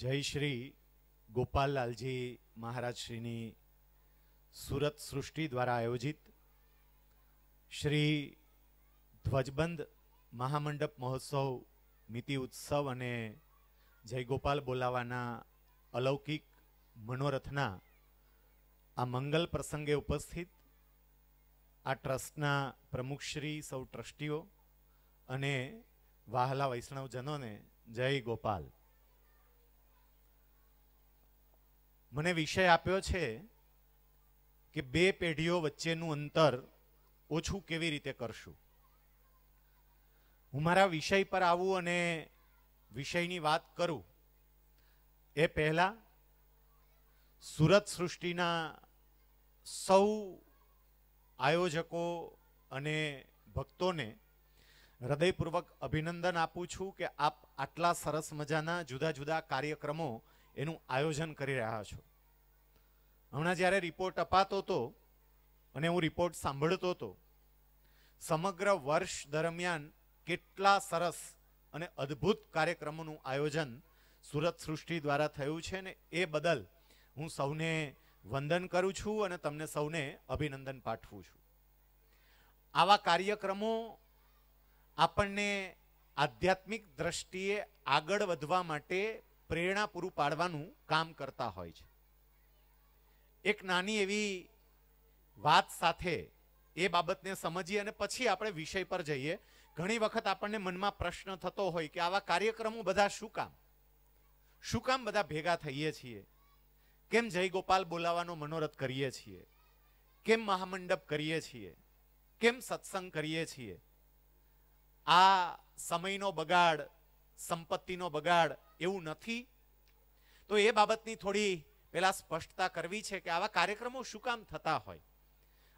જય શ્રી ગોપાલલાલજી મહારાજશ્રીની સુરત સૃષ્ટિ દ્વારા આયોજિત શ્રી ધ્વજબંધ મહામંડપ મહોત્સવ મિતિ ઉત્સવ અને જય ગોપાલ બોલાવાના અલૌકિક મનોરથના આ મંગલ પ્રસંગે ઉપસ્થિત આ ટ્રસ્ટના પ્રમુખશ્રી સૌ ટ્રસ્ટીઓ અને વાહલા વૈષ્ણવજનોને જય ગોપાલ મને વિષય આપ્યો છે કે બે પેઢીઓ વચ્ચેનું અંતર ઓછું કેવી રીતે કરશું હું મારા વિષય પર આવું અને વિષયની વાત કરું એ પહેલાં સુરત સૃષ્ટિના સૌ આયોજકો અને ભક્તોને હૃદયપૂર્વક અભિનંદન આપું છું કે આપ આટલા સરસ મજાના જુદા જુદા કાર્યક્રમો એનું આયોજન કરી રહ્યા છો હમણાં જ્યારે રિપોર્ટ અપાતો હતો અને હું રિપોર્ટ સાંભળતો હતો સમગ્ર વર્ષ દરમિયાન કેટલા સરસ અને અદ્ભુત કાર્યક્રમોનું આયોજન સુરત સૃષ્ટિ દ્વારા થયું છે ને એ બદલ હું સૌને વંદન કરું છું અને તમને સૌને અભિનંદન પાઠવું છું આવા કાર્યક્રમો આપણને આધ્યાત્મિક દ્રષ્ટિએ આગળ વધવા માટે પ્રેરણા પૂરું પાડવાનું કામ કરતા હોય છે એક નાની એવી વાત સાથે એ બાબતને સમજીએ અને પછી આપણે વિષય પર જઈએ ઘણી વખત આપણને મનમાં પ્રશ્ન થતો હોય કે આવા કાર્યક્રમો બધા શું કામ શું કામ બધા ભેગા થઈએ છીએ કેમ જયગોપાલ બોલાવાનો મનોરથ કરીએ છીએ કેમ મહામંડપ કરીએ છીએ કેમ સત્સંગ કરીએ છીએ આ સમયનો બગાડ સંપત્તિનો બગાડ એવું નથી તો એ બાબતની થોડી પહેલા સ્પષ્ટતા કરવી છે કે આવા કાર્યક્રમો શું કામ થતા હોય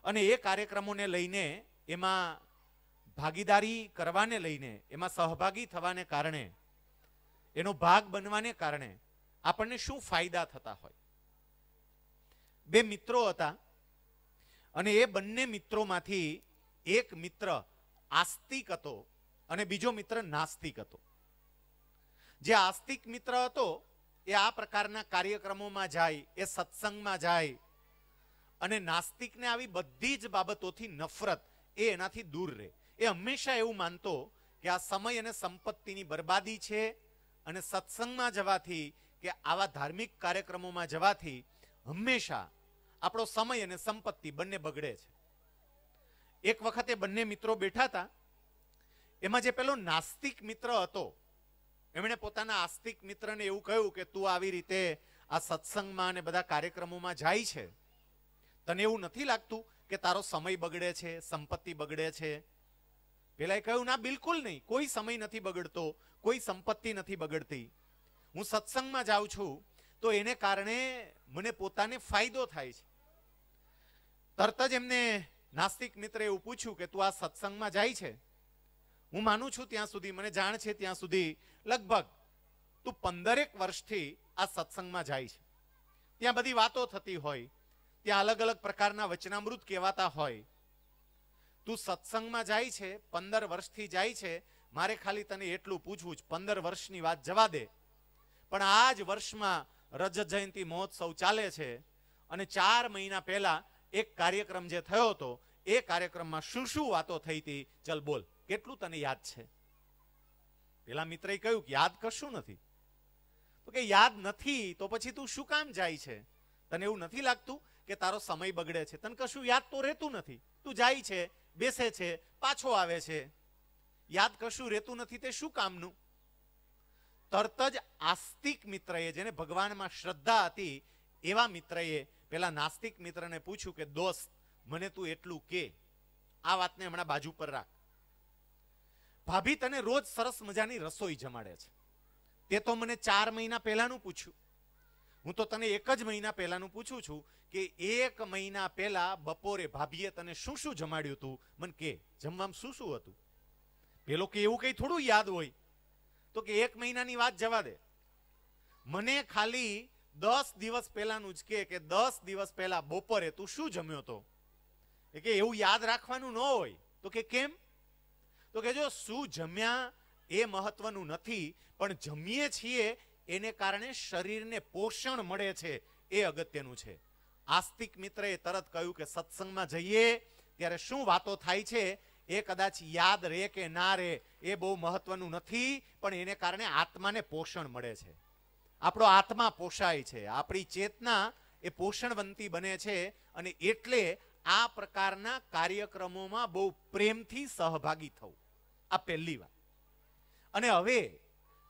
અને એ કાર્યક્રમોને લઈને એમાં ભાગીદારી કરવાને લઈને એમાં સહભાગી થવાને કારણે એનો ભાગ બનવાને કારણે આપણને શું ફાયદા થતા હોય બે મિત્રો હતા અને એ બંને મિત્રોમાંથી એક મિત્ર આસ્તિક હતો અને બીજો મિત્ર નાસ્તિક હતો જે આસ્તિક મિત્ર હતો એ આ પ્રકારના કાર્યક્રમોમાં જાય એ સત્સંગમાં જાય અને નાસ્તિકને આવી બધી જ બાબતોથી નફરત એ એનાથી દૂર રહે એ હંમેશા એવું માનતો કે આ સમય અને સંપત્તિની બરબાદી છે અને સત્સંગમાં જવાથી કે આવા ધાર્મિક કાર્યક્રમોમાં જવાથી હંમેશા આપણો સમય અને સંપત્તિ બંને બગડે છે એક વખતે બંને મિત્રો બેઠા હતા એમાં જે પેલો નાસ્તિક મિત્ર હતો એમણે પોતાના આસ્તિક મિત્રને એવું કહ્યું કે તું આવી રીતે આ સત્સંગમાં અને બધા કાર્યક્રમોમાં જાય છે તને એવું નથી લાગતું કે તારો સમય બગડે છે સંપત્તિ બગડે છે એ કહ્યું ના બિલકુલ નહીં કોઈ સમય નથી બગડતો કોઈ સંપત્તિ નથી બગડતી હું સત્સંગમાં જાઉં છું તો એને કારણે મને પોતાને ફાયદો થાય છે તરત જ એમને નાસ્તિક મિત્ર એવું પૂછ્યું કે તું આ સત્સંગમાં જાય છે હું માનું છું ત્યાં સુધી મને જાણ છે ત્યાં સુધી લગભગ તું પંદરેક વર્ષથી આ સત્સંગમાં જાય છે ત્યાં બધી વાતો થતી હોય ત્યાં અલગ અલગ પ્રકારના વચનામૃત કહેવાતા હોય તું સત્સંગમાં જાય છે પંદર વર્ષથી જાય છે મારે ખાલી તને એટલું પૂછવું જ પંદર વર્ષની વાત જવા દે પણ આ જ વર્ષમાં રજત જયંતિ મહોત્સવ ચાલે છે અને ચાર મહિના પહેલા એક કાર્યક્રમ જે થયો હતો એ કાર્યક્રમમાં શું શું વાતો થઈ હતી ચલ બોલ કેટલું તને યાદ છે પેલા મિત્રએ કહ્યું કે યાદ કશું નથી તો કે યાદ નથી તો પછી તું શું કામ જાય છે તને એવું નથી લાગતું કે તારો સમય બગડે છે તને કશું યાદ તો રહેતું નથી તું જાય છે બેસે છે પાછો આવે છે યાદ કશું રહેતું નથી તે શું કામનું તરત જ આસ્તિક મિત્રએ જેને ભગવાનમાં શ્રદ્ધા હતી એવા મિત્રએ પેલા નાસ્તિક મિત્રને પૂછ્યું કે દોસ્ત મને તું એટલું કે આ વાતને હમણાં બાજુ પર રાખ ભાભી તને રોજ સરસ મજાની રસોઈ જમાડે છે તે તો મને ચાર મહિના પહેલાનું પૂછ્યું હું તો તને એક જ મહિના પહેલાનું પૂછું છું કે એક મહિના પહેલા બપોરે ભાભીએ તને શું શું જમાડ્યું હતું મને કે જમવામાં શું શું હતું પેલો કે એવું કંઈ થોડું યાદ હોય તો કે એક મહિનાની વાત જવા દે મને ખાલી દસ દિવસ પહેલાનું જ કે કે દસ દિવસ પહેલા બપોરે તું શું જમ્યો હતો કે એવું યાદ રાખવાનું ન હોય તો કે કેમ તો કે જો શું જમ્યા એ મહત્વનું નથી પણ જમીએ છીએ એને કારણે શરીરને પોષણ મળે છે એ અગત્યનું છે આસ્તિક મિત્રએ તરત કહ્યું કે સત્સંગમાં જઈએ ત્યારે શું વાતો થાય છે એ કદાચ યાદ રહે કે ના રે એ બહુ મહત્વનું નથી પણ એને કારણે આત્માને પોષણ મળે છે આપણો આત્મા પોષાય છે આપણી ચેતના એ પોષણવંતી બને છે અને એટલે આ પ્રકારના કાર્યક્રમોમાં બહુ પ્રેમથી સહભાગી થવું આ પહેલી વાત અને હવે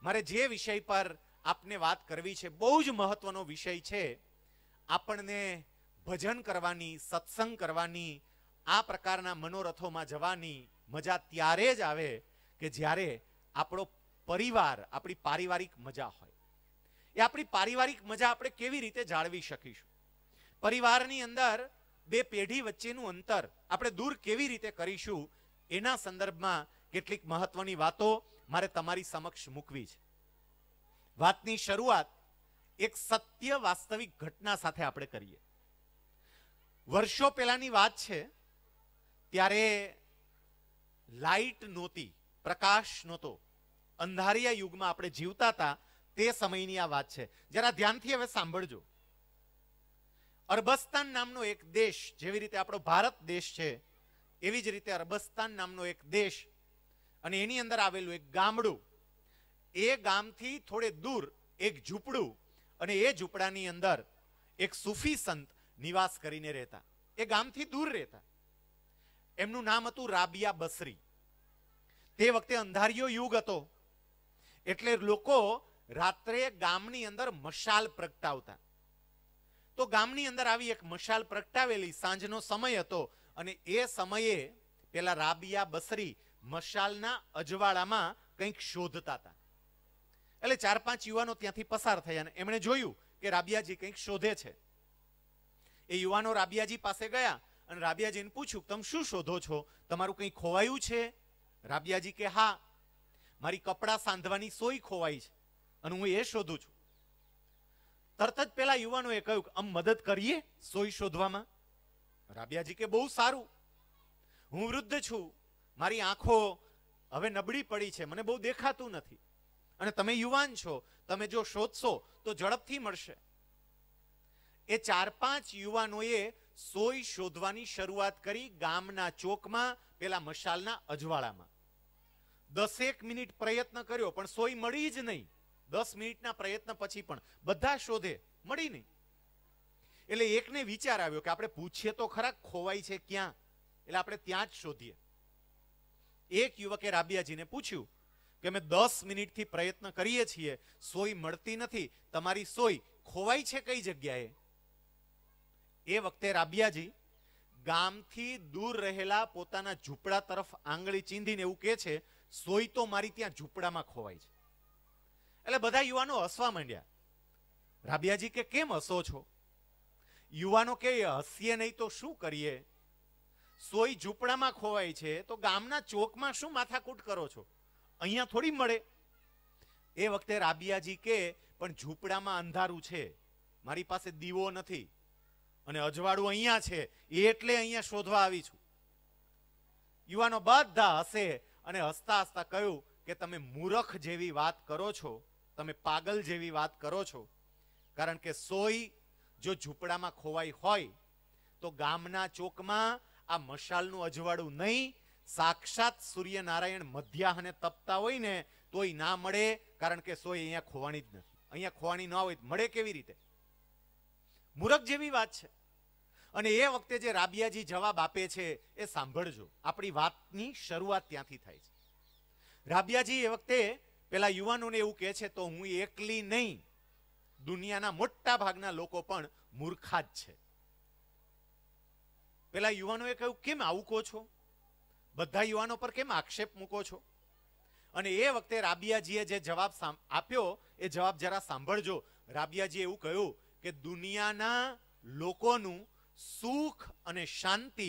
મારે જે વિષય પર આપને વાત કરવી છે બહુ જ મહત્વનો વિષય છે આપણને ભજન કરવાની સત્સંગ કરવાની આ પ્રકારના મનોરથોમાં જવાની મજા ત્યારે જ આવે કે જ્યારે આપણો પરિવાર આપણી પારિવારિક મજા હોય એ આપણી પારિવારિક મજા આપણે કેવી રીતે જાળવી શકીશું પરિવારની અંદર બે પેઢી વચ્ચેનું અંતર આપણે દૂર કેવી રીતે કરીશું એના સંદર્ભમાં કેટલીક મહત્વની વાતો મારે તમારી સમક્ષ મૂકવી છે વાતની શરૂઆત એક સત્ય વાસ્તવિક ઘટના સાથે આપણે કરીએ વર્ષો પહેલાની વાત છે ત્યારે લાઈટ નહોતી પ્રકાશ નહોતો અંધારિયા યુગમાં આપણે જીવતા હતા તે સમયની આ વાત છે જરા ધ્યાનથી હવે સાંભળજો અરબસ્તાન નામનો એક દેશ જેવી રીતે આપણો ભારત દેશ છે એવી જ રીતે અરબસ્તાન નામનો એક દેશ અને એની અંદર આવેલું એક ગામડું એ ગામથી થોડે દૂર એક ઝૂંપડું અને એ ઝૂંપડાની અંદર એક સૂફી સંત નિવાસ કરીને રહેતા એ ગામથી દૂર રહેતા એમનું નામ હતું રાબિયા બસરી તે વખતે અંધારિયો યુગ હતો એટલે લોકો રાત્રે ગામની અંદર મશાલ પ્રગટાવતા તો ગામની અંદર આવી એક મશાલ પ્રગટાવેલી સાંજનો સમય હતો અને એ સમયે પેલા રાબિયા બસરી મશાલના અજવાળામાં કંઈક શોધતા હતા એટલે ચાર પાંચ યુવાનો ત્યાંથી પસાર થયા અને એમણે જોયું કે રાબિયાજી કંઈક શોધે છે એ યુવાનો રાબિયાજી પાસે ગયા અને રાબિયાજીને પૂછ્યું તમે શું શોધો છો તમારું કંઈ ખોવાયું છે રાબિયાજી કે હા મારી કપડાં સાંધવાની સોય ખોવાઈ છે અને હું એ શોધું છું તરત જ પેલા યુવાનોએ કહ્યું કે આમ મદદ કરીએ સોય શોધવામાં રાબિયાજી કે બહુ સારું હું વૃદ્ધ છું મારી આંખો હવે નબળી પડી છે મને બહુ દેખાતું નથી અને તમે યુવાન છો તમે જો શોધશો તો ઝડપથી મળશે એ ચાર પાંચ યુવાનોએ સોય શોધવાની શરૂઆત કરી ગામના ચોકમાં પેલા મશાલના અજવાળામાં દસેક મિનિટ પ્રયત્ન કર્યો પણ સોય મળી જ નહીં દસ મિનિટના પ્રયત્ન પછી પણ બધા શોધે મળી નહીં એટલે એકને વિચાર આવ્યો કે આપણે પૂછીએ તો ખરા ખોવાય છે ક્યાં એટલે આપણે ત્યાં જ શોધીએ એક યુવકે રાબિયાજીને પૂછ્યું કે અમે દસ મિનિટથી પ્રયત્ન કરીએ છીએ સોય મળતી નથી તમારી સોય ખોવાઈ છે કઈ જગ્યાએ એ વખતે રાબિયાજી ગામથી દૂર રહેલા પોતાના ઝૂંપડા તરફ આંગળી ચીંધીને એવું કહે છે સોય તો મારી ત્યાં ઝૂંપડામાં ખોવાય છે એટલે બધા યુવાનો હસવા માંડ્યા રાબિયાજી કે કેમ હસો છો યુવાનો કે હસીએ નહીં તો શું કરીએ સોય ઝૂંપડામાં ખોવાય છે તો ગામના ચોકમાં શું માથાકૂટ કરો છો અહીંયા થોડી મળે એ વખતે રાબિયાજી કે પણ ઝૂંપડામાં અંધારું છે મારી પાસે દીવો નથી અને અજવાળું અહીંયા છે એટલે અહીંયા શોધવા આવી છું યુવાનો બધા હસે અને હસતા હસતા કહ્યું કે તમે મૂરખ જેવી વાત કરો છો તમે પાગલ જેવી વાત કરો છો કારણ કે સોય જો ઝૂંપડામાં ખોવાઈ હોય તો ગામના ચોકમાં આ મશાલનું અજવાળું નહીં સાક્ષાત સૂર્યનારાયણ મધ્યાહને તપતા હોય ને તોય ના મળે કારણ કે સોય અહીંયા ખોવાણી જ નથી અહીંયા ખોવાણી ના હોય મળે કેવી રીતે મૂરખ જેવી વાત છે અને એ વખતે જે રાબિયાજી જવાબ આપે છે એ સાંભળજો આપણી વાતની શરૂઆત ત્યાંથી થાય છે રાબિયાજી એ વખતે પેલા યુવાનોને એવું કહે છે તો હું એકલી નહીં દુનિયાના મોટા ભાગના લોકો પણ મૂર્ખા જ છે પેલા યુવાનોએ કહ્યું કેમ આવું કહો છો બધા યુવાનો પર કેમ આક્ષેપ મૂકો છો અને એ વખતે રાબિયાજીએ જે જવાબ આપ્યો એ જવાબ જરા સાંભળજો રાબિયાજીએ એવું કહ્યું કે દુનિયાના લોકોનું સુખ અને શાંતિ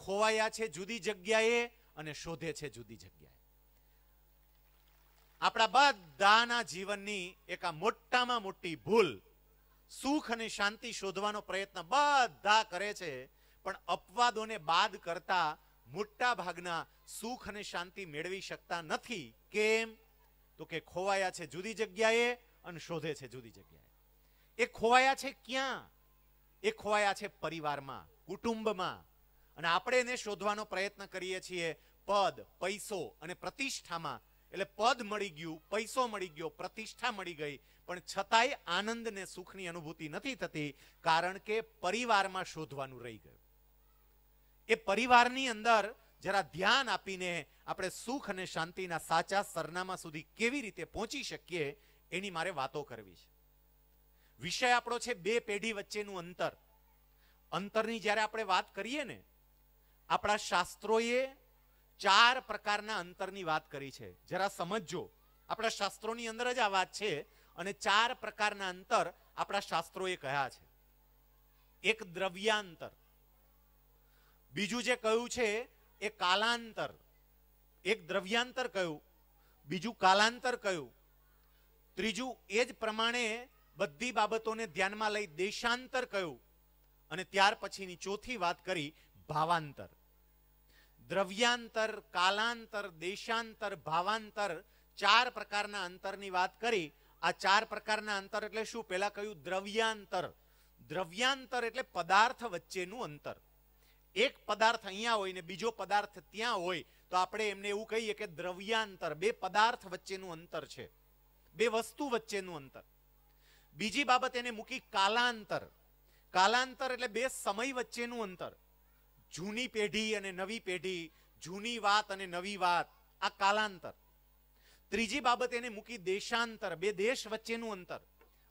ખોવાયા છે જુદી જગ્યાએ અને શોધે છે જુદી જગ્યાએ આપણા બધાના જીવનની એક આ મોટામાં મોટી ભૂલ સુખ અને શાંતિ શોધવાનો પ્રયત્ન બધા કરે છે પણ અપવાદોને બાદ કરતા મોટા ભાગના સુખ અને શાંતિ મેળવી શકતા નથી કેમ તો કે ખોવાયા છે જુદી જગ્યાએ અને શોધે છે જુદી જગ્યાએ એ ખોવાયા છે ક્યાં એ ખોવાયા છે પરિવારમાં કુટુંબમાં અને આપણે એને શોધવાનો પ્રયત્ન કરીએ છીએ પદ પૈસો અને પ્રતિષ્ઠામાં એટલે પદ મળી ગયું પૈસો મળી ગયો પ્રતિષ્ઠા મળી ગઈ પણ છતાંય આનંદ ને સુખની અનુભૂતિ નથી થતી કારણ કે પરિવારમાં શોધવાનું રહી ગયું એ પરિવારની અંદર જરા ધ્યાન આપીને આપણે સુખ અને શાંતિના સાચા સરનામા સુધી કેવી રીતે પહોંચી શકીએ એની મારે વાતો કરવી છે વિષય આપણો છે બે પેઢી વચ્ચેનું અંતર અંતરની જ્યારે આપણે વાત કરીએ ને આપણા શાસ્ત્રોએ ચાર પ્રકારના અંતરની વાત કરી છે જરા સમજજો આપણા શાસ્ત્રોની અંદર જ આ વાત છે અને ચાર પ્રકારના અંતર આપણા શાસ્ત્રોએ કહ્યા છે એક દ્રવ્યાંતર બીજું જે કહ્યું છે એ કાલાંતર એક દ્રવ્યાંતર કહ્યું બીજું કાલાંતર કહ્યું ત્રીજું એ જ પ્રમાણે બધી બાબતોને ધ્યાનમાં લઈ દેશાંતર કહ્યું અને ત્યાર પછીની ચોથી વાત કરી ભાવાંતર દ્રવ્યાંતર કાલાંતર દેશાંતર ભાવાંતર ચાર પ્રકારના અંતરની વાત કરી આ ચાર પ્રકારના અંતર એટલે શું પહેલા કહ્યું દ્રવ્યાંતર દ્રવ્યાંતર એટલે પદાર્થ વચ્ચેનું અંતર એક પદાર્થ અહીંયા હોય ને બીજો પદાર્થ ત્યાં હોય તો આપણે એમને એવું કહીએ કે દ્રવ્યાંતર બે પદાર્થ વચ્ચેનું અંતર છે બે વસ્તુ વચ્ચેનું અંતર બીજી બાબત એને મૂકી કાલાંતર કાલાંતર એટલે બે સમય વચ્ચેનું અંતર જૂની પેઢી અને નવી પેઢી જૂની વાત અને નવી વાત આ કાલાંતર ત્રીજી બાબત એને મૂકી દેશાંતર બે દેશ વચ્ચેનું અંતર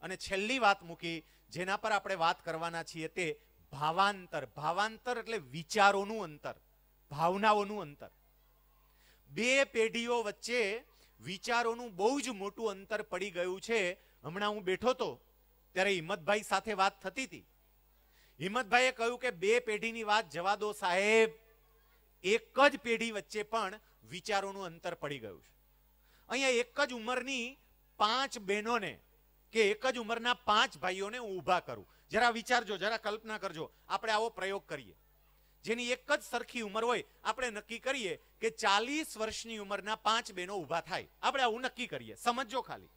અને છેલ્લી વાત મૂકી જેના પર આપણે વાત કરવાના છીએ તે ભાવાંતર ભાવાંતર એટલે વિચારોનું અંતર ભાવનાઓનું અંતર બે પેઢીઓ વચ્ચે વિચારોનું બહુ જ મોટું અંતર પડી ગયું છે હમણાં હું બેઠો તો ત્યારે હિંમતભાઈ સાથે વાત થતી હતી હિંમતભાઈએ કહ્યું કે બે પેઢીની વાત જવા દો સાહેબ એક જ પેઢી વચ્ચે પણ વિચારોનું અંતર પડી ગયું છે અહીંયા એક જ ઉંમરની પાંચ બહેનોને કે એક જ ઉંમરના પાંચ ભાઈઓને હું ઊભા કરું જરા વિચારજો જરા કલ્પના કરજો આપણે આવો પ્રયોગ કરીએ જેની એક જ સરખી ઉંમર હોય આપણે નક્કી કરીએ કે ચાલીસ વર્ષની ઉંમરના પાંચ બહેનો ઊભા થાય આપણે આવું નક્કી કરીએ સમજો ખાલી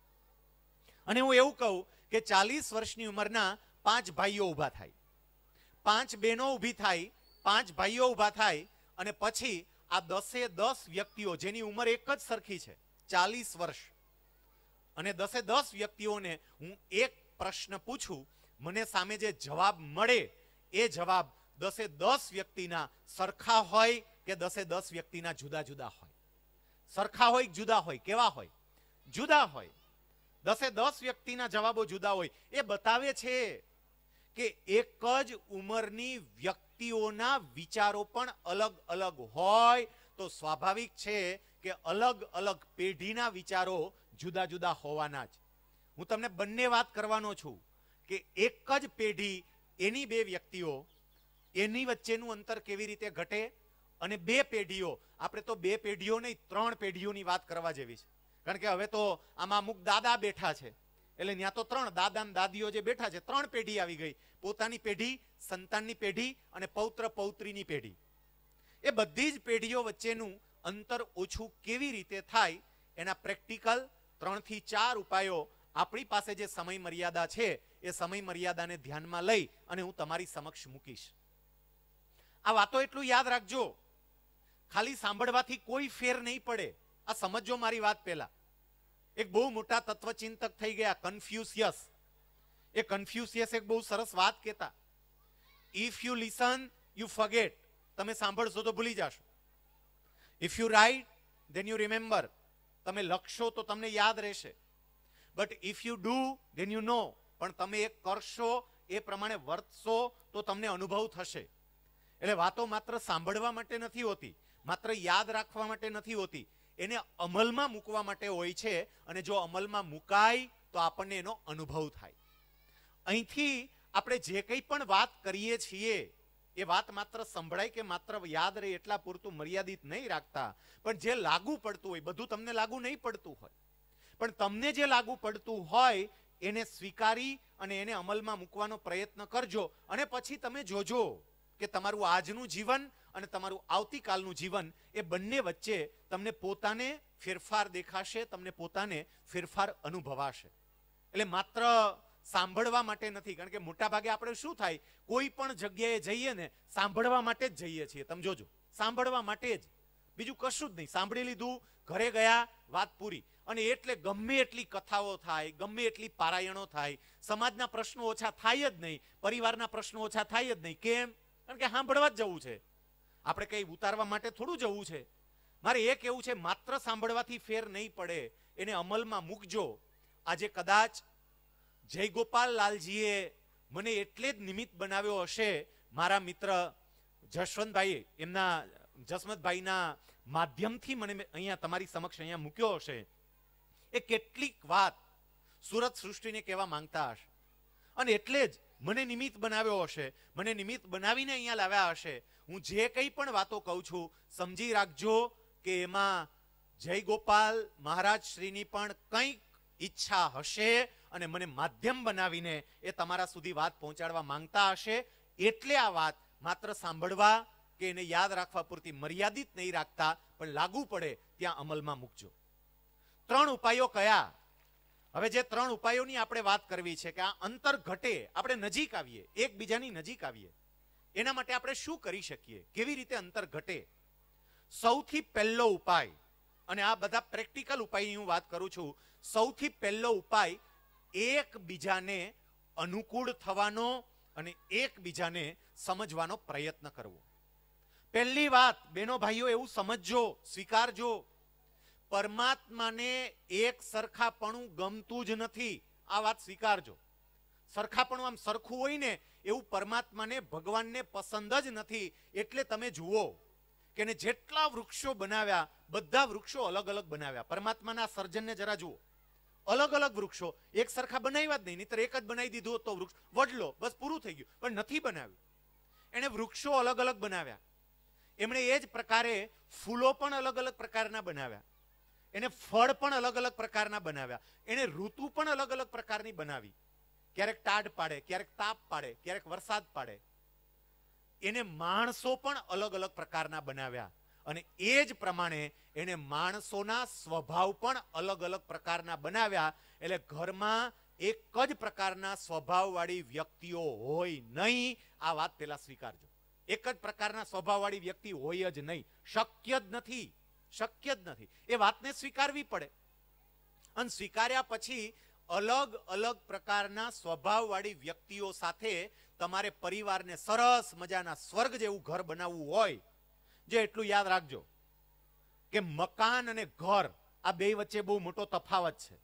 અને હું એવું કહું કે ચાલીસ વર્ષની ઉંમરના પાંચ ભાઈઓ ઊભા થાય પાંચ બહેનો ઊભી થાય પાંચ ભાઈઓ ઊભા થાય અને પછી આ દસે દસ વ્યક્તિઓ જેની ઉંમર એક જ સરખી છે ચાલીસ વર્ષ અને દસે દસ વ્યક્તિઓને હું એક પ્રશ્ન પૂછું મને સામે જે જવાબ મળે એ જવાબ દસે દસ વ્યક્તિના સરખા હોય કે દસે દસ વ્યક્તિના જુદા જુદા હોય સરખા હોય જુદા હોય કેવા હોય જુદા હોય દસે દસ વ્યક્તિના જવાબો જુદા હોય એ બતાવે છે કે એક જ ઉંમરની વ્યક્તિઓના વિચારો પણ અલગ અલગ હોય તો સ્વાભાવિક છે કે અલગ અલગ પેઢીના વિચારો જુદા જુદા હોવાના જ હું તમને બંને વાત કરવાનો છું કે એક જ પેઢી એની બે વ્યક્તિઓ એની વચ્ચેનું અંતર કેવી રીતે ઘટે અને બે પેઢીઓ આપણે તો બે પેઢીઓ નહીં ત્રણ પેઢીઓની વાત કરવા જેવી છે કારણ કે હવે તો આમાં અમુક દાદા બેઠા છે એટલે ત્યાં તો ત્રણ દાદા દાદીઓ જે બેઠા છે ત્રણ પેઢી આવી ગઈ પોતાની પેઢી સંતાનની પેઢી અને પૌત્ર પૌત્રીની પેઢી એ બધી જ પેઢીઓ વચ્ચેનું અંતર ઓછું કેવી રીતે થાય એના પ્રેક્ટિકલ ત્રણથી ચાર ઉપાયો આપણી પાસે જે સમય મર્યાદા છે એ સમય મર્યાદાને ધ્યાનમાં લઈ અને હું તમારી સમક્ષ મૂકીશ આ વાતો એટલું યાદ રાખજો ખાલી સાંભળવાથી કોઈ ફેર નહીં પડે આ સમજો મારી વાત પહેલા એક બહુ મોટા તત્વચિંતક થઈ ગયા કન્ફ્યુસિયસ એ કન્ફ્યુસિયસ એક બહુ સરસ વાત કહેતા if you listen you forget તમે સાંભળશો તો ભૂલી જશો if you write then you remember તમે લખશો તો તમને યાદ રહેશે but if you do then you know પણ તમે એ કરશો એ પ્રમાણે વર્તશો તો તમને અનુભવ થશે એટલે વાતો માત્ર સાંભળવા માટે નથી હોતી માત્ર યાદ રાખવા માટે નથી હોતી એને અમલમાં મૂકવા માટે હોય છે અને જો અમલમાં મુકાય તો આપણને એનો અનુભવ થાય અહીંથી આપણે જે કંઈ પણ વાત કરીએ છીએ એ વાત માત્ર સંભળાય કે માત્ર યાદ રહે એટલા પૂરતું મર્યાદિત નહીં રાખતા પણ જે લાગુ પડતું હોય બધું તમને લાગુ નહીં પડતું હોય પણ તમને જે લાગુ પડતું હોય એને સ્વીકારી અને એને અમલમાં મૂકવાનો પ્રયત્ન કરજો અને પછી તમે જોજો કે તમારું આજનું જીવન અને તમારું આવતીકાલનું જીવન એ બંને વચ્ચે તમને પોતાને ફેરફાર દેખાશે તમને પોતાને ફેરફાર અનુભવાશે એટલે માત્ર સાંભળવા માટે નથી કારણ કે મોટા ભાગે આપણે શું થાય કોઈ પણ જગ્યાએ જઈએ ને સાંભળવા માટે જ જઈએ છીએ તમે જોજો સાંભળવા માટે જ બીજું કશું જ નહીં સાંભળી લીધું ઘરે ગયા વાત પૂરી અને એટલે ગમે એટલી કથાઓ થાય ગમે એટલી પારાયણો થાય સમાજના પ્રશ્નો ઓછા થાય જ નહીં પરિવારના પ્રશ્નો ઓછા થાય જ નહીં કેમ કારણ કે સાંભળવા જ જવું છે આપણે કંઈ ઉતારવા માટે થોડું જવું છે મારે એ કેવું છે માત્ર સાંભળવાથી ફેર નહીં પડે એને અમલમાં મૂકજો આજે કદાચ જય ગોપાલ લાલજીએ મને એટલે જ નિમિત્ત બનાવ્યો હશે મારા મિત્ર જશવંતભાઈ એમના જસમતભાઈના માધ્યમથી મને અહીંયા તમારી સમક્ષ અહીંયા મૂક્યો હશે એ કેટલીક વાત સુરત સૃષ્ટિને કહેવા માંગતા હશે અને એટલે જ મને નિમિત્ત બનાવ્યો હશે મને નિમિત્ત બનાવીને અહીંયા લાવ્યા હશે હું જે કંઈ પણ વાતો કહું છું સમજી રાખજો કે એમાં જય ગોપાલ મહારાજ શ્રીની પણ કંઈક ઈચ્છા હશે અને મને માધ્યમ બનાવીને એ તમારા સુધી વાત પહોંચાડવા માંગતા હશે એટલે આ વાત માત્ર સાંભળવા કે એને યાદ રાખવા પૂરતી મર્યાદિત નહીં રાખતા પણ લાગુ પડે ત્યાં અમલમાં મૂકજો ત્રણ ઉપાયો કયા હવે જે ત્રણ ઉપાયોની આપણે વાત કરવી છે કે આ અંતર ઘટે આપણે નજીક આવીએ એકબીજાની નજીક આવીએ એના માટે આપણે શું કરી શકીએ કેવી રીતે અંતર ઘટે સૌથી પહેલો ઉપાય અને આ બધા પ્રેક્ટિકલ ઉપાય હું વાત કરું છું સૌથી પહેલો ઉપાય એકબીજાને અનુકૂળ થવાનો અને એકબીજાને સમજવાનો પ્રયત્ન કરવો પહેલી વાત બેનો ભાઈઓ એવું સમજજો સ્વીકારજો પરમાત્માને એક સરખાપણું ગમતું જ નથી આ વાત સ્વીકારજો સરખાપણું આમ સરખું હોય ને એવું પરમાત્માને ભગવાનને પસંદ જ નથી એટલે તમે જુઓ કે જેટલા વૃક્ષો બનાવ્યા બધા વૃક્ષો અલગ અલગ બનાવ્યા પરમાત્માના સર્જનને જરા જુઓ અલગ અલગ વૃક્ષો એક સરખા બનાવ્યા જ નહીં નહીતર એક જ બનાવી દીધું તો વૃક્ષ વડલો બસ પૂરું થઈ ગયું પણ નથી બનાવ્યું એણે વૃક્ષો અલગ અલગ બનાવ્યા એમણે એ જ પ્રકારે ફૂલો પણ અલગ અલગ પ્રકારના બનાવ્યા એને ફળ પણ અલગ અલગ પ્રકારના બનાવ્યા એને ઋતુ પણ અલગ અલગ પ્રકારની બનાવી ક્યારેક ટાઢ પાડે ક્યારેક તાપ પાડે ક્યારેક વરસાદ પાડે એને માણસો પણ અલગ અલગ પ્રકારના બનાવ્યા અને એ જ પ્રમાણે એને માણસોના સ્વભાવ પણ અલગ અલગ પ્રકારના બનાવ્યા એટલે ઘરમાં એક જ પ્રકારના સ્વભાવવાળી વ્યક્તિઓ હોય નહીં આ વાત પેલા સ્વીકારજો એક જ પ્રકારના સ્વભાવવાળી વ્યક્તિ હોય જ નહીં શક્ય જ નથી શક્ય જ નથી એ વાતને સ્વીકારવી પડે અને સ્વીકાર્યા પછી અલગ અલગ પ્રકારના સ્વભાવવાળી વ્યક્તિઓ સાથે તમારે પરિવારને સરસ મજાના સ્વર્ગ જેવું ઘર બનાવવું હોય જે એટલું યાદ રાખજો કે મકાન અને ઘર આ બે વચ્ચે બહુ મોટો તફાવત છે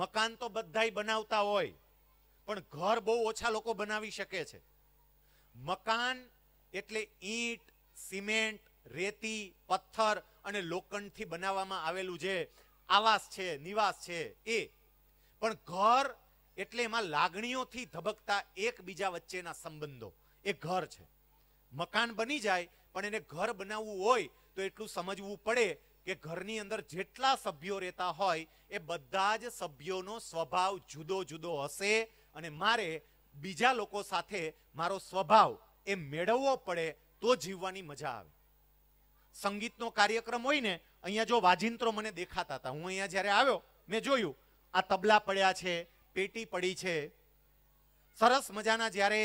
મકાન તો બધાય બનાવતા હોય પણ ઘર બહુ ઓછા લોકો બનાવી શકે છે મકાન એટલે ઈંટ સિમેન્ટ રેતી પથ્થર અને લોખંડથી બનાવવામાં આવેલું જે આવાસ છે નિવાસ છે એ પણ ઘર એટલે એમાં લાગણીઓથી ધબકતા એકબીજા વચ્ચેના સંબંધો એ ઘર છે મકાન બની જાય પણ એને ઘર બનાવવું હોય તો એટલું સમજવું પડે કે ઘરની અંદર જેટલા સભ્યો રહેતા હોય એ બધા જ સભ્યોનો સ્વભાવ જુદો જુદો હશે અને મારે બીજા લોકો સાથે મારો સ્વભાવ એ મેળવવો પડે તો જીવવાની મજા આવે સંગીતનો કાર્યક્રમ હોય ને અહીંયા જો વાજિંત્રો મને દેખાતા હતા હું અહીંયા જ્યારે આવ્યો મેં જોયું આ તબલા પડ્યા છે પેટી પડી છે સરસ મજાના જ્યારે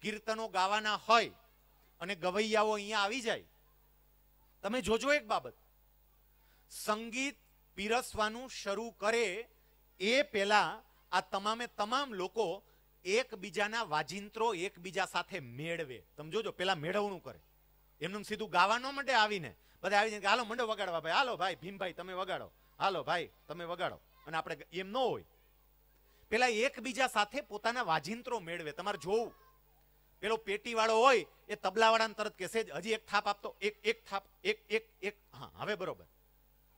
કીર્તનો ગાવાના હોય અને ગવૈયાઓ અહીંયા આવી જાય તમે જોજો એક બાબત સંગીત પીરસવાનું શરૂ કરે એ પેલા આ તમામે તમામ લોકો એકબીજાના વાજિંત્રો એકબીજા સાથે મેળવે તમે જોજો પેલા મેળવણું કરે એમનું સીધું ગાવાનો ન માટે આવીને બધા આવીને હાલો મંડો વગાડવા ભાઈ હાલો ભાઈ ભીમભાઈ તમે વગાડો હાલો ભાઈ તમે વગાડો અને આપણે એમ ન હોય પેલા એકબીજા સાથે પોતાના વાજિંત્રો મેળવે તમારે જોવું પેલો પેટીવાળો હોય એ તબલાવાળાને તરત કહેશે જ હજી એક થાપ આપતો એક એક થાપ એક એક એક હા હવે બરોબર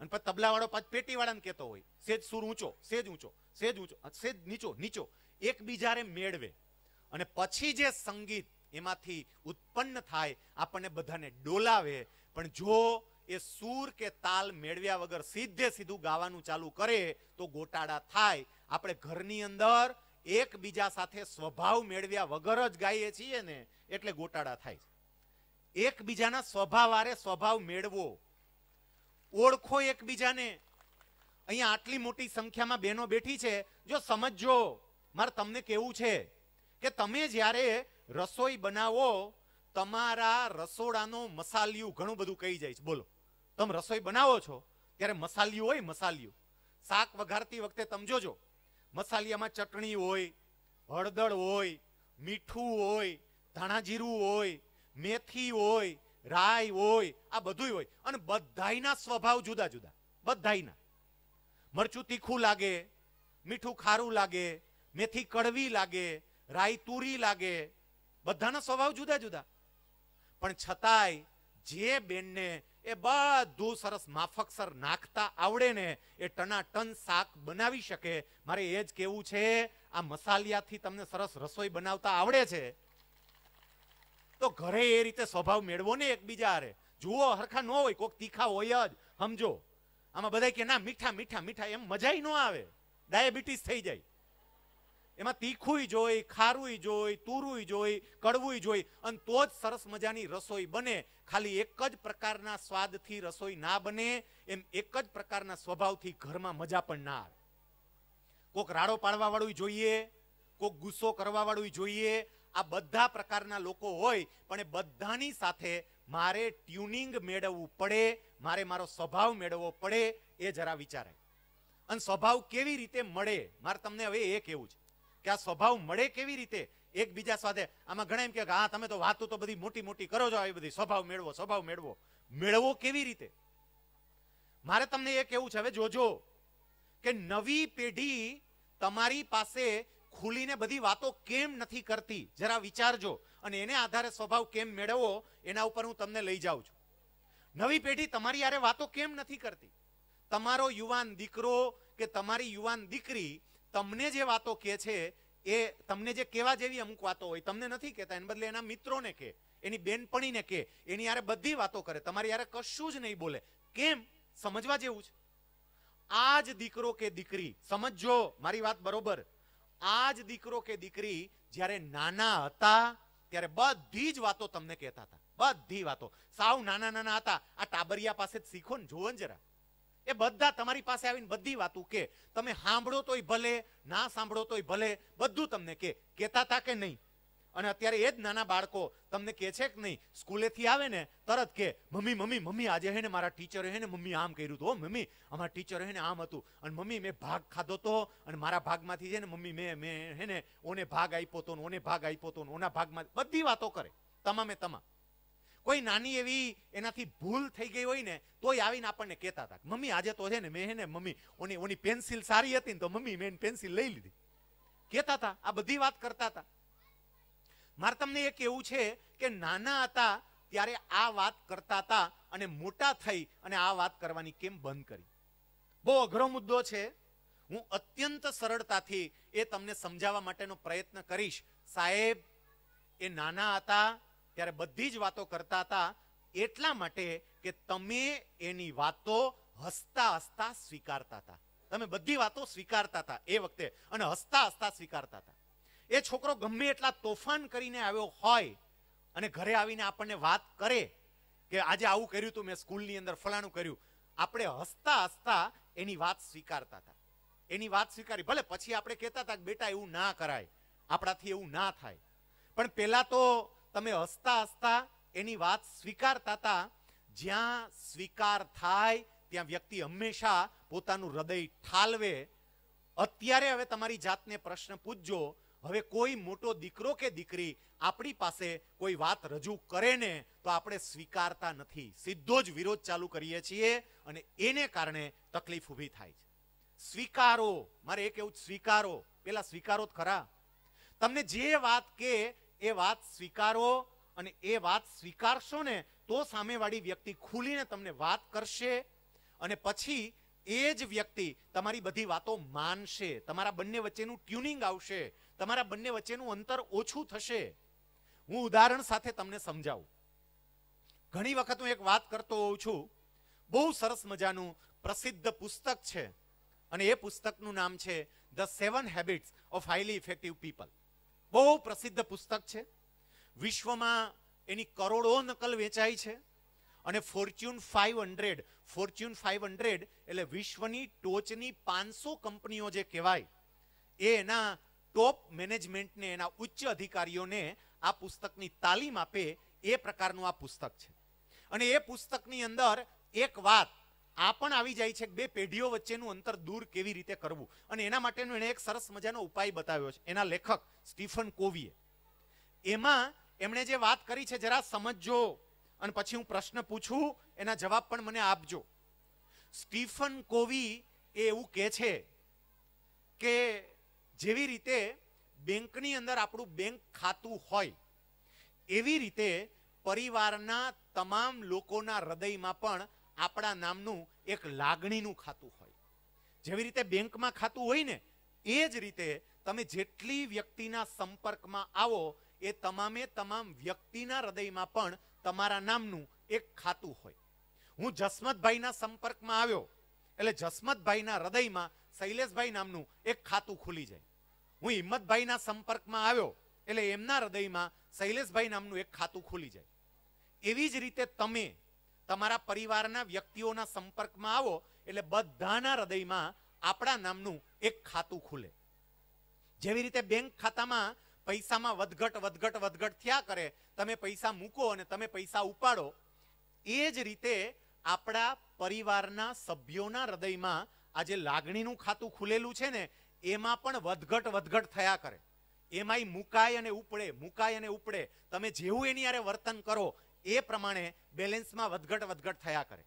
અને પછી તબલાવાળો પાછ પેટીવાળાને કહેતો હોય સેજ સુર ઊંચો સેજ ઊંચો સેજ ઊંચો સેજ નીચો નીચો એકબીજાને મેળવે અને પછી જે સંગીત એમાંથી ઉત્પન્ન થાય આપણને બધાને ડોલાવે પણ જો એ સૂર કે તાલ મેળવ્યા વગર સીધે સીધું ગાવાનું ચાલુ કરે તો ગોટાળા થાય આપણે ઘરની અંદર એકબીજા સાથે સ્વભાવ મેળવ્યા વગર જ ગાઈએ છીએ ને એટલે ગોટાળા થાય છે એકબીજાના સ્વભાવારે સ્વભાવ મેળવો ઓળખો એકબીજાને અહીંયા આટલી મોટી સંખ્યામાં બહેનો બેઠી છે જો સમજો મારે તમને કેવું છે કે તમે જ્યારે રસોઈ બનાવો તમારા રસોડાનો મસાલિયું ઘણું બધું કહી જાય છે બોલો તમે રસોઈ બનાવો છો ત્યારે મસાલિયું હોય મસાલિયું શાક વઘારતી વખતે તમે જોજો મસાલિયામાં ચટણી હોય હળદર હોય મીઠું હોય ધાણા જીરું હોય મેથી હોય રાય હોય આ બધું હોય અને બધાયના સ્વભાવ જુદા જુદા બધાયના મરચું તીખું લાગે મીઠું ખારું લાગે મેથી કડવી લાગે રાય તુરી લાગે બધાના સ્વભાવ જુદા જુદા પણ છતાંય જે બેનને એ બધું સરસ માફકસર નાખતા આવડે ને એ ટનાટન શાક બનાવી શકે મારે એ જ કેવું છે આ મસાલિયાથી તમને સરસ રસોઈ બનાવતા આવડે છે તો ઘરે એ રીતે સ્વભાવ મેળવો ને એકબીજા અરે જુઓ હરખા ન હોય કોઈક તીખા હોય જ સમજો આમાં બધા કે ના મીઠા મીઠા મીઠા એમ મજાઈ ન આવે ડાયાબિટીસ થઈ જાય એમાં તીખુંય જોઈ ખારુંય જોઈ તુરુંય જોઈ કડવુંય જોઈ અને તો જ સરસ મજાની રસોઈ બને ખાલી એક જ પ્રકારના સ્વાદથી રસોઈ ના બને એમ એક જ પ્રકારના સ્વભાવથી ઘરમાં મજા પણ ના આવે કોક રાડો પાડવા વાળું જોઈએ કોક ગુસ્સો કરવા વાળું જોઈએ આ બધા પ્રકારના લોકો હોય પણ એ બધાની સાથે મારે ટ્યુનિંગ મેળવવું પડે મારે મારો સ્વભાવ મેળવવો પડે એ જરા વિચારે અને સ્વભાવ કેવી રીતે મળે મારે તમને હવે એ કહેવું છે કે આ સ્વભાવ મળે કેવી રીતે એકબીજા સાથે આમાં ઘણા એમ કે હા તમે તો વાતો તો બધી મોટી મોટી કરો છો એ બધી સ્વભાવ મેળવો સ્વભાવ મેળવો મેળવો કેવી રીતે મારે તમને એ કહેવું છે હવે જોજો કે નવી પેઢી તમારી પાસે ખુલીને બધી વાતો કેમ નથી કરતી જરા વિચારજો અને એને આધારે સ્વભાવ કેમ મેળવો એના ઉપર હું તમને લઈ જાઉં છું નવી પેઢી તમારી યારે વાતો કેમ નથી કરતી તમારો યુવાન દીકરો કે તમારી યુવાન દીકરી તમને જે વાતો કે છે એ તમને જે કેવા જેવી અમુક વાતો હોય તમને નથી કહેતા એના બદલે એના મિત્રોને કે એની બેનપણીને કે એની યારે બધી વાતો કરે તમારી યારે કશું જ નહીં બોલે કેમ સમજવા જેવું છે આ જ દીકરો કે દીકરી સમજો મારી વાત બરોબર આ જ દીકરો કે દીકરી જ્યારે નાના હતા ત્યારે બધી જ વાતો તમને કહેતા હતા બધી વાતો સાવ નાના નાના હતા આ ટાબરિયા પાસે જ શીખો ને જુઓ ને જરા એ બધા તમારી પાસે આવીને બધી વાતું કે તમે સાંભળો તોય ભલે ના સાંભળો તોય ભલે બધું તમને કે કહેતા હતા કે નહીં અને અત્યારે એ જ નાના બાળકો તમને કહે છે કે નહીં સ્કૂલેથી આવે ને તરત કે મમ્મી મમ્મી મમ્મી આજે હે ને મારા ટીચરે હે ને મમ્મી આમ કર્યું હતું મમ્મી અમારા ટીચરે હે ને આમ હતું અને મમ્મી મેં ભાગ ખાધો તો અને મારા ભાગમાંથી છે ને મમ્મી મેં મેં હે ને ઓને ભાગ આપ્યો તો ઓને ભાગ આપ્યો તો ઓના ભાગમાં બધી વાતો કરે તમામે તમામ કોઈ નાની એવી એનાથી ભૂલ થઈ ગઈ હોય ને તોય આવીને આપણને કહેતા હતા મમ્મી આજે તો છે ને મેં ને મમ્મી ઓની ઓની પેન્સિલ સારી હતી ને તો મમ્મી મેં પેન્સિલ લઈ લીધી કહેતા હતા આ બધી વાત કરતા હતા મારે તમને એક એવું છે કે નાના હતા ત્યારે આ વાત કરતા હતા અને મોટા થઈ અને આ વાત કરવાની કેમ બંધ કરી બહુ અઘરો મુદ્દો છે હું અત્યંત સરળતાથી એ તમને સમજાવવા માટેનો પ્રયત્ન કરીશ સાહેબ એ નાના હતા ત્યારે બધી જ વાતો કરતા હતા એટલા માટે કે તમે એની વાતો હસતા હસતા સ્વીકારતા હતા તમે બધી વાતો સ્વીકારતા હતા એ વખતે અને હસતા હસતા સ્વીકારતા હતા એ છોકરો ગમે એટલા તોફાન કરીને આવ્યો હોય અને ઘરે આવીને આપણને વાત કરે કે આજે આવું કર્યું હતું મેં સ્કૂલની અંદર ફલાણું કર્યું આપણે હસતા હસતા એની વાત સ્વીકારતા હતા એની વાત સ્વીકારી ભલે પછી આપણે કહેતા હતા કે બેટા એવું ના કરાય આપણાથી એવું ના થાય પણ પહેલાં તો તમે હસતા હસતા એની વાત સ્વીકારતા હતા જ્યાં સ્વીકાર થાય ત્યાં વ્યક્તિ હંમેશા પોતાનું હૃદય ઠાલવે અત્યારે હવે તમારી જાતને પ્રશ્ન પૂછજો હવે કોઈ મોટો દીકરો કે દીકરી આપણી પાસે કોઈ વાત રજૂ કરે ને તો આપણે સ્વીકારતા નથી સીધો જ વિરોધ ચાલુ કરીએ છીએ અને એને કારણે તકલીફ ઊભી થાય છે સ્વીકારો મારે એક એવું સ્વીકારો પેલા સ્વીકારો જ ખરા તમને જે વાત કે એ વાત સ્વીકારો અને એ વાત સ્વીકારશો ને તો સામેવાળી વ્યક્તિ ખુલીને તમને વાત કરશે અને પછી એ જ વ્યક્તિ તમારી બધી વાતો માનશે તમારા બંને વચ્ચેનું ટ્યુનિંગ આવશે તમારા બંને વચ્ચેનું અંતર ઓછું થશે હું ઉદાહરણ સાથે તમને સમજાવું ઘણી વખત હું એક વાત કરતો હોઉં છું બહુ સરસ મજાનું પ્રસિદ્ધ પુસ્તક છે અને એ પુસ્તકનું નામ છે the seven habits of highly effective people બહુ પ્રસિદ્ધ પુસ્તક છે વિશ્વમાં એની કરોડો નકલ વેચાઈ છે અને Fortune five hundred Fortune five hundred એટલે વિશ્વની ટોચની પાંચસો કંપનીઓ જે કહેવાય એ એના ટોપ મેનેજમેન્ટને એના ઉચ્ચ અધિકારીઓને આ પુસ્તકની તાલીમ આપે એ પ્રકારનું આ પુસ્તક છે અને એ પુસ્તકની અંદર એક વાત આ પણ આવી જાય છે બે પેઢીઓ વચ્ચેનું અંતર દૂર કેવી રીતે કરવું અને એના માટેનો એણે એક સરસ મજાનો ઉપાય બતાવ્યો છે એના લેખક સ્ટીફન કોવીએ એમાં એમણે જે વાત કરી છે જરા સમજો અને પછી હું પ્રશ્ન પૂછું એના જવાબ પણ મને આપજો સ્ટીફન કોવી એ એવું કહે છે કે જેવી રીતે બેંકની અંદર આપણું બેંક ખાતું હોય એવી રીતે પરિવારના તમામ લોકોના હૃદયમાં પણ આપણા નામનું એક લાગણીનું ખાતું હોય જેવી રીતે બેંકમાં ખાતું હોય ને એ જ રીતે તમે જેટલી વ્યક્તિના સંપર્કમાં આવો એ તમામે તમામ વ્યક્તિના હૃદયમાં પણ તમારા નામનું એક ખાતું હોય હું જસમતભાઈના સંપર્કમાં આવ્યો એટલે જસમતભાઈના હૃદયમાં શૈલેષભાઈ નામનું એક ખાતું ખુલી જાય હું હિંમતભાઈના સંપર્કમાં આવ્યો એટલે એમના હૃદયમાં શૈલેષભાઈ નામનું એક ખાતું ખુલી જાય એવી જ રીતે તમે તમારા પરિવારના વ્યક્તિઓના સંપર્કમાં આવો એટલે બધાના હૃદયમાં આપણા નામનું એક ખાતું ખુલે જેવી રીતે બેંક ખાતામાં પૈસામાં વધઘટ વધઘટ વધઘટ થયા કરે તમે પૈસા મૂકો અને તમે પૈસા ઉપાડો એ જ રીતે આપણા પરિવારના સભ્યોના હૃદયમાં આજે લાગણીનું ખાતું ખુલેલું છે ને એમાં પણ વધઘટ વધઘટ થયા કરે એમાંય મુકાય અને ઉપડે મુકાય અને ઉપડે તમે જેવું એની યારે વર્તન કરો એ પ્રમાણે બેલેન્સમાં વધઘટ વધઘટ થયા કરે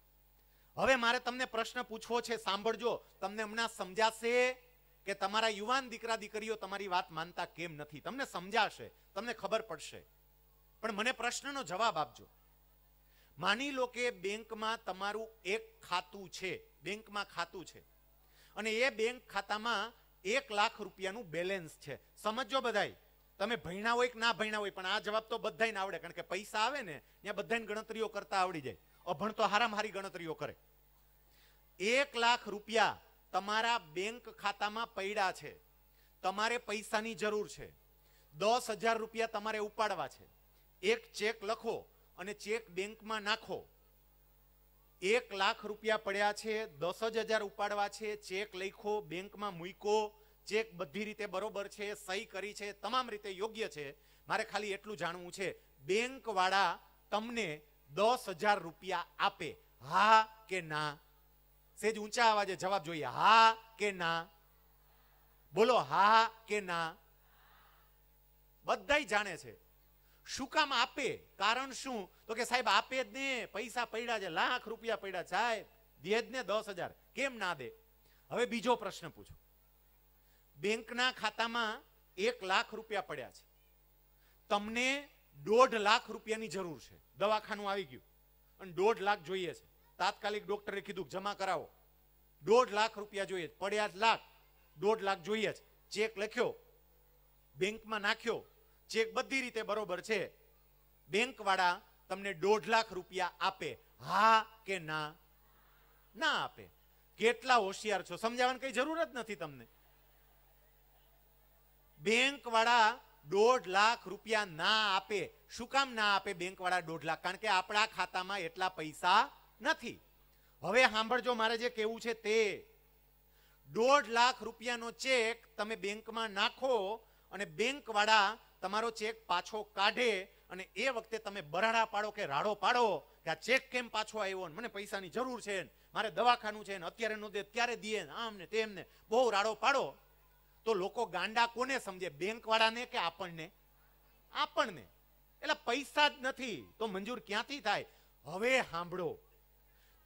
હવે મારે તમને પ્રશ્ન પૂછવો છે સાંભળજો તમને હમણાં સમજાશે કે તમારા યુવાન દીકરા દીકરીઓ તમારી વાત માનતા કેમ નથી તમને સમજાશે તમને ખબર પડશે પણ મને પ્રશ્નનો જવાબ આપજો માની લો કે બેંકમાં તમારું એક ખાતું છે બેંકમાં ખાતું છે અને એ બેંક ખાતામાં એક લાખ રૂપિયાનું બેલેન્સ છે સમજો બધાય તમે ભણ્યા હોય કે ના ભણ્યા હોય પણ આ જવાબ તો બધાને આવડે કારણ કે પૈસા આવે ને ત્યાં બધાને ગણતરીઓ કરતા આવડી જાય અભણ તો હારામાં ગણતરીઓ કરે એક લાખ રૂપિયા તમારા બેંક ખાતામાં પડ્યા છે તમારે પૈસાની જરૂર છે દસ હજાર રૂપિયા તમારે ઉપાડવા છે એક ચેક લખો અને ચેક બેંકમાં નાખો એક લાખ રૂપિયા પડ્યા છે દસ જ હજાર ઉપાડવા છે ચેક લખો બેંકમાં મૂકો જે બધી રીતે બરોબર છે સહી કરી છે તમામ રીતે યોગ્ય છે મારે ખાલી એટલું જાણવું છે બેંકવાળા તમને દસ હજાર રૂપિયા આપે હા કે ના સેજ ઊંચા અવાજે જવાબ જોઈએ હા કે ના બોલો હા કે ના બધાય જાણે છે શું કામ આપે કારણ શું તો કે સાહેબ આપે જ ને પૈસા પડ્યા છે લાખ રૂપિયા પડ્યા સાહેબ દે જ ને દસ હજાર કેમ ના દે હવે બીજો પ્રશ્ન પૂછો બેંકના ખાતામાં એક લાખ રૂપિયા પડ્યા છે તમને દોઢ લાખ રૂપિયાની જરૂર છે દવાખાનું આવી ગયું અને દોઢ લાખ જોઈએ છે તાત્કાલિક ડોક્ટરે કીધું જમા કરાવો દોઢ લાખ રૂપિયા જોઈએ પડ્યા જ લાખ દોઢ લાખ જોઈએ છે ચેક લખ્યો બેંકમાં નાખ્યો ચેક બધી રીતે બરોબર છે બેંકવાળા તમને દોઢ લાખ રૂપિયા આપે હા કે ના ના આપે કેટલા હોશિયાર છો સમજાવવાની કઈ જરૂર જ નથી તમને બેંકવાળા દોઢ લાખ રૂપિયા ના આપે શું કામ ના આપે બેંકવાળા દોઢ લાખ કારણ કે આપણા ખાતામાં એટલા પૈસા નથી હવે સાંભળજો મારે જે કહેવું છે તે દોઢ લાખ રૂપિયાનો ચેક તમે બેંકમાં નાખો અને બેંકવાળા તમારો ચેક પાછો કાઢે અને એ વખતે તમે બરાડા પાડો કે રાડો પાડો કે આ ચેક કેમ પાછો આવ્યો મને પૈસાની જરૂર છે મારે દવાખાનું છે અત્યારે નો દે ત્યારે દે આમ ને તેમને બહુ રાડો પાડો તો લોકો ગાંડા કોને સમજે બેંક વાળાને કે આપણને આપણને એટલે પૈસા જ નથી તો મંજૂર ક્યાંથી થાય હવે સાંભળો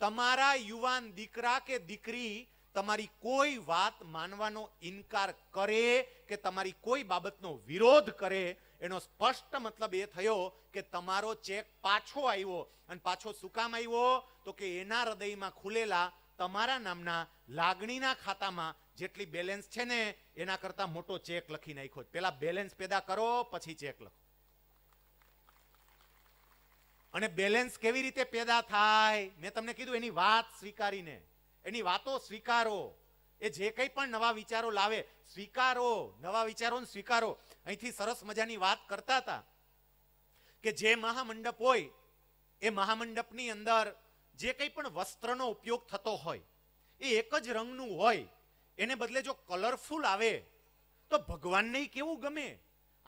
તમારા યુવાન દીકરા કે દીકરી તમારી કોઈ વાત માનવાનો ઇનકાર કરે કે તમારી કોઈ બાબતનો વિરોધ કરે એનો સ્પષ્ટ મતલબ એ થયો કે તમારો ચેક પાછો આવ્યો અને પાછો શું કામ આવ્યો તો કે એના હૃદયમાં ખુલેલા તમારા નામના લાગણીના ખાતામાં જેટલી બેલેન્સ છે ને એના કરતા મોટો ચેક લખી નાખો પેલા બેલેન્સ પેદા કરો પછી ચેક લખો અને બેલેન્સ કેવી રીતે પેદા થાય મેં તમને કીધું એની વાત સ્વીકારીને એની વાતો સ્વીકારો એ જે કંઈ પણ નવા વિચારો લાવે સ્વીકારો નવા વિચારોને સ્વીકારો અહીંથી સરસ મજાની વાત કરતા હતા કે જે મહામંડપ હોય એ મહામંડપની અંદર જે કંઈ પણ વસ્ત્રનો ઉપયોગ થતો હોય એ એક જ રંગનું હોય એને બદલે જો કલરફુલ આવે તો ભગવાનને કેવું ગમે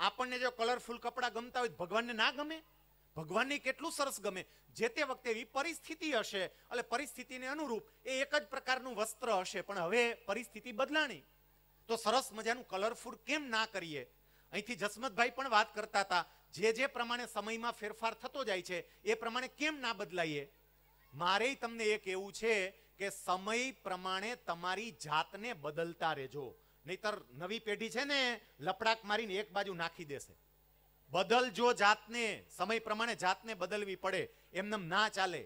આપણને જો કલરફુલ કપડાં ગમતા હોય ભગવાનને ના ગમે ભગવાનને કેટલું સરસ ગમે જે તે વખતે એવી પરિસ્થિતિ હશે એટલે પરિસ્થિતિને અનુરૂપ એ એક જ પ્રકારનું વસ્ત્ર હશે પણ હવે પરિસ્થિતિ બદલાણી તો સરસ મજાનું કલરફુલ કેમ ના કરીએ અહીંથી જસમતભાઈ પણ વાત કરતા હતા જે જે પ્રમાણે સમયમાં ફેરફાર થતો જાય છે એ પ્રમાણે કેમ ના બદલાઈએ મારે તમને એક એવું છે કે સમય પ્રમાણે તમારી જાતને બદલતા રહેજો નહીતર નવી પેઢી છે ને લપડાક મારીને એક બાજુ નાખી દેશે બદલજો જાતને સમય પ્રમાણે જાતને બદલવી પડે એમને ના ચાલે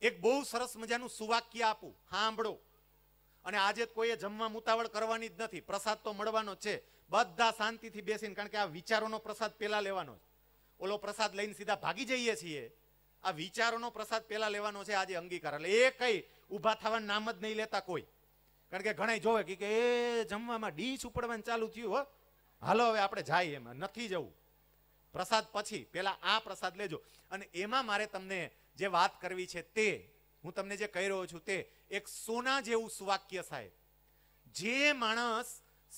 એક બહુ સરસ મજાનું સુવાક્ય આપું સાંભળો અને આજે કોઈએ જમવા મુતાવળ કરવાની જ નથી પ્રસાદ તો મળવાનો છે બધા શાંતિથી બેસીને કારણ કે આ વિચારોનો પ્રસાદ પેલા લેવાનો ઓલો પ્રસાદ લઈને સીધા ભાગી જઈએ છીએ આ વિચારોનો પ્રસાદ પહેલા લેવાનો છે આજે અંગીકાર એટલે એ કઈ ઊભા થવાનું નામ જ નહીં લેતા કોઈ કારણ કે ઘણા જોવે કે એ જમવામાં ડીશ ઉપડવાનું ચાલુ થયું હો હાલો હવે આપણે જાય એમાં નથી જવું પ્રસાદ પછી પહેલા આ પ્રસાદ લેજો અને એમાં મારે તમને જે વાત કરવી છે તે હું તમને જે કહી રહ્યો છું તે એક સોના જેવું સુવાક્ય સાહેબ જે માણસ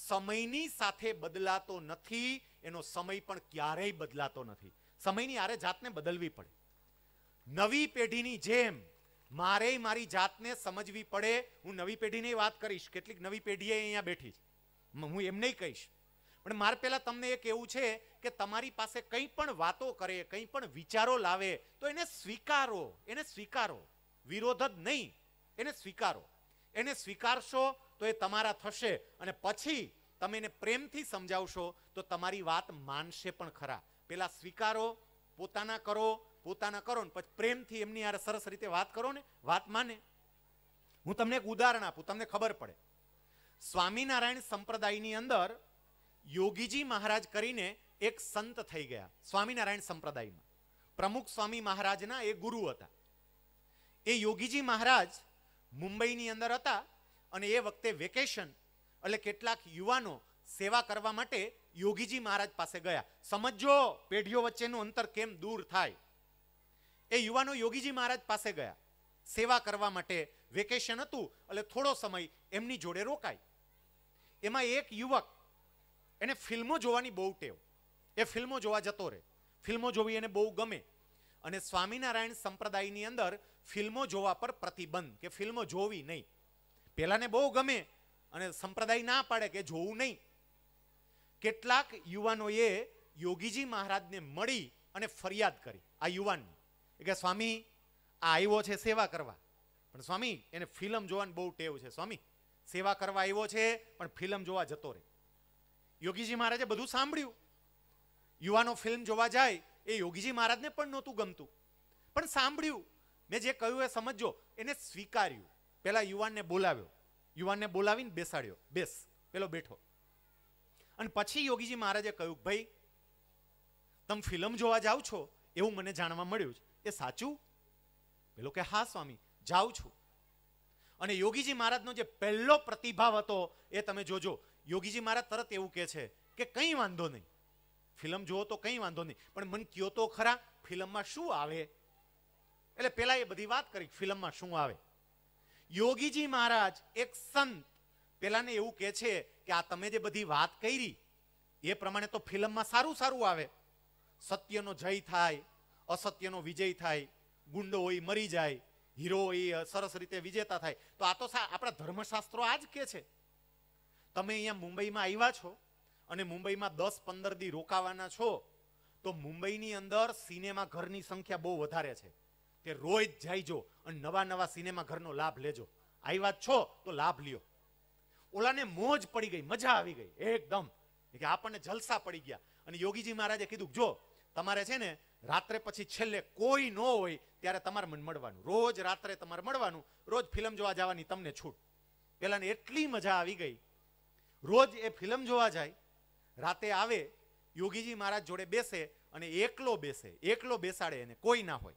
સમયની સાથે બદલાતો નથી એનો સમય પણ ક્યારેય બદલાતો નથી સમયની આરે જાતને બદલવી પડે નવી પેઢીની જેમ મારે મારી જાતને સમજવી પડે હું નવી પેઢીને વાત કરીશ કેટલીક નવી પેઢીએ અહીંયા બેઠી છે હું નહીં કહીશ પણ મારે પહેલાં તમને એક એવું છે કે તમારી પાસે કંઈ પણ વાતો કરે કંઈ પણ વિચારો લાવે તો એને સ્વીકારો એને સ્વીકારો વિરોધ જ નહીં એને સ્વીકારો એને સ્વીકારશો તો એ તમારા થશે અને પછી તમે એને પ્રેમથી સમજાવશો તો તમારી વાત માનશે પણ ખરા પેલા સ્વીકારો પોતાના કરો પોતાના કરો ને પછી પ્રેમથી એમની યાર સરસ રીતે વાત કરો ને વાત માને હું તમને એક ઉદાહરણ આપું તમને ખબર પડે સ્વામિનારાયણ સંપ્રદાયની અંદર યોગીજી મહારાજ કરીને એક સંત થઈ ગયા સ્વામિનારાયણ સંપ્રદાયમાં પ્રમુખ સ્વામી મહારાજના એ ગુરુ હતા એ યોગીજી મહારાજ મુંબઈની અંદર હતા અને એ વખતે વેકેશન એટલે કેટલાક યુવાનો સેવા કરવા માટે યોગીજી મહારાજ પાસે ગયા સમજો પેઢીઓ વચ્ચેનું અંતર કેમ દૂર થાય એ યુવાનો યોગીજી મહારાજ પાસે ગયા સેવા કરવા માટે વેકેશન હતું એટલે થોડો સમય એમની જોડે રોકાય એમાં એક યુવક એને ફિલ્મો જોવાની બહુ ટેવ એ ફિલ્મો જોવા જતો રહે ફિલ્મો જોવી એને બહુ ગમે અને સ્વામિનારાયણ સંપ્રદાયની અંદર ફિલ્મો જોવા પર પ્રતિબંધ કે ફિલ્મો જોવી નહીં પહેલાંને બહુ ગમે અને સંપ્રદાય ના પાડે કે જોવું નહીં કેટલાક યુવાનોએ યોગીજી મહારાજને મળી અને ફરિયાદ કરી આ યુવાનની કે સ્વામી આ આવ્યો છે સેવા કરવા પણ સ્વામી એને ફિલ્મ જોવાની બહુ ટેવ છે સ્વામી સેવા કરવા આવ્યો છે પણ ફિલ્મ જોવા જતો રહે યોગીજી મહારાજે બધું સાંભળ્યું યુવાનો ફિલ્મ જોવા જાય એ યોગીજી મહારાજને પણ નહોતું ગમતું પણ સાંભળ્યું મેં જે કહ્યું એ સમજો એને સ્વીકાર્યું પેલા યુવાનને બોલાવ્યો યુવાનને બોલાવીને બેસાડ્યો બેસ પેલો બેઠો અને પછી યોગીજી મહારાજે કહ્યું ભાઈ તમે ફિલ્મ જોવા જાઓ છો એવું મને જાણવા મળ્યું છે એ સાચું પેલો કે હા સ્વામી જાઉં છું અને યોગીજી મહારાજનો જે પહેલો પ્રતિભાવ હતો એ તમે જોજો યોગીજી મહારાજ તરત એવું કહે છે કે કંઈ વાંધો નહીં ફિલ્મ જુઓ તો કંઈ વાંધો નહીં પણ મને કયો તો ખરા ફિલ્મમાં શું આવે એટલે પેલા એ બધી વાત કરી ફિલ્મમાં શું આવે યોગીજી મહારાજ એક સંત પેલાને એવું કહે છે કે આ તમે જે બધી વાત કરી એ પ્રમાણે તો ફિલ્મમાં સારું સારું આવે સત્યનો જય થાય અસત્યનો વિજય થાય ગુંડો હોય મરી જાય હીરો એ સરસ રીતે વિજેતા થાય તો આ તો આપણા ધર્મશાસ્ત્રો આ જ કે છે તમે અહીંયા મુંબઈમાં આવ્યા છો અને મુંબઈમાં દસ પંદર દી રોકાવાના છો તો મુંબઈની અંદર સિનેમા ઘરની સંખ્યા બહુ વધારે છે તે રોજ જાયજો અને નવા નવા સિનેમા ઘરનો લાભ લેજો આવ્યા છો તો લાભ લ્યો ઓલાને મોજ પડી ગઈ મજા આવી ગઈ એકદમ કે આપણને જલસા પડી ગયા અને યોગીજી મહારાજે કીધું જો તમારે છે ને રાત્રે પછી છેલ્લે કોઈ ન હોય ત્યારે તમારે મને મળવાનું રોજ રાત્રે તમારે મળવાનું રોજ ફિલ્મ જોવા જવાની તમને છૂટ પહેલાંને એટલી મજા આવી ગઈ રોજ એ ફિલ્મ જોવા જાય રાતે આવે યોગીજી મહારાજ જોડે બેસે અને એકલો બેસે એકલો બેસાડે એને કોઈ ના હોય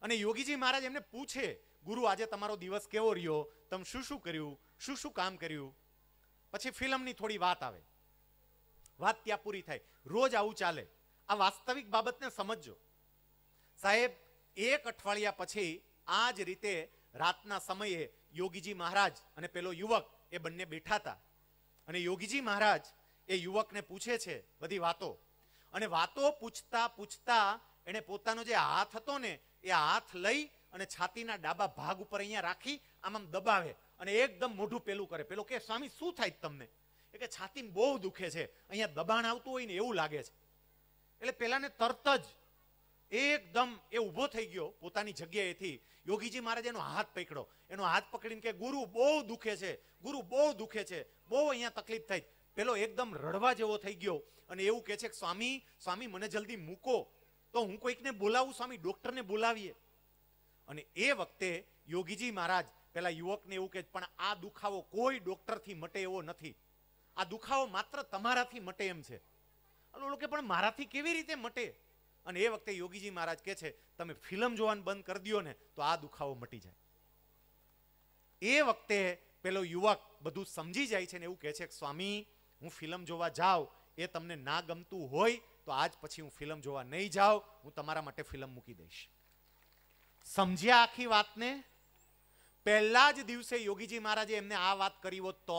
અને યોગીજી મહારાજ એમને પૂછે ગુરુ આજે તમારો દિવસ કેવો રહ્યો તમે શું શું કર્યું શું શું કામ કર્યું પછી ફિલ્મની થોડી વાત આવે વાત ત્યાં પૂરી થાય રોજ આવું ચાલે આ વાસ્તવિક બાબતને સમજજો સાહેબ એક અઠવાડિયા પછી આ જ રીતે રાતના સમયે યોગીજી મહારાજ અને પેલો યુવક એ બંને બેઠા હતા અને યોગીજી મહારાજ એ યુવકને પૂછે છે બધી વાતો અને વાતો પૂછતા પૂછતા એને પોતાનો જે હાથ હતો ને એ હાથ લઈ અને છાતીના ડાબા ભાગ ઉપર અહીંયા રાખી આમ આમ દબાવે અને એકદમ મોઢું પેલું કરે પેલો કે સ્વામી શું થાય તમને એ કે છાતી બહુ દુખે છે અહીંયા દબાણ આવતું હોય ને એવું લાગે છે એટલે પેલાને તરત જ એકદમ એ ઊભો થઈ ગયો પોતાની જગ્યાએથી યોગીજી મહારાજ એનો હાથ પકડો એનો હાથ પકડીને કે ગુરુ બહુ દુખે છે ગુરુ બહુ દુખે છે બહુ અહીંયા તકલીફ થાય પેલો એકદમ રડવા જેવો થઈ ગયો અને એવું કહે છે કે સ્વામી સ્વામી મને જલ્દી મૂકો તો હું કોઈકને બોલાવું સ્વામી ડોક્ટરને બોલાવીએ અને એ વખતે યોગીજી મહારાજ પેલા યુવકને એવું કે પણ આ દુખાવો કોઈ ડોક્ટરથી મટે એવો નથી આ દુખાવો માત્ર તમારાથી મટે એમ છે લોકો પણ મારાથી કેવી રીતે મટે અને એ વખતે યોગીજી મહારાજ કે છે તમે ફિલ્મ જોવાનું બંધ કરી દો ને તો આ દુખાવો મટી જાય એ વખતે પેલો યુવક બધું સમજી જાય છે ને એવું કહે છે કે સ્વામી હું ફિલ્મ જોવા જાઉં એ તમને ના ગમતું હોય તો આજ પછી હું ફિલ્મ જોવા નહીં જાઉં હું તમારા માટે ફિલ્મ મૂકી દઈશ સમજ્યા આખી વાતને પહેલા જ દિવસે યોગીજી મહારાજે એમને આ વાત કરી હોત તો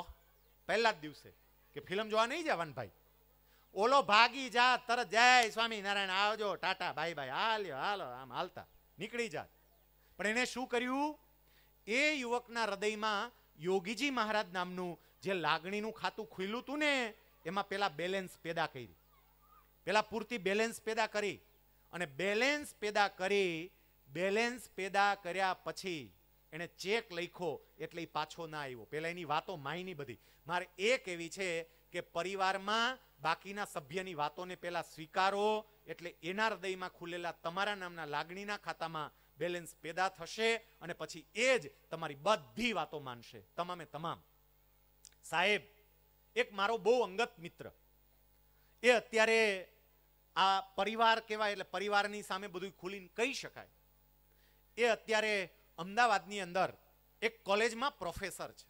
પહેલા જ દિવસે કે ફિલ્મ જોવા નહીં જવાનું ભાઈ બોલો ભાગી જા તરત જય સ્વામિનારાયણ આવજો ટાટા ભાઈ ભાઈ હાલ્યો હાલો આમ હાલતા નીકળી જા પણ એને શું કર્યું એ યુવકના હૃદયમાં યોગીજી મહારાજ નામનું જે લાગણીનું ખાતું ખુલ્લું હતું ને એમાં પેલા બેલેન્સ પેદા કરી પેલા પૂરતી બેલેન્સ પેદા કરી અને બેલેન્સ પેદા કરી બેલેન્સ પેદા કર્યા પછી એણે ચેક લખ્યો એટલે પાછો ના આવ્યો પેલા એની વાતો માયની બધી મારે એક એવી છે કે પરિવારમાં બાકીના સભ્યની વાતોને પહેલા સ્વીકારો એટલે એના હૃદયમાં ખુલેલા તમારા નામના લાગણીના ખાતામાં બેલેન્સ પેદા થશે અને પછી એ જ તમારી બધી વાતો માનશે તમામે તમામ સાહેબ એક મારો બહુ અંગત મિત્ર એ અત્યારે આ પરિવાર કહેવાય એટલે પરિવારની સામે બધું ખુલીને કહી શકાય એ અત્યારે અમદાવાદની અંદર એક કોલેજમાં પ્રોફેસર છે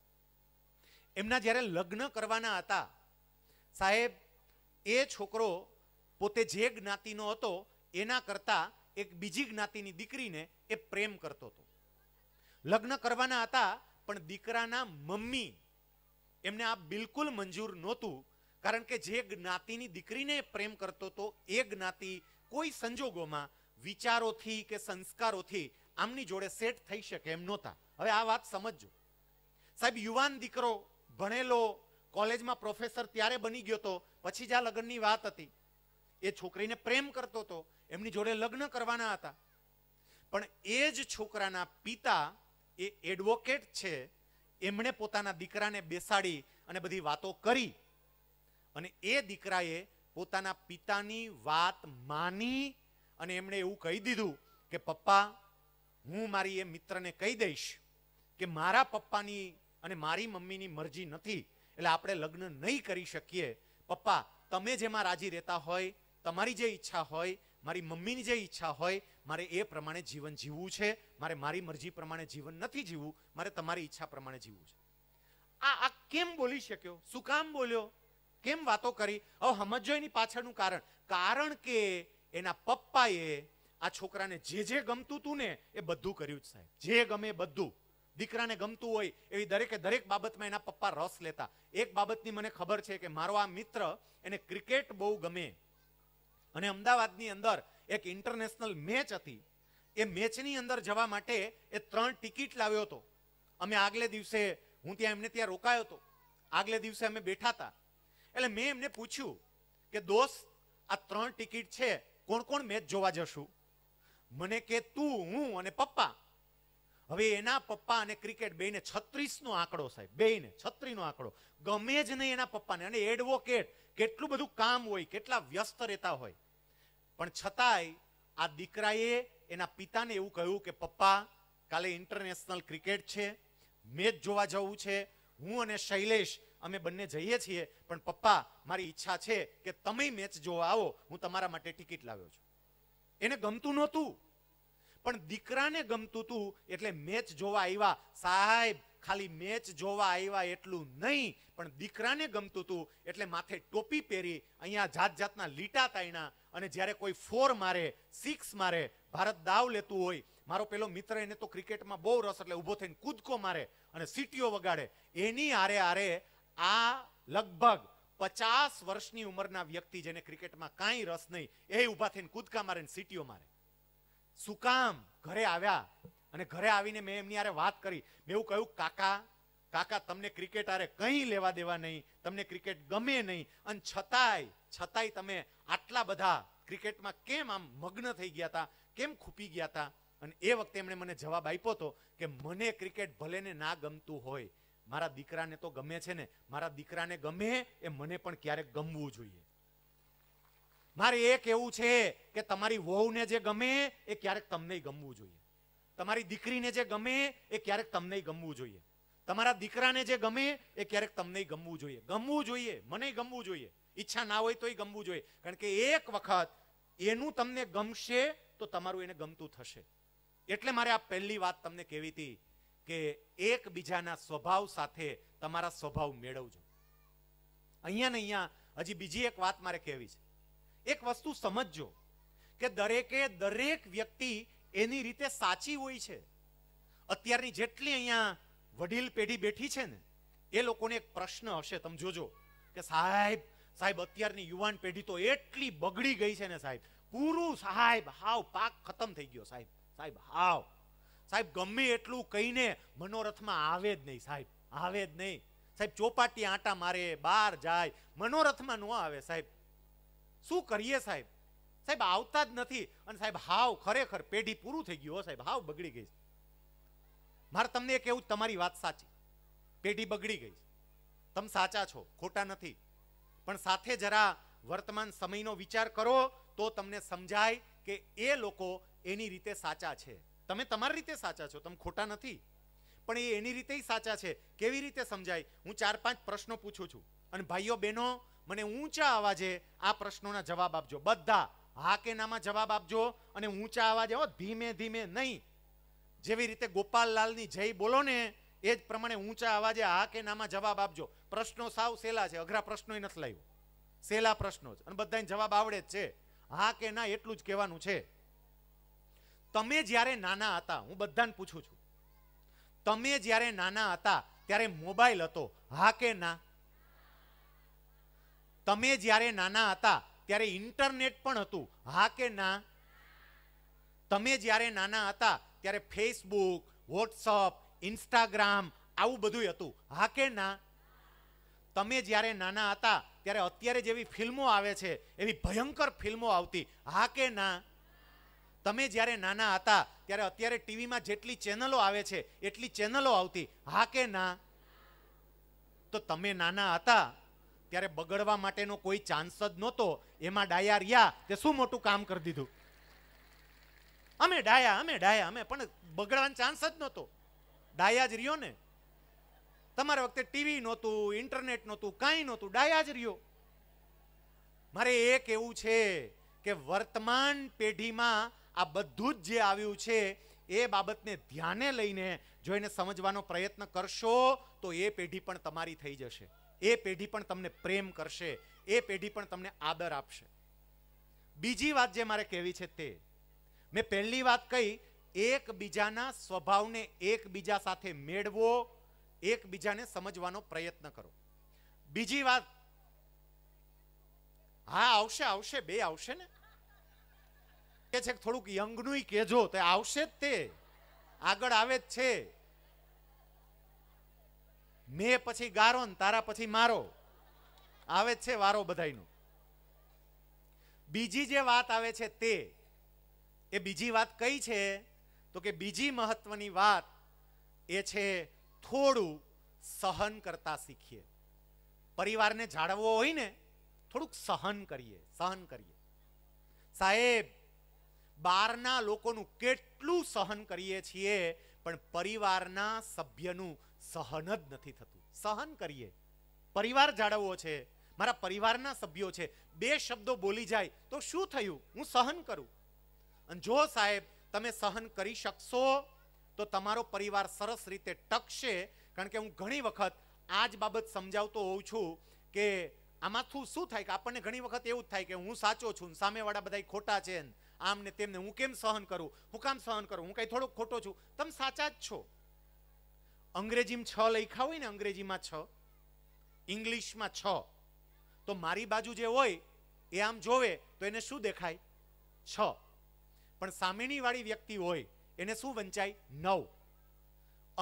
એમના જ્યારે લગ્ન કરવાના હતા સાહેબ એ છોકરો પોતે જે જ્ઞાતિનો હતો એના કરતાં એક બીજી જ્ઞાતિની દીકરીને એ પ્રેમ કરતો હતો લગ્ન કરવાના હતા પણ દીકરાના મમ્મી એમને આ બિલકુલ મંજૂર નહોતું કારણ કે જે જ્ઞાતિની દીકરીને પ્રેમ કરતો હતો એ જ્ઞાતિ કોઈ સંજોગોમાં વિચારોથી કે સંસ્કારોથી આમની જોડે સેટ થઈ શકે એમ નહોતા હવે આ વાત સમજજો સાહેબ યુવાન દીકરો ભણેલો કોલેજમાં પ્રોફેસર ત્યારે બની ગયો હતો પછી જ્યાં લગ્નની વાત હતી એ છોકરીને પ્રેમ કરતો હતો એમની જોડે લગ્ન કરવાના હતા પણ એ જ છોકરાના પિતા એ એડવોકેટ છે એમણે પોતાના દીકરાને બેસાડી અને બધી વાતો કરી અને એ દીકરાએ પોતાના પિતાની વાત માની અને એમણે એવું કહી દીધું કે પપ્પા હું મારી એ મિત્રને કહી દઈશ કે મારા પપ્પાની અને મારી મમ્મીની મરજી નથી એટલે આપણે લગ્ન નહીં કરી શકીએ પપ્પા તમે જેમાં રાજી રહેતા હોય તમારી જે ઈચ્છા હોય મારી મમ્મીની જે ઈચ્છા હોય મારે એ પ્રમાણે જીવન જીવવું છે મારે મારી મરજી પ્રમાણે જીવન નથી જીવવું મારે તમારી ઈચ્છા પ્રમાણે જીવવું છે આ આ કેમ બોલી શક્યો શું કામ બોલ્યો કેમ વાતો કરી હવે સમજો એની પાછળનું કારણ કારણ કે એના પપ્પાએ આ છોકરાને જે જે ગમતું હતું ને એ બધું કર્યું જ સાહેબ જે ગમે બધું દીકરાને ગમતું હોય એવી દરેકે દરેક બાબતમાં એના પપ્પા રસ લેતા એક બાબતની મને ખબર છે કે મારો આ મિત્ર એને ક્રિકેટ બહુ ગમે અને અમદાવાદની અંદર એક ઇન્ટરનેશનલ મેચ હતી એ મેચની અંદર જવા માટે એ ત્રણ ટિકિટ લાવ્યો હતો અમે આગલે દિવસે હું ત્યાં એમને ત્યાં રોકાયો હતો આગલે દિવસે અમે બેઠા હતા એટલે મેં એમને પૂછ્યું કે દોસ્ત આ ત્રણ ટિકિટ છે કોણ કોણ મેચ જોવા જશું મને કે તું હું અને પપ્પા હવે એના પપ્પા અને ક્રિકેટ બેને છત્રીસનો આંકડો સાહેબ બેને છત્રીનો આંકડો ગમે જ નહીં એના પપ્પાને અને એડવોકેટ કેટલું બધું કામ હોય કેટલા વ્યસ્ત રહેતા હોય પણ છતાંય આ દીકરાએ એના પિતાને એવું કહ્યું કે પપ્પા કાલે ઇન્ટરનેશનલ ક્રિકેટ છે મેચ જોવા જવું છે હું અને શૈલેષ અમે બંને જઈએ છીએ પણ પપ્પા મારી ઈચ્છા છે કે તમે મેચ જોવા આવો હું તમારા માટે ટિકિટ લાવ્યો છું એને ગમતું નહોતું પણ દીકરાને ગમતું હતું એટલે મેચ જોવા આવ્યા સાહેબ ખાલી મેચ જોવા આવ્યા એટલું નહીં પણ દીકરાને ગમતું હતું એટલે માથે ટોપી પહેરી અહીંયા જાત જાતના લીટા તાયણા અને જ્યારે કોઈ ફોર મારે સિક્સ મારે ભારત દાવ લેતું હોય મારો પેલો મિત્ર એને તો ક્રિકેટમાં બહુ રસ એટલે ઊભો થઈને કૂદકો મારે અને સીટીઓ વગાડે એની આરે આરે આ લગભગ પચાસ વર્ષની ઉંમરના વ્યક્તિ જેને ક્રિકેટમાં કાંઈ રસ નહીં એ ઊભા થઈને કૂદકા મારે ને સીટીઓ મારે શું કામ ઘરે આવ્યા અને ઘરે આવીને મેં એમની આરે વાત કરી મેં એવું કહ્યું કાકા કાકા તમને ક્રિકેટ આરે કંઈ લેવા દેવા નહીં તમને ક્રિકેટ ગમે નહીં અને છતાંય છતાંય તમે આટલા બધા ક્રિકેટમાં કેમ આમ મગ્ન થઈ ગયા હતા કેમ ખૂપી ગયા હતા અને એ વખતે એમણે મને જવાબ આપ્યો હતો કે મને ક્રિકેટ ભલેને ના ગમતું હોય મારા દીકરાને તો ગમે છે ને મારા દીકરાને ગમે એ મને પણ ક્યારેક ગમવું જોઈએ મારે એક એવું છે કે તમારી વહુને જે ગમે એ ક્યારેક તમને ગમવું જોઈએ તમારી દીકરીને જે ગમે એ ક્યારેક તમને ગમવું જોઈએ તમારા દીકરાને જે ગમે એ ક્યારેક તમને ગમવું જોઈએ ગમવું જોઈએ મને ગમવું જોઈએ ઈચ્છા ના હોય તોય ગમવું જોઈએ કારણ કે એક વખત એનું તમને ગમશે તો તમારું એને ગમતું થશે એટલે મારે આ પહેલી વાત તમને કહેવી હતી કે એકબીજાના સ્વભાવ સાથે તમારા સ્વભાવ મેળવજો અહીંયા ને અહીંયા હજી બીજી એક વાત મારે કહેવી છે એક વસ્તુ સમજજો કે દરેકે દરેક વ્યક્તિ એની રીતે સાચી હોય છે અત્યારની જેટલી અહીંયા વડીલ પેઢી બેઠી છે ને એ લોકોને એક પ્રશ્ન હશે તમે જોજો કે સાહેબ સાહેબ અત્યારની યુવાન પેઢી તો એટલી બગડી ગઈ છે ને સાહેબ પૂરું સાહેબ હાવ પાક ખતમ થઈ ગયો સાહેબ સાહેબ હાવ સાહેબ ગમે એટલું કહીને મનોરથમાં આવે જ નહીં સાહેબ આવે જ નહીં સાહેબ ચોપાટી આંટા મારે બહાર જાય મનોરથમાં ન આવે સાહેબ શું કરીએ સાહેબ સાહેબ આવતા જ નથી અને સાહેબ હાવ ખરેખર પેઢી પૂરું થઈ ગયું સાહેબ હાવ બગડી ગઈ મારે તમને એક એવું તમારી વાત સાચી પેઢી બગડી ગઈ તમે સાચા છો ખોટા નથી પણ સાથે જરા વર્તમાન સમયનો વિચાર કરો તો તમને સમજાય કે એ લોકો એની રીતે સાચા છે તમે તમારી રીતે સાચા છો તમે ખોટા નથી પણ એ એની રીતે સાચા છે કેવી રીતે સમજાય હું ચાર પાંચ પ્રશ્નો પૂછું છું અને ભાઈઓ બહેનો મને ઊંચા અવાજે આ પ્રશ્નોના જવાબ આપજો બધા હા કે નામાં જવાબ આપજો અને ઊંચા અવાજે ધીમે ધીમે નહીં જેવી રીતે ગોપાલલાલની જય બોલો ને એ જ પ્રમાણે ઊંચા અવાજે હા કે નામાં જવાબ આપજો પ્રશ્નો સાવ સેલા છે અઘરા પ્રશ્નો નથી લાવ્યો સેલા પ્રશ્નો જ અને બધાને જવાબ આવડે જ છે હા કે ના એટલું જ કહેવાનું છે તમે જ્યારે નાના હતા હું બધાને પૂછું છું તમે જ્યારે નાના હતા ત્યારે મોબાઈલ હતો હા કે ના તમે જ્યારે નાના હતા ત્યારે ઇન્ટરનેટ પણ હતું હા કે ના તમે જ્યારે નાના હતા ત્યારે ફેસબુક વોટ્સઅપ ઇન્સ્ટાગ્રામ આવું બધું હતું હા કે ના તમે જ્યારે નાના હતા ત્યારે અત્યારે જેવી ફિલ્મો આવે છે એવી ભયંકર ફિલ્મો આવતી હા કે ના તમે જ્યારે નાના હતા ત્યારે અત્યારે ટીવીમાં જેટલી ચેનલો આવે છે એટલી ચેનલો આવતી હા કે ના તો તમે નાના હતા ત્યારે બગડવા માટેનો કોઈ ચાન્સ જ નહોતો એમાં ડાયા રહ્યા તે શું મોટું કામ કરી દીધું અમે ડાયા અમે ડાયા અમે પણ બગડવાનો ચાન્સ જ નહોતો ડાયા જ રહ્યો ને તમારા વખતે ટીવી નહોતું ઇન્ટરનેટ નહોતું કાંઈ નહોતું ડાયા જ રહ્યો મારે એ કહેવું છે કે વર્તમાન પેઢીમાં આ બધું જ જે આવ્યું છે એ બાબતને ધ્યાને લઈને જો એને સમજવાનો પ્રયત્ન કરશો તો એ પેઢી પણ તમારી થઈ જશે એ પેઢી પણ તમને પ્રેમ કરશે એ પેઢી પણ તમને આદર આપશે બીજી વાત જે મારે કહેવી છે તે મેં પહેલી વાત કહી એકબીજાના સ્વભાવને એકબીજા સાથે મેળવો એકબીજાને સમજવાનો પ્રયત્ન કરો બીજી વાત હા આવશે આવશે બે આવશે ને કે છે થોડુંક યંગનું કહેજો તે આવશે જ તે આગળ આવે જ છે મેં પછી ગારો ને તારા પછી મારો આવે છે વારો બધાયનો બીજી જે વાત આવે છે તે એ બીજી વાત કઈ છે તો કે બીજી મહત્વની વાત એ છે થોડું સહન કરતા શીખીએ પરિવારને જાળવવો હોય ને થોડુંક સહન કરીએ સહન કરીએ સાહેબ બારના લોકોનું કેટલું સહન કરીએ છીએ પણ પરિવારના સભ્યનું સહન જ નથી થતું સહન કરીએ પરિવાર જાળવવો છે મારા પરિવારના સભ્યો છે બે શબ્દો બોલી જાય તો શું થયું હું સહન કરું અને જો સાહેબ તમે સહન કરી શકશો તો તમારો પરિવાર સરસ રીતે ટકશે કારણ કે હું ઘણી વખત આ જ બાબત સમજાવતો હોઉં છું કે આમાંથી શું થાય કે આપણને ઘણી વખત એવું જ થાય કે હું સાચો છું સામેવાળા બધા ખોટા છે આમ ને તેમને હું કેમ સહન કરું હું કામ સહન કરું હું કંઈ થોડોક ખોટો છું તમે સાચા જ છો અંગ્રેજીમાં છ લખ્યા હોય ને અંગ્રેજીમાં છ ઇંગ્લિશમાં છ તો મારી બાજુ જે હોય એ આમ જોવે તો એને શું દેખાય છ પણ સામેની વાળી વ્યક્તિ હોય એને શું વંચાય નવ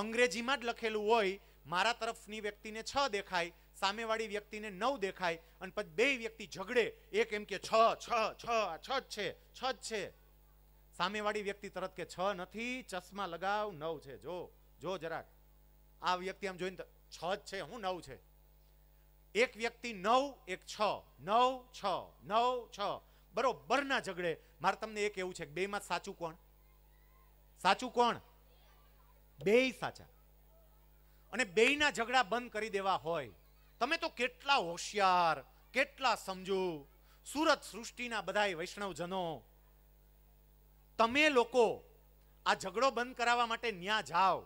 અંગ્રેજીમાં જ લખેલું હોય મારા તરફની વ્યક્તિને છ દેખાય સામેવાળી વ્યક્તિને નવ દેખાય અને પછી બે વ્યક્તિ ઝઘડે એક એમ કે છ છ છ છ જ છે છ જ છે સામેવાળી વ્યક્તિ તરત કે છ નથી ચશ્મા લગાવ નવ છે જો જો જરાક આ વ્યક્તિ આમ જોઈને છ જ છે હું નવ છે એક વ્યક્તિ નવ એક છ નવ છ નવ છ બરોબરના ઝઘડે મારે તમને એક એવું છે કે બેમાં સાચું કોણ સાચું કોણ બેય સાચા અને બેયના ઝઘડા બંધ કરી દેવા હોય તમે તો કેટલા હોશિયાર કેટલા સમજુ સુરત સૃષ્ટિના બધા વૈષ્ણવજનો તમે લોકો આ ઝઘડો બંધ કરાવવા માટે ન્યા જાઓ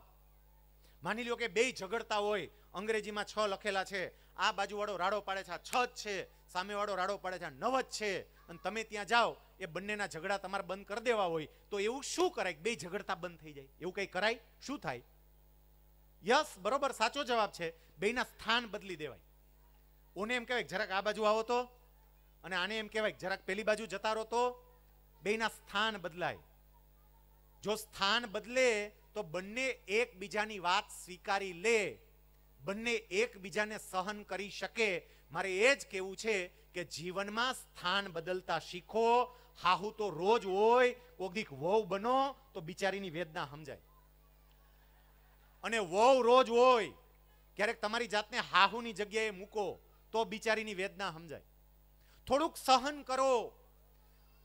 માની લ્યો કે બે ઝઘડતા હોય અંગ્રેજીમાં છ લખેલા છે આ બાજુવાળો રાડો પાડે છે આ છ જ છે સામેવાળો રાડો પાડે છે આ નવ જ છે અને તમે ત્યાં જાઓ એ બંનેના ઝઘડા તમારે બંધ કરી દેવા હોય તો એવું શું કરાય બે ઝઘડતા બંધ થઈ જાય એવું કંઈ કરાય શું થાય યસ બરોબર સાચો જવાબ છે બેના સ્થાન બદલી દેવાય ઓને એમ કહેવાય જરાક આ બાજુ આવો તો અને આને એમ કહેવાય જરાક પેલી બાજુ જતા રહો તો બેના સ્થાન બદલાય જો સ્થાન બદલે તો બંને એકબીજાની વાત સ્વીકારી લે બંને એકબીજાને સહન કરી શકે મારે એ જ કહેવું છે કે જીવનમાં સ્થાન બદલતા શીખો હાહુ તો રોજ હોય કોઈક વહુ બનો તો બિચારીની વેદના સમજાય અને વહુ રોજ હોય ક્યારેક તમારી જાતને હાહુની જગ્યાએ મૂકો તો બિચારીની વેદના સમજાય થોડુંક સહન કરો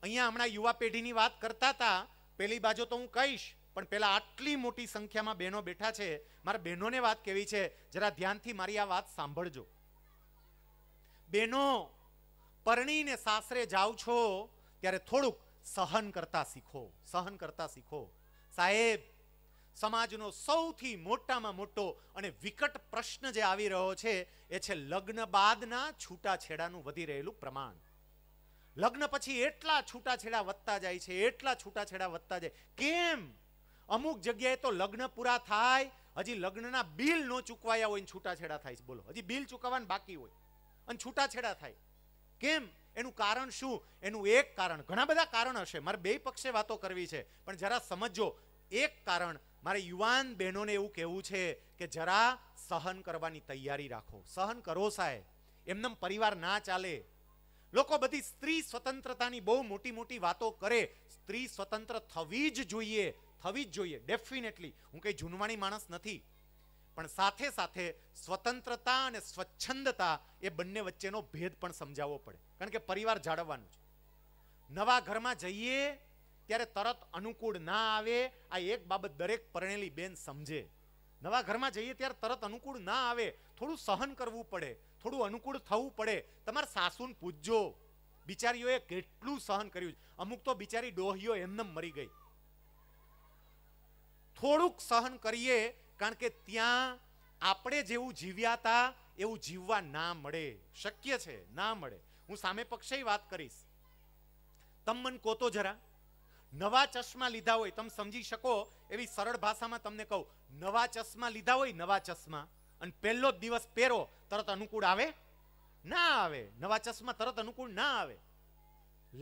અહીંયા હમણાં યુવા પેઢીની વાત કરતા હતા પેલી બાજુ તો હું કહીશ પણ પેલા આટલી મોટી સંખ્યામાં બહેનો બેઠા છે મારા બહેનોને વાત કેવી છે જરા ધ્યાનથી મારી આ વાત સાંભળજો બહેનો પરણીને સાસરે જાઓ છો ત્યારે થોડુંક સહન કરતા શીખો સહન કરતા શીખો સાહેબ સમાજનો સૌથી મોટામાં મોટો અને વિકટ પ્રશ્ન જે આવી રહ્યો છે એ છે લગ્ન બાદના છૂટાછેડાનું વધી રહેલું પ્રમાણ લગ્ન પછી એટલા છૂટાછેડા વધતા જાય છે એટલા છૂટાછેડા વધતા જાય કેમ અમુક જગ્યાએ તો લગ્ન પૂરા થાય હજી લગ્નના બિલ ન ચૂકવાયા હોય છૂટાછેડા થાય છે બોલો હજી બિલ ચૂકવવાનું બાકી હોય અને છૂટાછેડા થાય કેમ એનું કારણ શું એનું એક કારણ ઘણા બધા કારણ હશે મારે બે પક્ષે વાતો કરવી છે પણ જરા સમજો એક કારણ મારે યુવાન બહેનોને એવું કહેવું છે કે જરા સહન કરવાની તૈયારી રાખો સહન કરો સાહેબ એમને પરિવાર ના ચાલે લોકો બધી સ્ત્રી સ્વતંત્રતાની બહુ મોટી મોટી વાતો કરે સ્ત્રી સ્વતંત્ર થવી જ જોઈએ થવી જ જોઈએ ડેફિનેટલી હું કંઈ જૂનવાણી માણસ નથી પણ સાથે સાથે સ્વતંત્રતા અને સ્વચ્છંદતા એ બંને વચ્ચેનો ભેદ પણ સમજાવવો પડે કારણ કે પરિવાર જાળવવાનું છે નવા ઘરમાં જઈએ ત્યારે તરત અનુકૂળ ના આવે આ એક બાબત દરેક પરણેલી બેન સમજે નવા ઘરમાં જઈએ ત્યારે તરત અનુકૂળ ના આવે થોડું સહન કરવું પડે થોડું અનુકૂળ થવું પડે તમારા સાસુન પૂછજો બિચારીઓએ કેટલું સહન કર્યું અમુક તો બિચારી ડોહીઓ એમને મરી ગઈ થોડુંક સહન કરીએ કારણ કે ત્યાં આપણે જેવું જીવ્યા હતા એવું જીવવા ના મળે શક્ય છે ના મળે હું સામે પક્ષે વાત કરીશ તમ મન કોતો જરા નવા ચશ્મા લીધા હોય તમે સમજી શકો એવી સરળ ભાષામાં તમને કહું નવા ચશ્મા લીધા હોય નવા ચશ્મા અને પહેલો જ દિવસ પહેરો તરત અનુકૂળ આવે ના આવે નવા ચશ્મા તરત અનુકૂળ ના આવે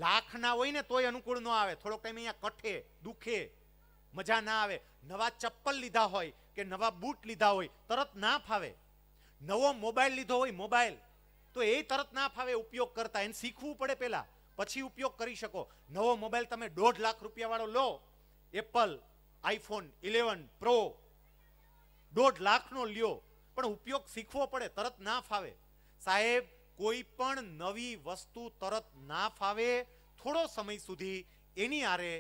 લાખ ના હોય ને તોય અનુકૂળ ન આવે થોડોક ટાઈમ અહીંયા કઠે દુખે મજા ના આવે નવા ચપ્પલ લીધા હોય કે નવા બૂટ લીધા હોય તરત ના ફાવે નવો મોબાઈલ લીધો હોય મોબાઈલ તો એ તરત ના ફાવે ઉપયોગ કરતા એને શીખવું પડે પહેલાં પછી ઉપયોગ કરી શકો નવો મોબાઈલ તમે દોઢ લાખ રૂપિયાવાળો લો એપલ આઈફોન ઇલેવન પ્રો દોઢ લાખનો લ્યો પણ ઉપયોગ શીખવો પડે તરત ના ફાવે સાહેબ કોઈ પણ નવી વસ્તુ તરત ના ફાવે થોડો સમય સુધી એની આરે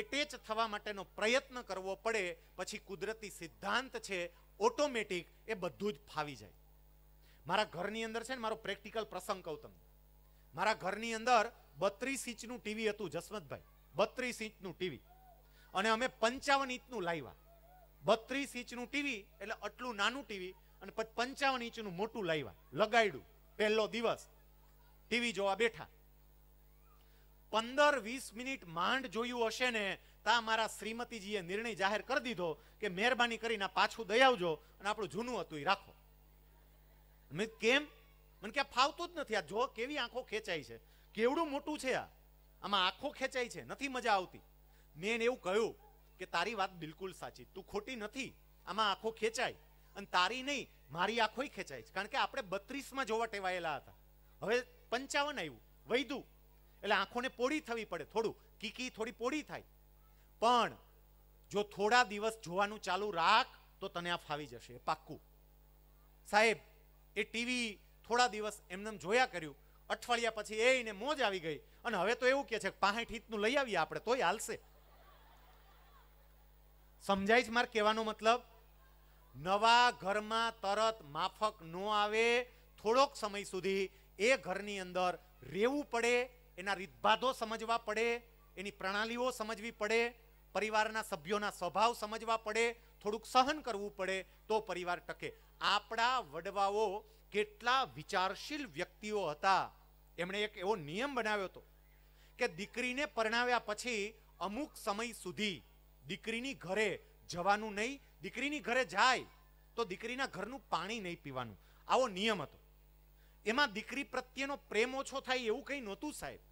એટેચ થવા માટેનો પ્રયત્ન કરવો પડે પછી કુદરતી સિદ્ધાંત છે ઓટોમેટિક એ બધું જ ફાવી જાય મારા ઘરની અંદર છે ને મારો પ્રેક્ટિકલ પ્રસંગ કહું તમને મારા ઘરની અંદર બત્રીસ ઇંચનું ટીવી હતું જસવંતભાઈ બત્રીસ ઇંચનું ટીવી અને અમે પંચાવન ઇંચનું લાવ્યા બત્રીસ ઇંચનું ટીવી એટલે આટલું નાનું ટીવી અને પંચાવન ઇંચનું મોટું લાવ્યા લગાડ્યું પહેલો દિવસ ટીવી જોવા બેઠા પંદર વીસ મિનિટ માંડ જોયું હશે ને તા મારા શ્રીમતીજીએ નિર્ણય જાહેર કરી દીધો કે મહેરબાની કરીને પાછું દઈ આવજો અને આપણું જૂનું હતું એ રાખો મેં કેમ મને ક્યાં ફાવતું જ નથી આ જો કેવી આંખો ખેંચાય છે કેવડું મોટું છે આ આમાં આંખો ખેંચાય છે નથી મજા આવતી મેં એવું કહ્યું કે તારી વાત બિલકુલ સાચી તું ખોટી નથી આમાં આંખો ખેંચાય અને તારી નહીં મારી આંખોય ખેંચાય છે કારણ કે આપણે બત્રીસમાં જોવા ટેવાયેલા હતા હવે પંચાવન આવ્યું વૈધું એટલે આંખોને પોળી થવી પડે થોડું કીકી થોડી પોળી થાય પણ જો થોડા દિવસ જોવાનું ચાલુ રાખ તો તને આ ફાવી જશે પાક્કું સાહેબ એ ટીવી થોડા દિવસ એમને જોયા કર્યું અઠવાડિયા પછી એ એને મોજ આવી ગઈ અને હવે તો એવું કે છે પાસઠ હિતનું લઈ આવીએ આપણે તોય હાલશે સમજાય છે મારે કહેવાનો મતલબ નવા ઘરમાં તરત માફક ન આવે થોડોક સમય સુધી એ ઘરની અંદર રહેવું પડે એના રીતભાતો સમજવા પડે એની પ્રણાલીઓ સમજવી પડે પરિવારના સભ્યોના સ્વભાવ સમજવા પડે થોડુંક સહન કરવું પડે તો પરિવાર ટકે આપણા વડવાઓ કેટલા વિચારશીલ વ્યક્તિઓ હતા એમણે એક એવો નિયમ બનાવ્યો હતો કે દીકરીને પરણાવ્યા પછી અમુક સમય સુધી દીકરીની ઘરે જવાનું નહીં દીકરીની ઘરે જાય તો દીકરીના ઘરનું પાણી નહીં પીવાનું આવો નિયમ હતો એમાં દીકરી પ્રત્યેનો પ્રેમ ઓછો થાય એવું કંઈ નહોતું સાહેબ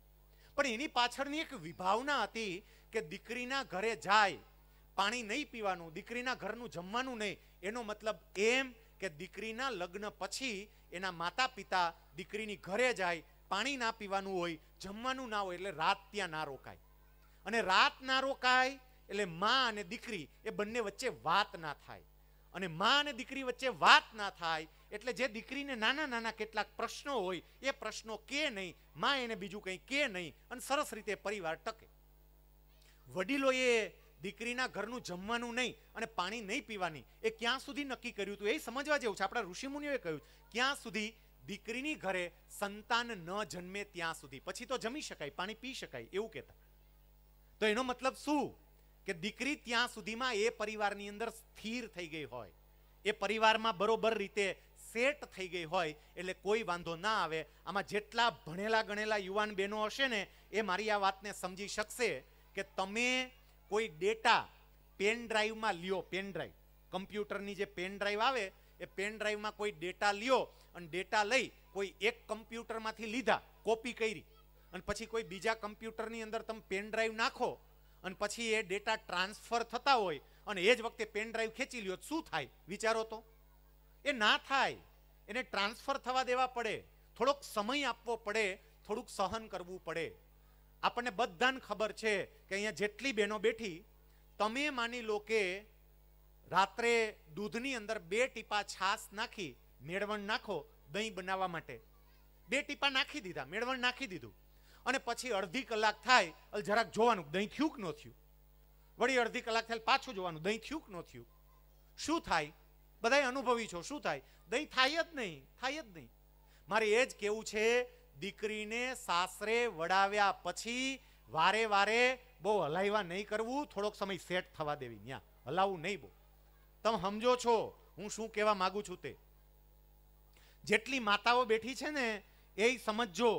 પણ એની પાછળની એક વિભાવના હતી કે દીકરીના ઘરે જાય પાણી નહીં પીવાનું દીકરીના ઘરનું જમવાનું નહીં એનો મતલબ એમ કે દીકરીના લગ્ન પછી એના માતા પિતા દીકરીની ઘરે જાય પાણી ના પીવાનું હોય જમવાનું ના હોય એટલે રાત ત્યાં ના રોકાય અને રાત ના રોકાય એટલે માં અને દીકરી એ બંને વચ્ચે વાત ના થાય અને માં અને દીકરી વચ્ચે વાત ના થાય એટલે જે દીકરીને નાના નાના કેટલાક પ્રશ્નો હોય એ પ્રશ્નો કે નહીં માં એને બીજું કંઈ કે નહીં અને સરસ રીતે પરિવાર ટકે વડીલોએ દીકરીના ઘરનું જમવાનું નહીં અને પાણી નહીં પીવાની એ ક્યાં સુધી નક્કી કર્યું હતું એ સમજવા જેવું છે આપણા ઋષિમુનિઓએ કહ્યું ક્યાં સુધી દીકરીની ઘરે સંતાન ન જન્મે ત્યાં સુધી પછી તો જમી શકાય પાણી પી શકાય એવું કહેતા તો એનો મતલબ શું કે દીકરી ત્યાં સુધીમાં એ પરિવારની અંદર સ્થિર થઈ ગઈ હોય એ પરિવારમાં બરોબર રીતે સેટ થઈ ગઈ હોય એટલે કોઈ વાંધો ના આવે આમાં જેટલા ભણેલા ગણેલા યુવાન બહેનો હશે ને એ મારી આ વાતને સમજી શકશે કે તમે કોઈ ડેટા પેન ડ્રાઈવમાં લ્યો પેન ડ્રાઈવ કમ્પ્યુટરની જે પેન ડ્રાઈવ આવે એ પેન ડ્રાઈવમાં કોઈ ડેટા લ્યો અને ડેટા લઈ કોઈ એક કમ્પ્યુટરમાંથી લીધા કોપી કરી અને પછી કોઈ બીજા કમ્પ્યુટરની અંદર તમે પેન ડ્રાઈવ નાખો અને પછી એ ડેટા ટ્રાન્સફર થતા હોય અને એ જ વખતે પેન ડ્રાઈવ ખેંચી લ્યો શું થાય વિચારો તો એ ના થાય એને ટ્રાન્સફર થવા દેવા પડે થોડોક સમય આપવો પડે થોડુંક સહન કરવું પડે આપણને બધાને ખબર છે કે અહીંયા જેટલી બહેનો બેઠી તમે માની લો કે રાત્રે દૂધની અંદર બે ટીપા છાશ નાખી મેળવણ નાખો દહીં બનાવવા માટે બે ટીપા નાખી દીધા મેળવણ નાખી દીધું અને પછી અડધી કલાક થાય એટલે જરાક જોવાનું દહીં થયું કે ન થયું વળી અડધી કલાક થાય પાછું જોવાનું દહીં થયું કે ન થયું શું થાય બધા અનુભવી છો શું થાય દહીં થાય જ નહીં થાય જ નહીં મારે એ જ કેવું છે દીકરીને સાસરે વડાવ્યા પછી વારે વારે બહુ હલાવવા નહીં કરવું થોડોક સમય સેટ થવા દેવી ત્યાં હલાવવું નહીં બહુ તમે સમજો છો હું શું કહેવા માગું છું તે જેટલી માતાઓ બેઠી છે ને એ સમજો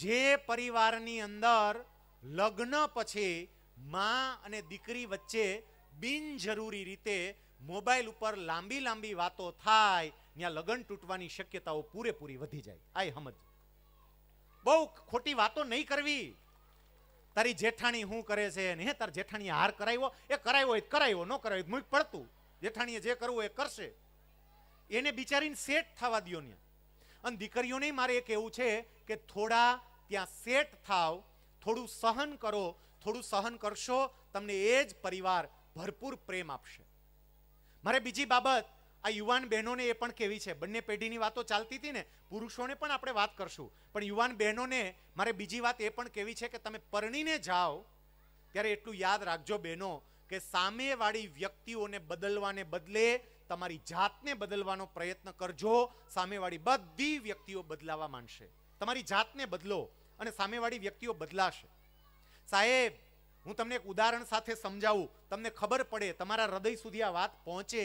જે પરિવારની અંદર લગ્ન પછી માં અને દીકરી વચ્ચે બિનજરૂરી રીતે મોબાઈલ ઉપર લાંબી લાંબી વાતો થાય ત્યાં લગ્ન તૂટવાની શક્યતાઓ પૂરેપૂરી વધી જાય આય હમજ બહુ ખોટી વાતો નહીં કરવી તારી જેઠાણી શું કરે છે ને હે તાર જેઠાણીએ હાર કરાવ્યો એ કરાવ્યો એ કરાવ્યો ન કરાવ્યો મૂક પડતું જેઠાણીએ જે કરવું એ કરશે એને બિચારીને સેટ થવા દો ને અને દીકરીઓને મારે એ કહેવું છે કે થોડા ત્યાં સેટ થાવ થોડું સહન કરો થોડું સહન કરશો તમને એ જ પરિવાર ભરપૂર પ્રેમ આપશે મારે બીજી બાબત આ યુવાન બહેનોને એ પણ કેવી છે બંને પેઢીની વાતો ચાલતી હતી ને પુરુષોને પણ આપણે વાત કરશું પણ યુવાન બહેનોને મારે બીજી વાત એ પણ કેવી છે કે તમે પરણીને જાઓ ત્યારે એટલું યાદ રાખજો બહેનો કે સામેવાળી વ્યક્તિઓને બદલવાને બદલે તમારી જાતને બદલવાનો પ્રયત્ન કરજો સામેવાળી બધી વ્યક્તિઓ બદલાવા માંડશે તમારી જાતને બદલો અને સામેવાળી વ્યક્તિઓ બદલાશે સાહેબ હું તમને એક ઉદાહરણ સાથે સમજાવું તમને ખબર પડે તમારા હૃદય સુધી આ વાત પહોંચે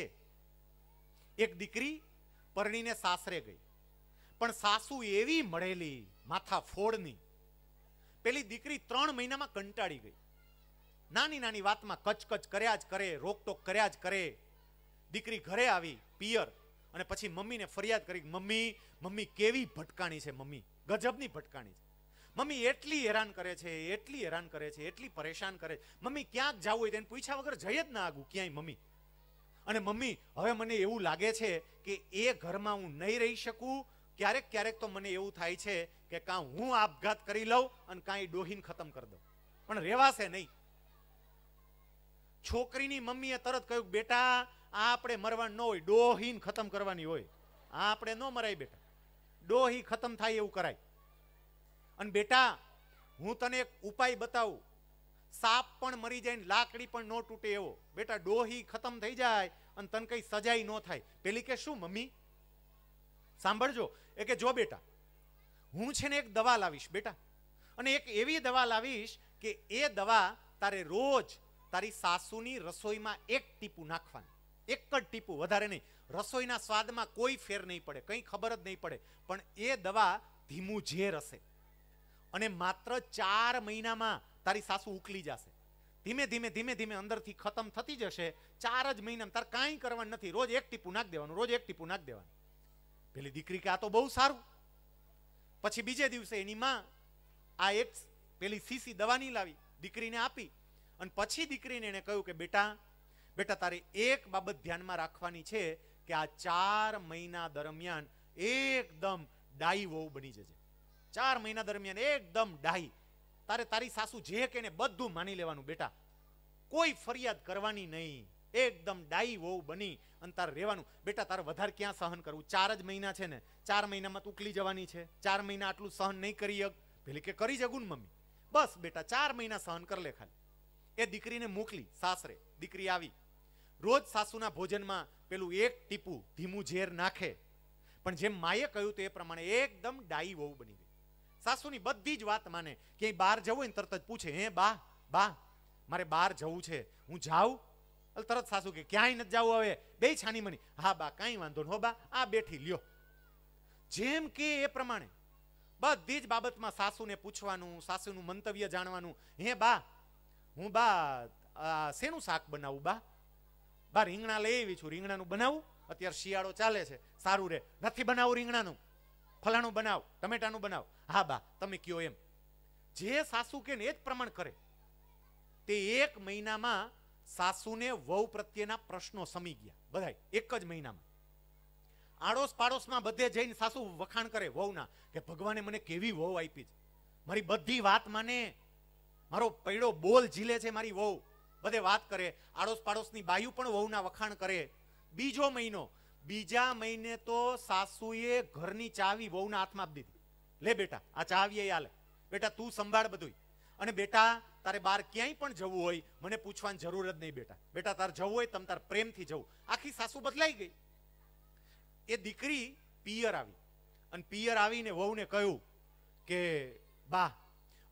એક દીકરી પરણીને સાસરે ગઈ પણ સાસુ એવી મળેલી માથા ફોડની પેલી દીકરી ત્રણ મહિનામાં કંટાળી ગઈ નાની નાની વાતમાં કચકચ કર્યા જ કરે રોકટોક કર્યા જ કરે દીકરી ઘરે આવી પિયર અને પછી મમ્મીને ફરિયાદ કરી મમ્મી મમ્મી કેવી ભટકાણી છે મમ્મી ગજબની ભટકાણી છે મમ્મી એટલી હેરાન કરે છે એટલી હેરાન કરે છે એટલી પરેશાન કરે છે મમ્મી ક્યાંક જવું હોય તેને પૂછ્યા વગર જઈ જ ના આગું ક્યાંય મમ્મી અને મમ્મી હવે મને એવું લાગે છે કે એ ઘરમાં હું નહીં રહી શકું ક્યારેક ક્યારેક તો મને એવું થાય છે કે કાં હું આપઘાત કરી લઉં અને કાંઈ ડોહીને ખતમ કરી દઉં પણ રહેવાશે નહીં છોકરીની મમ્મીએ તરત કહ્યું બેટા આ આપણે મરવાનું ન હોય ડોહીને ખતમ કરવાની હોય આ આપણે ન મરાય બેટા ડોહી ખતમ થાય એવું કરાય અને બેટા હું તને એક ઉપાય બતાવું સાપ પણ મરી જાય ને લાકડી પણ ન તૂટે એવો બેટા ડોહી ખતમ થઈ જાય અને તને કઈ સજાઈ ન થાય પેલી કે શું મમ્મી સાંભળજો એ કે જો બેટા હું છે ને એક દવા લાવીશ બેટા અને એક એવી દવા લાવીશ કે એ દવા તારે રોજ તારી સાસુની રસોઈમાં એક ટીપું નાખવાનું એક જ ટીપું વધારે નહીં રસોઈના સ્વાદમાં કોઈ ફેર નહીં પડે કંઈ ખબર જ નહીં પડે પણ એ દવા ધીમું ઝેર હશે અને માત્ર ચાર મહિનામાં તારી સાસુ ઉકલી જશે ધીમે ધીમે ધીમે ધીમે અંદરથી ખતમ થતી જશે ચાર જ મહિનામાં તારે કાંઈ કરવાનું નથી રોજ એક ટીપું નાખ દેવાનું રોજ એક ટીપું નાખ દેવાનું પેલી દીકરી કે આ તો બહુ સારું પછી બીજે દિવસે એની માં આ એક પેલી સીસી દવાની લાવી દીકરીને આપી અને પછી દીકરીને એને કહ્યું કે બેટા બેટા તારે એક બાબત ધ્યાનમાં રાખવાની છે કે આ ચાર મહિના દરમિયાન એકદમ વહુ બની જશે ચાર મહિના દરમિયાન એકદમ ડાહી તારે તારી સાસુ જે કે બધું માની લેવાનું બેટા કોઈ ફરિયાદ કરવાની નહીં એકદમ ડાઈ વહુ બની અને તારે રહેવાનું બેટા તારે વધારે ક્યાં સહન કરવું ચાર જ મહિના છે ને ચાર મહિનામાં તું ઉકલી જવાની છે ચાર મહિના આટલું સહન નહીં કરી શક ભેલી કે કરી જગું ને મમ્મી બસ બેટા ચાર મહિના સહન કર લે ખાલી એ દીકરીને મોકલી સાસરે દીકરી આવી રોજ સાસુના ભોજનમાં પેલું એક ટીપું ધીમું ઝેર નાખે પણ જેમ માએ કહ્યું તો એ પ્રમાણે એકદમ ડાઈ વહુ બની સાસુની બધી જ વાત માને ક્યાંય બહાર જવું હોય ને તરત જ પૂછે હે બા બા મારે બહાર જવું છે હું જાઉં એટલે તરત સાસુ કે ક્યાંય નથી જવું હવે બે છાની મની હા બા કાંઈ વાંધો ન હો બા આ બેઠી લ્યો જેમ કે એ પ્રમાણે બધી જ બાબતમાં સાસુને પૂછવાનું સાસુનું મંતવ્ય જાણવાનું હે બા હું બા શેનું શાક બનાવું બા બા રીંગણા લઈ આવી છું રીંગણાનું બનાવું અત્યારે શિયાળો ચાલે છે સારું રે નથી બનાવું રીંગણાનું ફલાણું બનાવ ટમેટાનું બનાવ હા બા તમે કયો એમ જે સાસુ કે ને એ જ પ્રમાણ કરે તે એક મહિનામાં સાસુને વહુ પ્રત્યેના પ્રશ્નો સમી ગયા બધા એક જ મહિનામાં આડોશ પાડોશમાં બધે જઈને સાસુ વખાણ કરે વહુના કે ભગવાને મને કેવી વહુ આપી છે મારી બધી વાત માને મારો પૈડો બોલ ઝીલે છે મારી વહુ બધે વાત કરે આડોશ પાડોશની બાયુ પણ વહુના વખાણ કરે બીજો મહિનો બીજા મહિને તો સાસુએ ઘરની ચાવી વહુના હાથમાં આપી દીધી લે બેટા આ ચાવી એ હાલે બેટા તું સંભાળ બધું અને બેટા તારે બહાર ક્યાંય પણ જવું હોય મને પૂછવાની જરૂર જ નહીં બેટા બેટા તારે જવું હોય તમ તાર પ્રેમથી જવું આખી સાસુ બદલાઈ ગઈ એ દીકરી પિયર આવી અને પિયર આવીને વહુને કહ્યું કે બા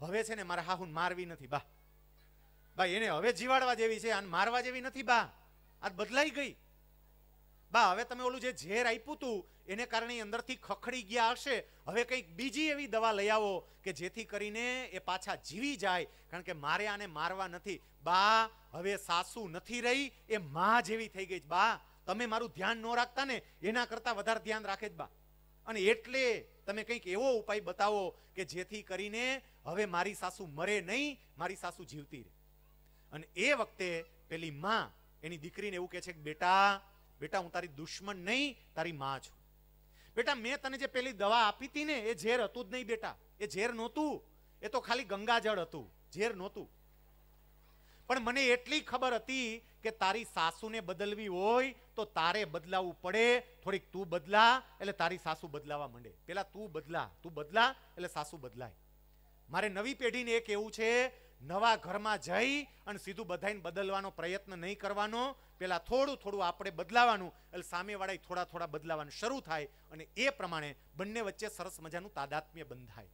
હવે છે ને મારા હાહુન મારવી નથી બા બા એને હવે જીવાડવા જેવી છે અને મારવા જેવી નથી બા આ બદલાઈ ગઈ બા હવે તમે ઓલું જે ઝેર આપ્યું હતું એને કારણે અંદરથી ખખડી ગયા હશે હવે કંઈક બીજી એવી દવા લઈ આવો કે જેથી કરીને એ પાછા જીવી જાય કારણ કે મારે આને મારવા નથી બા હવે સાસુ નથી રહી એ મા જેવી થઈ ગઈ બા તમે મારું ધ્યાન ન રાખતા ને એના કરતાં વધારે ધ્યાન રાખે જ બા અને એટલે તમે કંઈક એવો ઉપાય બતાવો કે જેથી કરીને હવે મારી સાસુ મરે નહીં મારી સાસુ જીવતી રહે અને એ વખતે પેલી મા એની દીકરીને એવું કહે છે કે બેટા બેટા હું તારી દુશ્મન નહીં તારી માં છું બેટા મેં તને જે પેલી દવા આપી હતી ને એ ઝેર હતું જ નહીં બેટા એ ઝેર નહોતું એ તો ખાલી ગંગાજળ હતું ઝેર નહોતું પણ મને એટલી ખબર હતી કે તારી સાસુને બદલવી હોય તો તારે બદલાવું પડે થોડીક તું બદલા એટલે તારી સાસુ બદલાવા માંડે પેલા તું બદલા તું બદલા એટલે સાસુ બદલાય મારે નવી પેઢીને એક એવું છે નવા ઘરમાં જઈ અને સીધું બધાને બદલવાનો પ્રયત્ન નહીં કરવાનો પહેલાં થોડું થોડું આપણે બદલાવાનું એટલે સામેવાળાએ થોડા થોડા બદલાવાનું શરૂ થાય અને એ પ્રમાણે બંને વચ્ચે સરસ મજાનું તાદાત્મ્ય બંધાય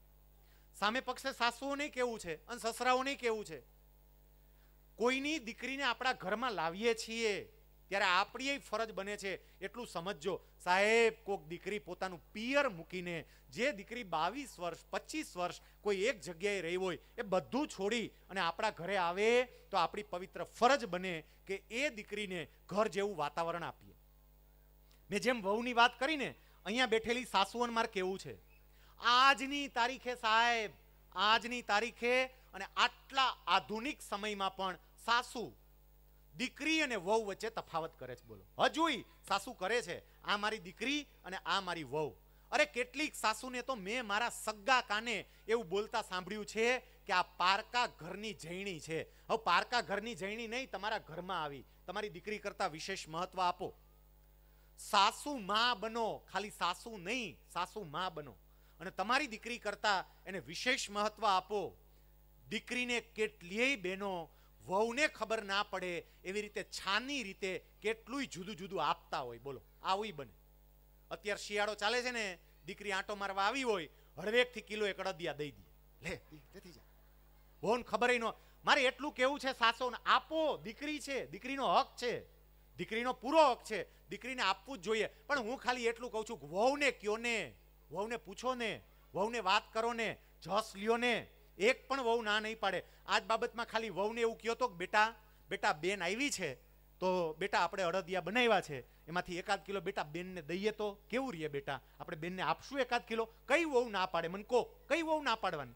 સામે પક્ષે સાસુઓને કેવું છે અને સસરાઓને કેવું છે કોઈની દીકરીને આપણા ઘરમાં લાવીએ છીએ ત્યારે આપણી ફરજ બને છે એટલું સમજજો સાહેબ કોક દીકરી પોતાનું પિયર મૂકીને જે દીકરી બાવીસ વર્ષ પચીસ વર્ષ કોઈ એક જગ્યાએ રહી હોય એ બધું છોડી અને આપણા ઘરે આવે તો આપણી પવિત્ર ફરજ બને કે એ દીકરીને ઘર જેવું વાતાવરણ આપીએ મેં જેમ વહુની વાત કરીને અહીંયા બેઠેલી સાસુઓન માર કેવું છે આજની તારીખે સાહેબ આજની તારીખે અને આટલા આધુનિક સમયમાં પણ સાસુ દીકરી અને વહુ વચ્ચે તફાવત કરે છે બોલો હજુય સાસુ કરે છે આ મારી દીકરી અને આ મારી વહુ અરે કેટલીક સાસુને તો મેં મારા સગ્ગા કાને એવું બોલતા સાંભળ્યું છે કે આ પારકા ઘરની જૈણી છે હવે પારકા ઘરની જૈણી નહીં તમારા ઘરમાં આવી તમારી દીકરી કરતા વિશેષ મહત્વ આપો સાસુ મા બનો ખાલી સાસુ નહીં સાસુ મા બનો અને તમારી દીકરી કરતા એને વિશેષ મહત્વ આપો દીકરીને કેટલીય બહેનો વહુને ખબર ના પડે એવી રીતે છાની રીતે કેટલું જુદું જુદું આપતા હોય બોલો આવું બને અત્યારે શિયાળો ચાલે છે ને દીકરી આંટો મારવા આવી હોય હળવેકથી કિલો એક અડદિયા દઈ દે લે બોન ખબર ન મારે એટલું કેવું છે સાસો આપો દીકરી છે દીકરીનો હક છે દીકરીનો પૂરો હક છે દીકરીને આપવું જ જોઈએ પણ હું ખાલી એટલું કહું છું વહુને કયો ને વહુને પૂછો ને વહુને વાત કરો ને જસ લ્યો ને એક પણ વહુ ના નહીં પાડે આ જ બાબતમાં ખાલી વહુને એવું કહ્યો તો કે બેટા બેટા બેન આવી છે તો બેટા આપણે અડદિયા બનાવ્યા છે એમાંથી એકાદ કિલો બેટા બેનને દઈએ તો કેવું રહીએ બેટા આપણે બેનને આપશું એકાદ કિલો કઈ વહુ ના પાડે મને કહો કઈ વહુ ના પાડવાની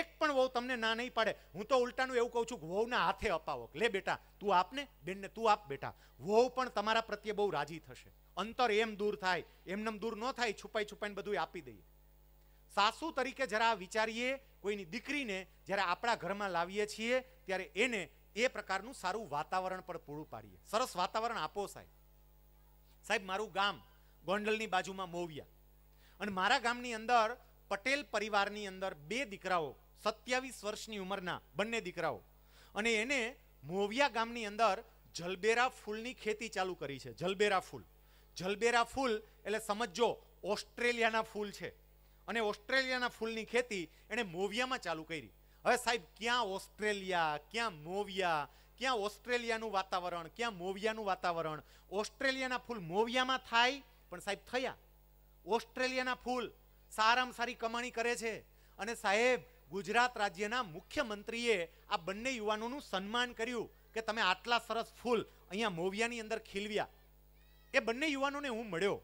એક પણ વહુ તમને ના નહીં પાડે હું તો ઉલટાનું એવું કહું છું કે વહુના હાથે અપાવો લે બેટા તું આપને બેનને તું આપ બેટા વહુ પણ તમારા પ્રત્યે બહુ રાજી થશે અંતર એમ દૂર થાય એમનેમ દૂર ન થાય છુપાઈ છુપાઈને બધું આપી દઈએ સાસુ તરીકે જરા વિચારીએ કોઈની દીકરીને જ્યારે આપણા ઘરમાં લાવીએ છીએ ત્યારે એને એ પ્રકારનું સારું વાતાવરણ પણ પૂરું પાડીએ સરસ વાતાવરણ આપો સાહેબ સાહેબ મારું ગામ ગોંડલની બાજુમાં મોવિયા અને મારા ગામની અંદર પટેલ પરિવારની અંદર બે દીકરાઓ સત્યાવીસ વર્ષની ઉંમરના બંને દીકરાઓ અને એને મોવિયા ગામની અંદર જલબેરા ફૂલની ખેતી ચાલુ કરી છે જલબેરા ફૂલ જલબેરા ફૂલ એટલે સમજો ઓસ્ટ્રેલિયાના ફૂલ છે અને ઓસ્ટ્રેલિયાના ફૂલની ખેતી એણે મોવિયામાં ચાલુ કરી હવે સાહેબ ક્યાં ઓસ્ટ્રેલિયા ક્યાં મોવિયા ક્યાં ઓસ્ટ્રેલિયાનું વાતાવરણ ક્યાં મોવિયાનું વાતાવરણ ઓસ્ટ્રેલિયાના ફૂલ મોવિયામાં થાય પણ સાહેબ થયા ઓસ્ટ્રેલિયાના ફૂલ સારામાં સારી કમાણી કરે છે અને સાહેબ ગુજરાત રાજ્યના મુખ્યમંત્રીએ આ બંને યુવાનોનું સન્માન કર્યું કે તમે આટલા સરસ ફૂલ અહીંયા મોવિયાની અંદર ખીલવ્યા એ બંને યુવાનોને હું મળ્યો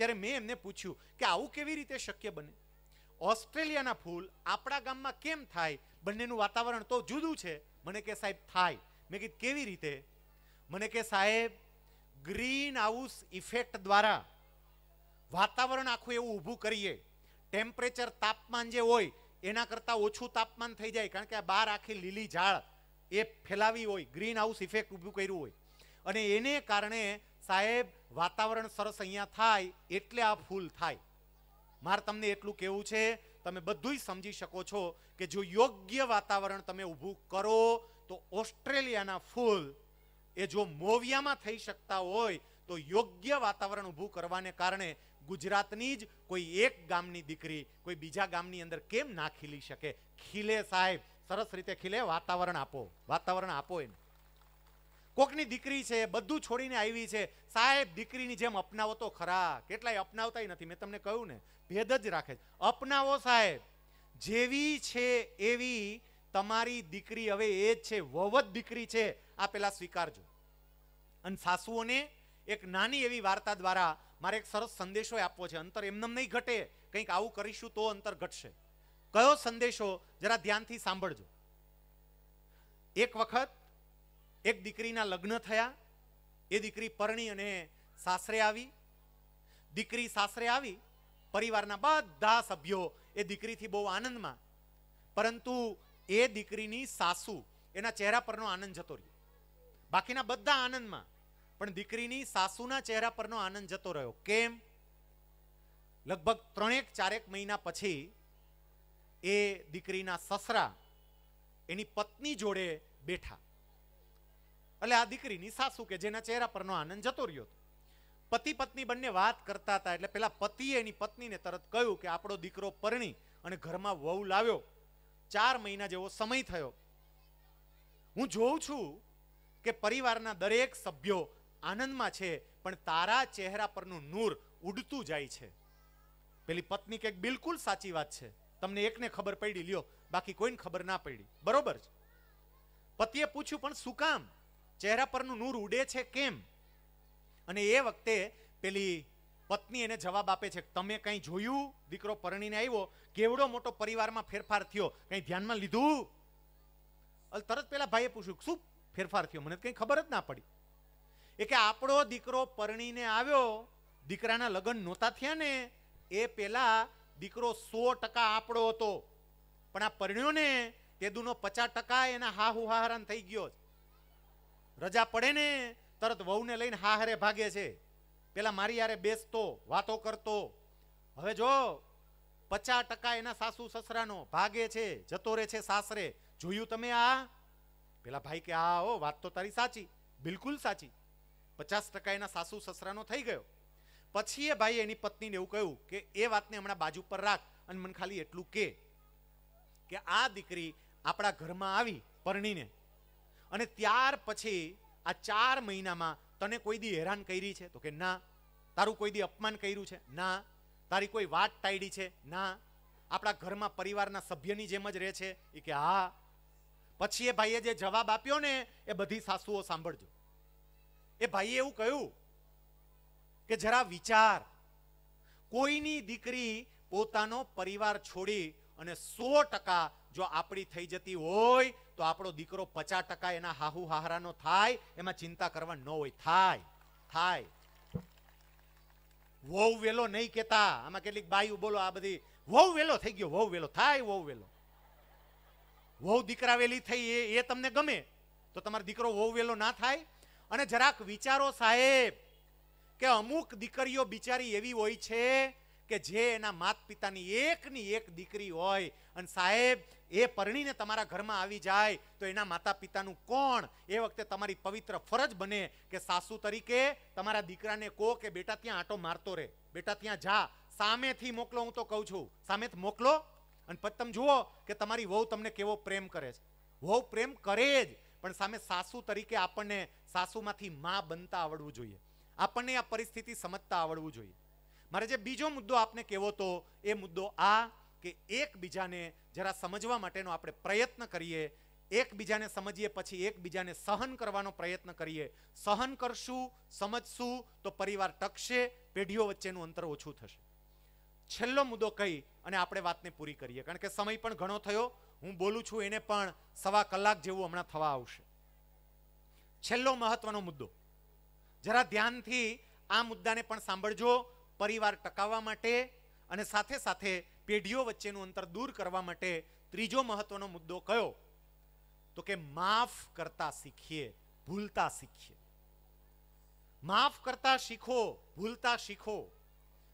ત્યારે મેં એમને પૂછ્યું કે આવું કેવી રીતે શક્ય બને ઓસ્ટ્રેલિયાના ફૂલ આપણા ગામમાં કેમ થાય બંનેનું વાતાવરણ તો જુદું છે મને કે સાહેબ થાય મેં કીધું કેવી રીતે મને કે સાહેબ ગ્રીન હાઉસ ઇફેક્ટ દ્વારા વાતાવરણ આખું એવું ઊભું કરીએ ટેમ્પરેચર તાપમાન જે હોય એના કરતાં ઓછું તાપમાન થઈ જાય કારણ કે આ બહાર આખી લીલી ઝાડ એ ફેલાવી હોય ગ્રીન હાઉસ ઇફેક્ટ ઊભું કર્યું હોય અને એને કારણે સાહેબ વાતાવરણ સરસ અહીંયા થાય એટલે આ ફૂલ થાય મારે તમને એટલું કહેવું છે તમે બધું સમજી શકો છો કે જો યોગ્ય વાતાવરણ તમે ઊભું કરો તો ઓસ્ટ્રેલિયાના ફૂલ એ જો મોવિયામાં થઈ શકતા હોય તો યોગ્ય વાતાવરણ ઊભું કરવાને કારણે ગુજરાતની જ કોઈ એક ગામની દીકરી કોઈ બીજા ગામની અંદર કેમ ના ખીલી શકે ખીલે સાહેબ સરસ રીતે ખીલે વાતાવરણ આપો વાતાવરણ આપો એને કોકની દીકરી છે બધું છોડીને આવી છે સાહેબ દીકરીની જેમ અપનાવો તો ખરા કેટલાય અપનાવતા નથી મેં તમને કહ્યું ને ભેદ જ રાખે છે અપનાવો સાહેબ જેવી છે એવી તમારી દીકરી હવે એ જ છે વવત દીકરી છે આ પેલા સ્વીકારજો અને સાસુઓને એક નાની એવી વાર્તા દ્વારા મારે એક સરસ સંદેશો આપવો છે અંતર એમનેમ નહીં ઘટે કંઈક આવું કરીશું તો અંતર ઘટશે કયો સંદેશો જરા ધ્યાનથી સાંભળજો એક વખત એક દીકરીના લગ્ન થયા એ દીકરી પરણી અને સાસરે આવી દીકરી સાસરે આવી પરિવારના બધા સભ્યો એ દીકરીથી બહુ આનંદમાં પરંતુ એ દીકરીની સાસુ એના ચહેરા પરનો આનંદ જતો રહ્યો બાકીના બધા આનંદમાં પણ દીકરીની સાસુના ચહેરા પરનો આનંદ જતો રહ્યો કેમ લગભગ ત્રણેક ચારેક મહિના પછી એ દીકરીના સસરા એની પત્ની જોડે બેઠા એટલે આ દીકરીની સાસુ કે જેના ચહેરા પરનો આનંદ જતો રહ્યો હતો પતિ પત્ની બંને વાત કરતા હતા એટલે પેલા પતિએ એની પત્નીને તરત કહ્યું કે આપણો દીકરો પરણી અને ઘરમાં વહુ લાવ્યો ચાર મહિના જેવો સમય થયો હું જોઉં છું કે પરિવારના દરેક સભ્યો આનંદમાં છે પણ તારા ચહેરા પરનું નૂર ઉડતું જાય છે પેલી પત્ની કે બિલકુલ સાચી વાત છે તમને એકને ખબર પડી લ્યો બાકી કોઈને ખબર ના પડી બરોબર છે પતિએ પૂછ્યું પણ શું કામ ચહેરા પરનું નૂર ઉડે છે કેમ અને એ વખતે પેલી પત્ની એને જવાબ આપે છે તમે કંઈ જોયું દીકરો પરણીને આવ્યો કેવડો મોટો પરિવારમાં ફેરફાર થયો કંઈ ધ્યાનમાં લીધું અલ તરત પેલા ભાઈએ પૂછ્યું શું ફેરફાર થયો મને કંઈ ખબર જ ના પડી એ કે આપણો દીકરો પરણીને આવ્યો દીકરાના લગ્ન નહોતા થયા ને એ પેલા દીકરો સો ટકા આપણો હતો પણ આ પરણ્યો ને તેદુનો પચાસ ટકા એના હા હુહારાન થઈ ગયો રજા પડે ને તરત વહુને લઈને હા હાહરે ભાગે છે પેલા મારી યારે બેસતો વાતો કરતો હવે જો પચાસ ટકા એના સાસુ સસરાનો ભાગે છે જતો રહે છે સાસરે જોયું તમે આ પેલા ભાઈ કે આ હો વાત તો તારી સાચી બિલકુલ સાચી પચાસ ટકા એના સાસુ સસરાનો થઈ ગયો પછી એ ભાઈ એની પત્નીને એવું કહ્યું કે એ વાતને હમણાં બાજુ પર રાખ અને મને ખાલી એટલું કે આ દીકરી આપણા ઘરમાં આવી પરણીને અને ત્યાર પછી આ ચાર મહિનામાં તને કોઈ દી હેરાન કરી છે તો કે ના તારું કોઈ દી અપમાન કર્યું છે ના તારી કોઈ વાત ટાઈડી છે ના આપણા ઘરમાં પરિવારના સભ્યની જેમ જ રહે છે એ કે હા પછી એ ભાઈએ જે જવાબ આપ્યો ને એ બધી સાસુઓ સાંભળજો એ ભાઈએ એવું કહ્યું કે જરા વિચાર કોઈની દીકરી પોતાનો પરિવાર છોડી અને સો ટકા જો આપણી થઈ જતી હોય તો આપણો દીકરો પચાસ ટકા એના હાહુ હાહરાનો થાય એમાં ચિંતા કરવા ન હોય થાય થાય વહુ વેલો નહીં કેતા આમાં કેટલીક બાયુ બોલો આ બધી વહુ વેલો થઈ ગયો વહુ વેલો થાય વહુ વેલો વહુ દીકરા વેલી થઈ એ એ તમને ગમે તો તમારો દીકરો વહુ વેલો ના થાય અને જરાક વિચારો સાહેબ કે અમુક દીકરીઓ બિચારી એવી હોય છે કે જે એના માત પિતાની એકની એક દીકરી હોય અને સાહેબ એ પરણીને તમારા ઘરમાં આવી જાય તો એના માતા પિતાનું કોણ એ વખતે તમારી પવિત્ર ફરજ બને કે સાસુ તરીકે તમારા દીકરાને કહો કે બેટા ત્યાં આંટો મારતો રહે બેટા ત્યાં જા સામેથી મોકલો હું તો કહું છું સામેથી મોકલો અને પછી તમે જુઓ કે તમારી વહુ તમને કેવો પ્રેમ કરે છે વહુ પ્રેમ કરે જ પણ સામે સાસુ તરીકે આપણને સાસુમાંથી મા બનતા આવડવું જોઈએ આપણને આ પરિસ્થિતિ સમજતા આવડવું જોઈએ મારે જે બીજો મુદ્દો આપને કહેવો તો એ મુદ્દો આ કે એકબીજાને જરા સમજવા માટેનો આપણે પ્રયત્ન કરીએ એકબીજાને સમજીએ પછી એકબીજાને સહન કરવાનો પ્રયત્ન કરીએ સહન કરશું સમજશું તો પરિવાર ટકશે પેઢીઓ વચ્ચેનું અંતર ઓછું થશે છેલ્લો મુદ્દો કહી અને આપણે વાતને પૂરી કરીએ કારણ કે સમય પણ ઘણો થયો હું બોલું છું એને પણ સવા કલાક જેવું હમણાં થવા આવશે છેલ્લો મહત્વનો મુદ્દો જરા ધ્યાનથી આ મુદ્દાને પણ સાંભળજો પરિવાર ટકાવવા માટે અને સાથે સાથે પેઢીઓ વચ્ચેનું અંતર દૂર કરવા માટે ત્રીજો મહત્વનો મુદ્દો કયો તો કે માફ કરતા શીખીએ ભૂલતા શીખીએ માફ કરતા શીખો ભૂલતા શીખો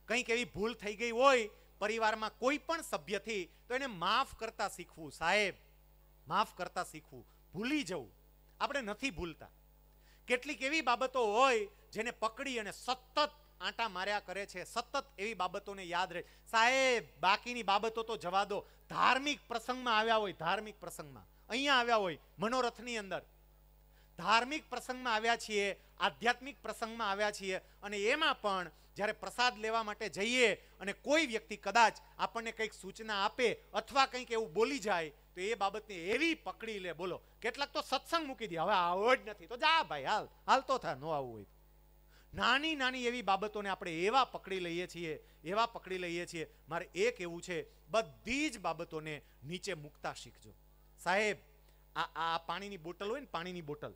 કંઈક એવી ભૂલ થઈ ગઈ હોય પરિવારમાં કોઈ પણ સભ્યથી તો એને માફ કરતા શીખવું સાહેબ માફ કરતા શીખવું ભૂલી જવું આપણે નથી ભૂલતા કેટલીક એવી બાબતો હોય જેને પકડી અને સતત આંટા માર્યા કરે છે સતત એવી બાબતોને યાદ રહે સાહેબ બાકીની બાબતો તો જવા દો ધાર્મિક પ્રસંગમાં આવ્યા હોય ધાર્મિક પ્રસંગમાં અહીંયા આવ્યા હોય મનોરથની અંદર ધાર્મિક પ્રસંગમાં આવ્યા છીએ આધ્યાત્મિક પ્રસંગમાં આવ્યા છીએ અને એમાં પણ જ્યારે પ્રસાદ લેવા માટે જઈએ અને કોઈ વ્યક્તિ કદાચ આપણને કંઈક સૂચના આપે અથવા કંઈક એવું બોલી જાય તો એ બાબતને એવી પકડી લે બોલો કેટલાક તો સત્સંગ મૂકી દે હવે આવો જ નથી તો જા ભાઈ હાલ હાલ તો થા ન આવવું હોય નાની નાની એવી બાબતોને આપણે એવા પકડી લઈએ છીએ એવા પકડી લઈએ છીએ મારે એક એવું છે બધી જ બાબતોને નીચે મૂકતા શીખજો સાહેબ આ આ પાણીની બોટલ હોય ને પાણીની બોટલ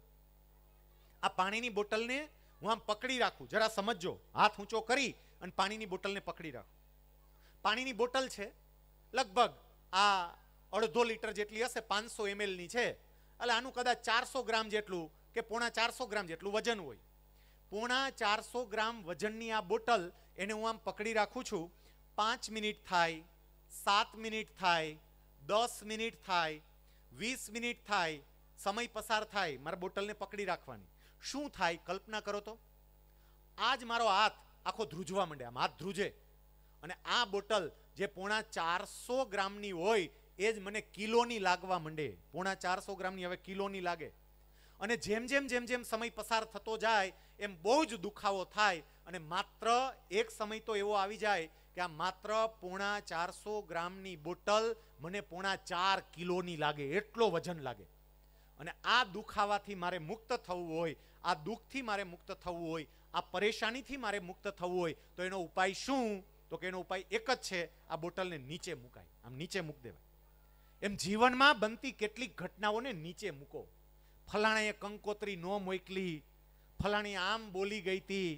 આ પાણીની બોટલને હું આમ પકડી રાખું જરા સમજજો હાથ ઊંચો કરી અને પાણીની બોટલને પકડી રાખું પાણીની બોટલ છે લગભગ આ અડધો લીટર જેટલી હશે પાંચસો એમએલની છે એટલે આનું કદાચ ચારસો ગ્રામ જેટલું કે પોણા ચારસો ગ્રામ જેટલું વજન હોય પોણા ચારસો ગ્રામ વજનની આ બોટલ એને હું આમ પકડી રાખું છું પાંચ મિનિટ થાય સાત મિનિટ થાય દસ મિનિટ થાય વીસ મિનિટ થાય સમય પસાર થાય મારા બોટલને પકડી રાખવાની શું થાય કલ્પના કરો તો આ જ મારો હાથ આખો ધ્રુજવા માંડે આમ હાથ ધ્રુજે અને આ બોટલ જે પોણા ચારસો ગ્રામની હોય એ જ મને કિલોની લાગવા માંડે પોણા ચારસો ગ્રામની હવે કિલોની લાગે અને જેમ જેમ જેમ જેમ સમય પસાર થતો જાય એમ બહુ જ દુખાવો થાય અને માત્ર એક સમય તો એવો આવી જાય કે આ માત્ર પોણા ચારસો ગ્રામની બોટલ મને પોણા ચાર કિલોની લાગે એટલો વજન લાગે અને આ દુખાવાથી મારે મુક્ત થવું હોય આ દુઃખથી મારે મુક્ત થવું હોય આ પરેશાનીથી મારે મુક્ત થવું હોય તો એનો ઉપાય શું તો કે એનો ઉપાય એક જ છે આ બોટલને નીચે મુકાય આમ નીચે મૂક દેવાય એમ જીવનમાં બનતી કેટલીક ઘટનાઓને નીચે મૂકો ફલાણાએ કંકોત્રી ન મોકલી ફલાણી આમ બોલી ગઈ હતી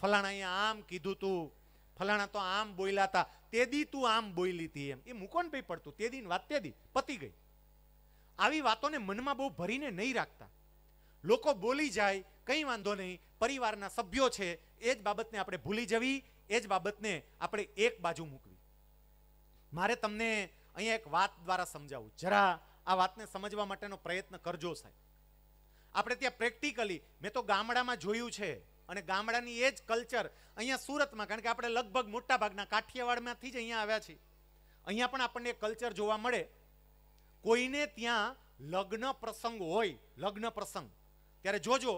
ફલાણાએ આમ કીધું તું ફલાણા તો આમ બોલ્યા હતા તે દી તું આમ બોલી હતી એમ એ મૂકો ને ભાઈ પડતું તેદી વાત તે દી પતી ગઈ આવી વાતોને મનમાં બહુ ભરીને નહીં રાખતા લોકો બોલી જાય કંઈ વાંધો નહીં પરિવારના સભ્યો છે એ જ બાબતને આપણે ભૂલી જવી એ જ બાબતને આપણે એક બાજુ મૂકવી મારે તમને અહીંયા એક વાત દ્વારા સમજાવું જરા આ વાતને સમજવા માટેનો પ્રયત્ન કરજો સાહેબ આપણે ત્યાં પ્રેક્ટિકલી મેં તો ગામડામાં જોયું છે અને ગામડાની એ જ કલ્ચર અહીંયા સુરતમાં કારણ કે આપણે લગભગ મોટાભાગના કાઠિયાવાડમાંથી જ અહીંયા આવ્યા છીએ અહીંયા પણ આપણને કલ્ચર જોવા મળે કોઈને ત્યાં લગ્ન પ્રસંગ હોય લગ્ન પ્રસંગ ત્યારે જોજો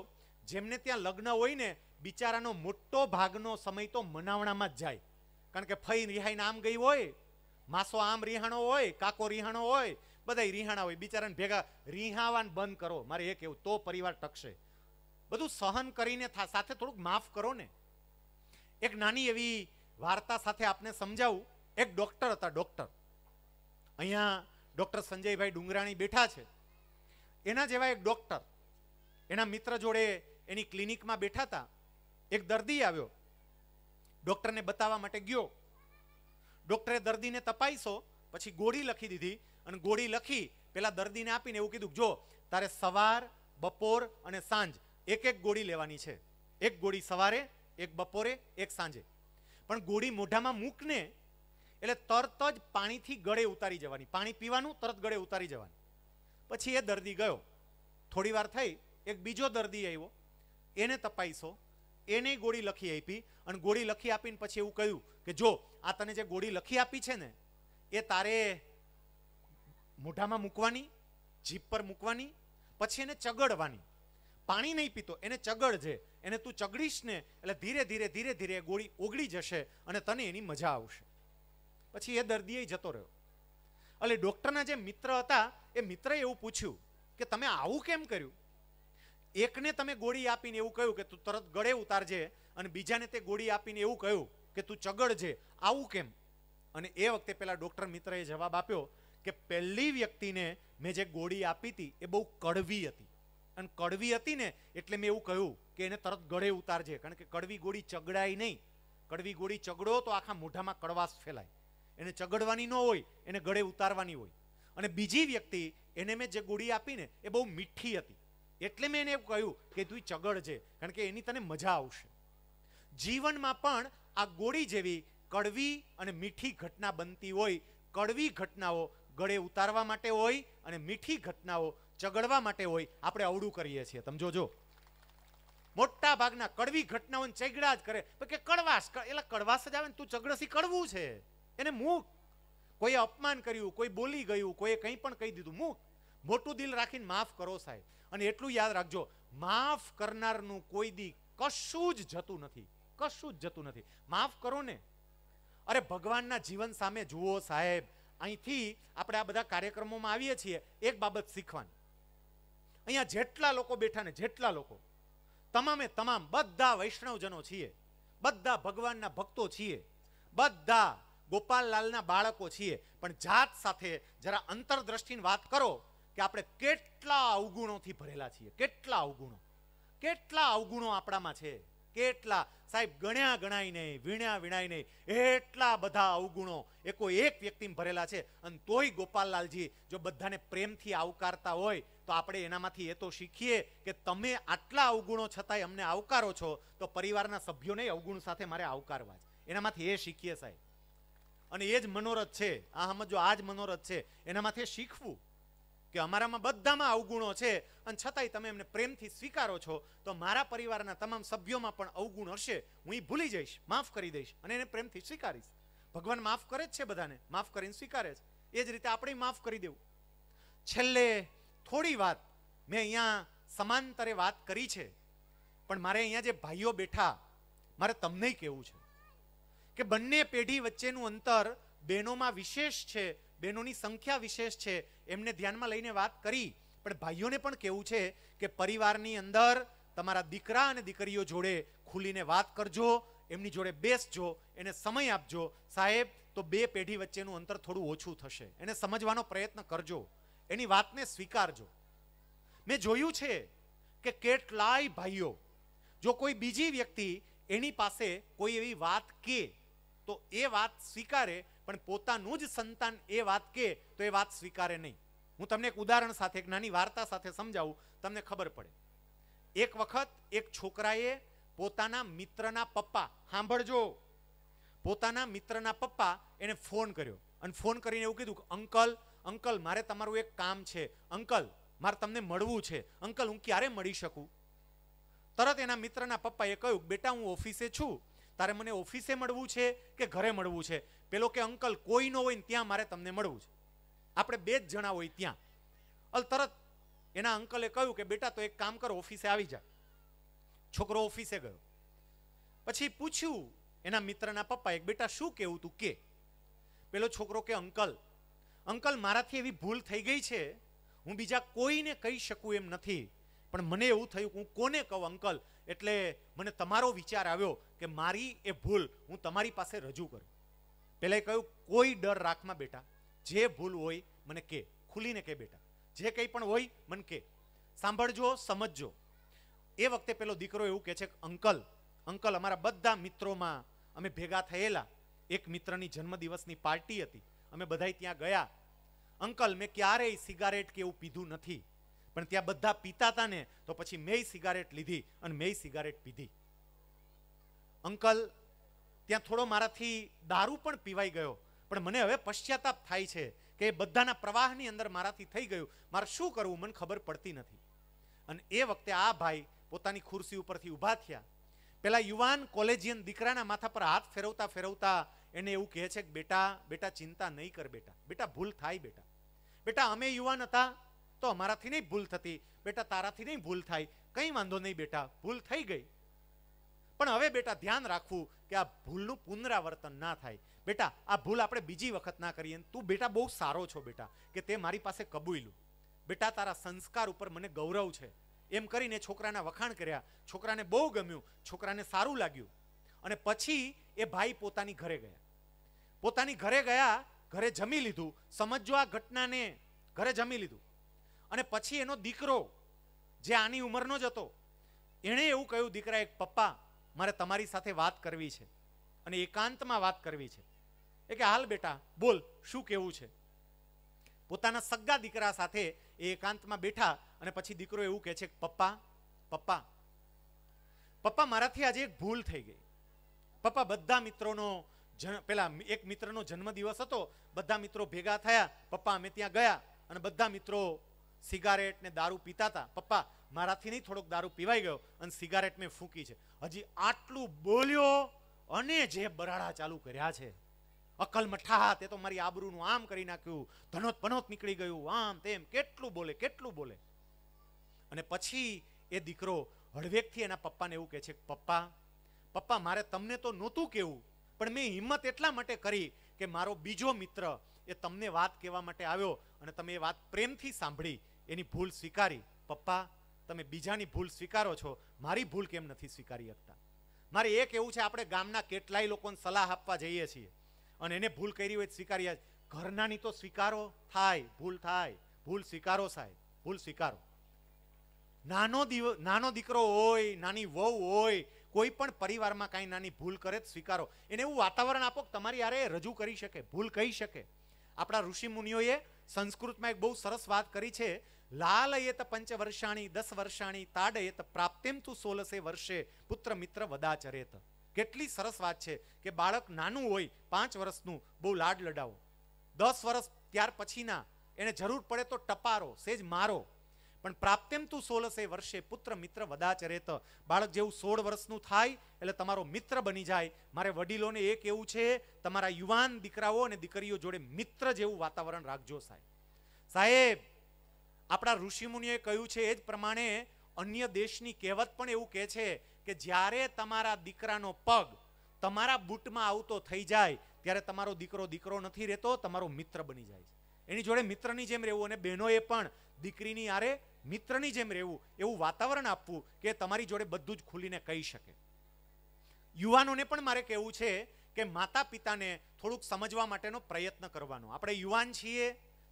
જેમને ત્યાં લગ્ન હોય ને બિચારાનો મોટો ભાગનો સમય તો મનાવણામાં જ જાય કારણ કે ફઈ રિહાઈને આમ ગઈ હોય માસો આમ રિહાણો હોય કાકો રિહાણો હોય બધા રિહાણા હોય બિચારાને ભેગા રિહાવાન બંધ કરો મારે એ કહેવું તો પરિવાર ટકશે બધું સહન કરીને સાથે થોડુંક માફ કરો ને એક નાની એવી વાર્તા સાથે આપને સમજાવું એક ડૉક્ટર હતા ડૉક્ટર અહીંયા ડૉક્ટર સંજયભાઈ ડુંગરાણી બેઠા છે એના જેવા એક ડૉક્ટર એના મિત્ર જોડે એની ક્લિનિકમાં બેઠા હતા એક દર્દી આવ્યો ડોક્ટરને બતાવવા માટે ગયો ડૉક્ટરે દર્દીને તપાઈશો પછી ગોળી લખી દીધી અને ગોળી લખી પેલા દર્દીને આપીને એવું કીધું જો તારે સવાર બપોર અને સાંજ એક એક ગોળી લેવાની છે એક ગોળી સવારે એક બપોરે એક સાંજે પણ ગોળી મોઢામાં મૂકને એટલે તરત જ પાણીથી ગળે ઉતારી જવાની પાણી પીવાનું તરત ગળે ઉતારી જવાની પછી એ દર્દી ગયો થોડી વાર થઈ એક બીજો દર્દી આવ્યો એને તપાઈશો એને ગોળી લખી આપી અને ગોળી લખી આપીને પછી એવું કહ્યું કે જો આ તને જે ગોળી લખી આપી છે ને એ તારે મોઢામાં મૂકવાની જીભ પર મૂકવાની પછી એને ચગડવાની પાણી નહીં પીતો એને ચગડ ચગડજે એને તું ચગડીશ ને એટલે ધીરે ધીરે ધીરે ધીરે એ ગોળી ઓગળી જશે અને તને એની મજા આવશે પછી એ દર્દીએ જતો રહ્યો એટલે ડૉક્ટરના જે મિત્ર હતા એ મિત્રએ એવું પૂછ્યું કે તમે આવું કેમ કર્યું એકને તમે ગોળી આપીને એવું કહ્યું કે તું તરત ગળે ઉતારજે અને બીજાને તે ગોળી આપીને એવું કહ્યું કે તું ચગડજે આવું કેમ અને એ વખતે પેલા ડૉક્ટર મિત્રએ જવાબ આપ્યો કે પહેલી વ્યક્તિને મેં જે ગોળી આપી હતી એ બહુ કડવી હતી અને કડવી હતી ને એટલે મેં એવું કહ્યું કે એને તરત ગળે ઉતારજે કારણ કે કડવી ગોળી ચગડાય નહીં કડવી ગોળી ચગડો તો આખા મોઢામાં કડવાશ ફેલાય એને ચગડવાની ન હોય એને ગળે ઉતારવાની હોય અને બીજી વ્યક્તિ એને મેં જે ગોળી આપીને એ બહુ મીઠી હતી એટલે મેં એને એવું કહ્યું કે તું ચગડજે કારણ કે એની તને મજા આવશે જીવનમાં પણ આ ગોળી જેવી કડવી અને મીઠી ઘટના બનતી હોય કડવી ઘટનાઓ ગળે ઉતારવા માટે હોય અને મીઠી ઘટનાઓ ચગડવા માટે હોય આપણે અવડું કરીએ છીએ તમે જોજો મોટા ભાગના કડવી ઘટનાઓને ચગડા જ કરે કે કડવાશ એટલે કડવાશ જ આવે ને તું ચગડસી કડવું છે એને મૂક કોઈએ અપમાન કર્યું કોઈ બોલી ગયું કોઈએ કંઈ પણ કહી દીધું મૂક મોટું દિલ રાખીને માફ કરો સાહેબ અને એટલું યાદ રાખજો માફ કરનારનું કોઈ દી કશું જ જતું નથી કશું જ જતું નથી માફ કરો ને અરે ભગવાનના જીવન સામે જુઓ સાહેબ અહીંથી આપણે આ બધા કાર્યક્રમોમાં આવીએ છીએ એક બાબત શીખવાની અહીંયા જેટલા લોકો બેઠા ને જેટલા લોકો તમામે તમામ બધા વૈષ્ણવજનો છીએ બધા ભગવાનના ભક્તો છીએ બધા ગોપાલલાલના બાળકો છીએ પણ જાત સાથે જરા અંતરદ્રષ્ટિની વાત કરો કે આપણે કેટલા અવગુણોથી ભરેલા છીએ કેટલા અવગુણો કેટલા અવગુણો આપણામાં છે કેટલા સાહેબ ગણ્યા ગણાય નહીં વીણ્યા વીણાય નહીં એટલા બધા અવગુણો એ કોઈ એક વ્યક્તિમાં ભરેલા છે અને તોય ગોપાલલાલજી જો બધાને પ્રેમથી આવકારતા હોય તો આપણે એનામાંથી એ તો શીખીએ કે તમે આટલા અવગુણો છતાંય અમને આવકારો છો તો પરિવારના સભ્યોને અવગુણ સાથે મારે આવકારવા છે એનામાંથી એ શીખીએ સાહેબ અને એ જ મનોરથ છે આ સમજો આ જ મનોરથ છે એનામાંથી શીખવું કે અમારામાં બધામાં અવગુણો છે અને છતાંય તમે એમને પ્રેમથી સ્વીકારો છો તો મારા પરિવારના તમામ સભ્યોમાં પણ અવગુણ હશે હું એ ભૂલી જઈશ માફ કરી દઈશ અને એને પ્રેમથી સ્વીકારીશ ભગવાન માફ કરે જ છે બધાને માફ કરીને સ્વીકારે છે એ જ રીતે આપણે માફ કરી દેવું છેલ્લે થોડી વાત મેં અહીંયા સમાંતરે વાત કરી છે પણ મારે અહીંયા જે ભાઈઓ બેઠા મારે તમને કહેવું છે કે બંને પેઢી વચ્ચેનું અંતર બહેનોમાં વિશેષ છે બહેનોની સંખ્યા વિશેષ છે એમને ધ્યાનમાં લઈને વાત કરી પણ ભાઈઓને પણ કેવું છે કે પરિવારની અંદર તમારા દીકરા અને દીકરીઓ જોડે ખુલીને વાત કરજો એમની જોડે બેસજો એને સમય આપજો સાહેબ તો બે પેઢી વચ્ચેનું અંતર થોડું ઓછું થશે એને સમજવાનો પ્રયત્ન કરજો એની વાતને સ્વીકારજો મેં જોયું છે કે કેટલાય ભાઈઓ જો કોઈ બીજી વ્યક્તિ એની પાસે કોઈ એવી વાત કે તો એ વાત સ્વીકારે પણ પોતાનું જ સંતાન એ વાત કે તો એ વાત સ્વીકારે નહીં હું તમને એક ઉદાહરણ સાથે એક નાની વાર્તા સાથે સમજાવું તમને ખબર પડે એક વખત એક છોકરાએ પોતાના મિત્રના પપ્પા સાંભળજો પોતાના મિત્રના પપ્પા એને ફોન કર્યો અને ફોન કરીને એવું કીધું કે અંકલ અંકલ મારે તમારું એક કામ છે અંકલ મારે તમને મળવું છે અંકલ હું ક્યારે મળી શકું તરત એના મિત્રના પપ્પાએ કહ્યું બેટા હું ઓફિસે છું તારે મને ઓફિસે મળવું છે કે ઘરે મળવું છે પેલો કે અંકલ કોઈ ન હોય ને ત્યાં મારે તમને મળવું છે આપણે બે જ જણા હોય ત્યાં અલ તરત એના અંકલે કહ્યું કે બેટા તો એક કામ કર ઓફિસે આવી જા છોકરો ઓફિસે ગયો પછી પૂછ્યું એના મિત્રના પપ્પા એક બેટા શું કહેવું તું કે પેલો છોકરો કે અંકલ અંકલ મારાથી એવી ભૂલ થઈ ગઈ છે હું બીજા કોઈને કહી શકું એમ નથી પણ મને એવું થયું હું કોને કહું અંકલ એટલે મને તમારો વિચાર આવ્યો કે મારી એ ભૂલ હું તમારી પાસે રજૂ કરું પહેલાં એ કહ્યું કોઈ ડર રાખમાં બેટા જે ભૂલ હોય મને કે ખુલીને કે બેટા જે કંઈ પણ હોય મને કે સાંભળજો સમજજો એ વખતે પેલો દીકરો એવું કહે છે કે અંકલ અંકલ અમારા બધા મિત્રોમાં અમે ભેગા થયેલા એક મિત્રની જન્મદિવસની પાર્ટી હતી અમે બધા ત્યાં ગયા અંકલ મેં ક્યારેય સિગારેટ કે એવું પીધું નથી પણ ત્યાં બધા પીતા હતા ને તો પછી મેય સિગારેટ લીધી અને મેય સિગારેટ પીધી અંકલ ત્યાં થોડો મારાથી દારૂ પણ પીવાઈ ગયો પણ મને હવે પશ્ચાતાપ થાય છે કે બધાના પ્રવાહની અંદર મારાથી થઈ ગયું મારે શું કરવું મને ખબર પડતી નથી અને એ વખતે આ ભાઈ પોતાની ખુરશી ઉપરથી ઊભા થયા પેલા યુવાન કોલેજિયન દીકરાના માથા પર હાથ ફેરવતા ફેરવતા એને એવું કહે છે કે બેટા બેટા ચિંતા નહીં કર બેટા બેટા ભૂલ થાય બેટા બેટા અમે યુવાન હતા તો અમારાથી નહીં ભૂલ થતી બેટા તારાથી નહીં ભૂલ થાય કંઈ વાંધો નહીં બેટા ભૂલ થઈ ગઈ પણ હવે બેટા ધ્યાન રાખવું કે આ ભૂલનું પુનરાવર્તન ના થાય બેટા આ ભૂલ આપણે બીજી વખત ના કરીએ તું બેટા બહુ સારો છો બેટા કે તે મારી પાસે કબૂલ્યું બેટા તારા સંસ્કાર ઉપર મને ગૌરવ છે એમ કરીને છોકરાના વખાણ કર્યા છોકરાને બહુ ગમ્યું છોકરાને સારું લાગ્યું અને પછી એ ભાઈ પોતાની ઘરે ગયા પોતાની ઘરે ગયા ઘરે જમી લીધું સમજો આ ઘટનાને ઘરે જમી લીધું અને પછી એનો દીકરો જે આની ઉંમરનો જ હતો એણે એવું કહ્યું દીકરા એક પપ્પા મારે તમારી સાથે વાત કરવી છે અને એકાંતમાં વાત કરવી છે એ કે હાલ બેટા બોલ શું કેવું છે પોતાના સગા દીકરા સાથે એ એકાંતમાં બેઠા અને પછી દીકરો એવું કહે છે પપ્પા પપ્પા પપ્પા મારાથી આજે એક ભૂલ થઈ ગઈ પપ્પા બધા મિત્રોનો પેલા એક મિત્રનો જન્મદિવસ હતો બધા મિત્રો ભેગા થયા પપ્પા અમે ત્યાં ગયા અને બધા મિત્રો સિગારેટ ને દારૂ પીતા હતા પપ્પા મારાથી નહીં થોડોક દારૂ પીવાઈ ગયો અને સિગારેટ મેં ફૂંકી છે હજી આટલું બોલ્યો અને જે બરાડા ચાલુ કર્યા છે અકલ મઠા તે તો મારી આબરૂનું આમ કરી નાખ્યું ધનોત પનોત નીકળી ગયું આમ તેમ કેટલું બોલે કેટલું બોલે અને પછી એ દીકરો હળવેકથી એના પપ્પાને એવું કહે છે પપ્પા પપ્પા મારે તમને તો નહોતું કેવું પણ મેં હિંમત એટલા માટે કરી કે મારો બીજો મિત્ર એ તમને વાત કહેવા માટે આવ્યો અને તમે એ વાત પ્રેમથી સાંભળી એની ભૂલ સ્વીકારી પપ્પા તમે બીજાની ભૂલ સ્વીકારો છો મારી ભૂલ કેમ નથી સ્વીકારી શકતા મારે એક એવું છે આપણે ગામના કેટલાય લોકોને સલાહ આપવા જઈએ છીએ અને એને ભૂલ કરી હોય સ્વીકારી ઘરનાની તો સ્વીકારો થાય ભૂલ થાય ભૂલ સ્વીકારો સાહેબ ભૂલ સ્વીકારો નાનો દીવ નાનો દીકરો હોય નાની વહુ હોય કોઈ પણ પરિવારમાં કાંઈ નાની ભૂલ કરે જ સ્વીકારો એને એવું વાતાવરણ આપો કે તમારી યારે રજૂ કરી શકે ભૂલ કહી શકે આપણા ઋષિ મુનિઓએ સંસ્કૃતમાં એક બહુ સરસ વાત કરી છે લાલયત પંચ વર્ષાણી દસ વર્ષાણી તાડયત પ્રાપ્તેમ તું સોલસે વર્ષે પુત્ર મિત્ર વદાચરેત કેટલી સરસ વાત છે કે બાળક નાનું હોય પાંચ વર્ષનું બહુ લાડ લડાવો દસ વર્ષ ત્યાર પછીના એને જરૂર પડે તો ટપારો સેજ મારો પણ પ્રાપ્તેમ તું સોળસે વર્ષે પુત્ર મિત્ર વદાચરેત બાળક જેવું સોળ વર્ષનું થાય એટલે તમારો મિત્ર બની જાય મારે વડીલોને એક એવું છે તમારા યુવાન દીકરાઓ અને દીકરીઓ જોડે મિત્ર જેવું વાતાવરણ રાખજો સાહેબ સાહેબ આપણા ઋષિમુનિએ કહ્યું છે એ જ પ્રમાણે અન્ય દેશની કહેવત પણ એવું કહે છે કે જ્યારે તમારા દીકરાનો પગ તમારા બૂટમાં આવતો થઈ જાય ત્યારે તમારો દીકરો દીકરો નથી રહેતો તમારો મિત્ર બની જાય છે એની જોડે મિત્રની જેમ રહેવું અને બહેનોએ પણ દીકરીની આરે મિત્રની જેમ રહેવું એવું વાતાવરણ આપવું કે તમારી જોડે બધું જ ખુલીને કહી શકે યુવાનોને પણ મારે કહેવું છે કે માતા પિતાને થોડુંક સમજવા માટેનો પ્રયત્ન કરવાનો આપણે યુવાન છીએ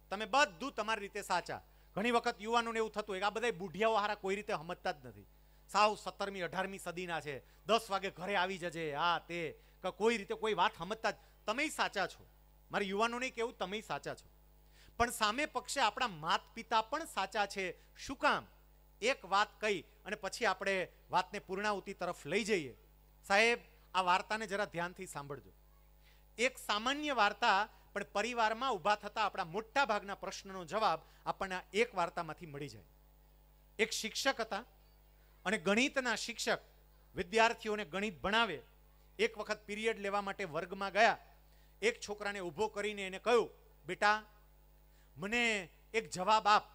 તમે બધું તમારી રીતે સાચા ઘણી વખત યુવાનોને એવું થતું હોય કે આ બધા બુઢિયાઓ હારા કોઈ રીતે સમજતા જ નથી સાવ સત્તરમી અઢારમી સદીના છે દસ વાગે ઘરે આવી જજે આ તે કોઈ રીતે કોઈ વાત સમજતા જ તમે સાચા છો મારે યુવાનોને કહેવું તમે સાચા છો પણ સામે પક્ષે આપણા માત પિતા પણ સાચા છે શું કામ એક વાત કહી અને પછી આપણે વાતને પૂર્ણાહુતિ તરફ લઈ જઈએ સાહેબ આ વાર્તાને જરા ધ્યાનથી સાંભળજો એક સામાન્ય વાર્તા પણ પરિવારમાં ઊભા થતા આપણા મોટા ભાગના પ્રશ્નનો જવાબ આપણને એક વાર્તામાંથી મળી જાય એક શિક્ષક હતા અને ગણિતના શિક્ષક વિદ્યાર્થીઓને ગણિત ભણાવે એક વખત પીરિયડ લેવા માટે વર્ગમાં ગયા એક છોકરાને ઊભો કરીને એને કહ્યું બેટા મને એક જવાબ આપ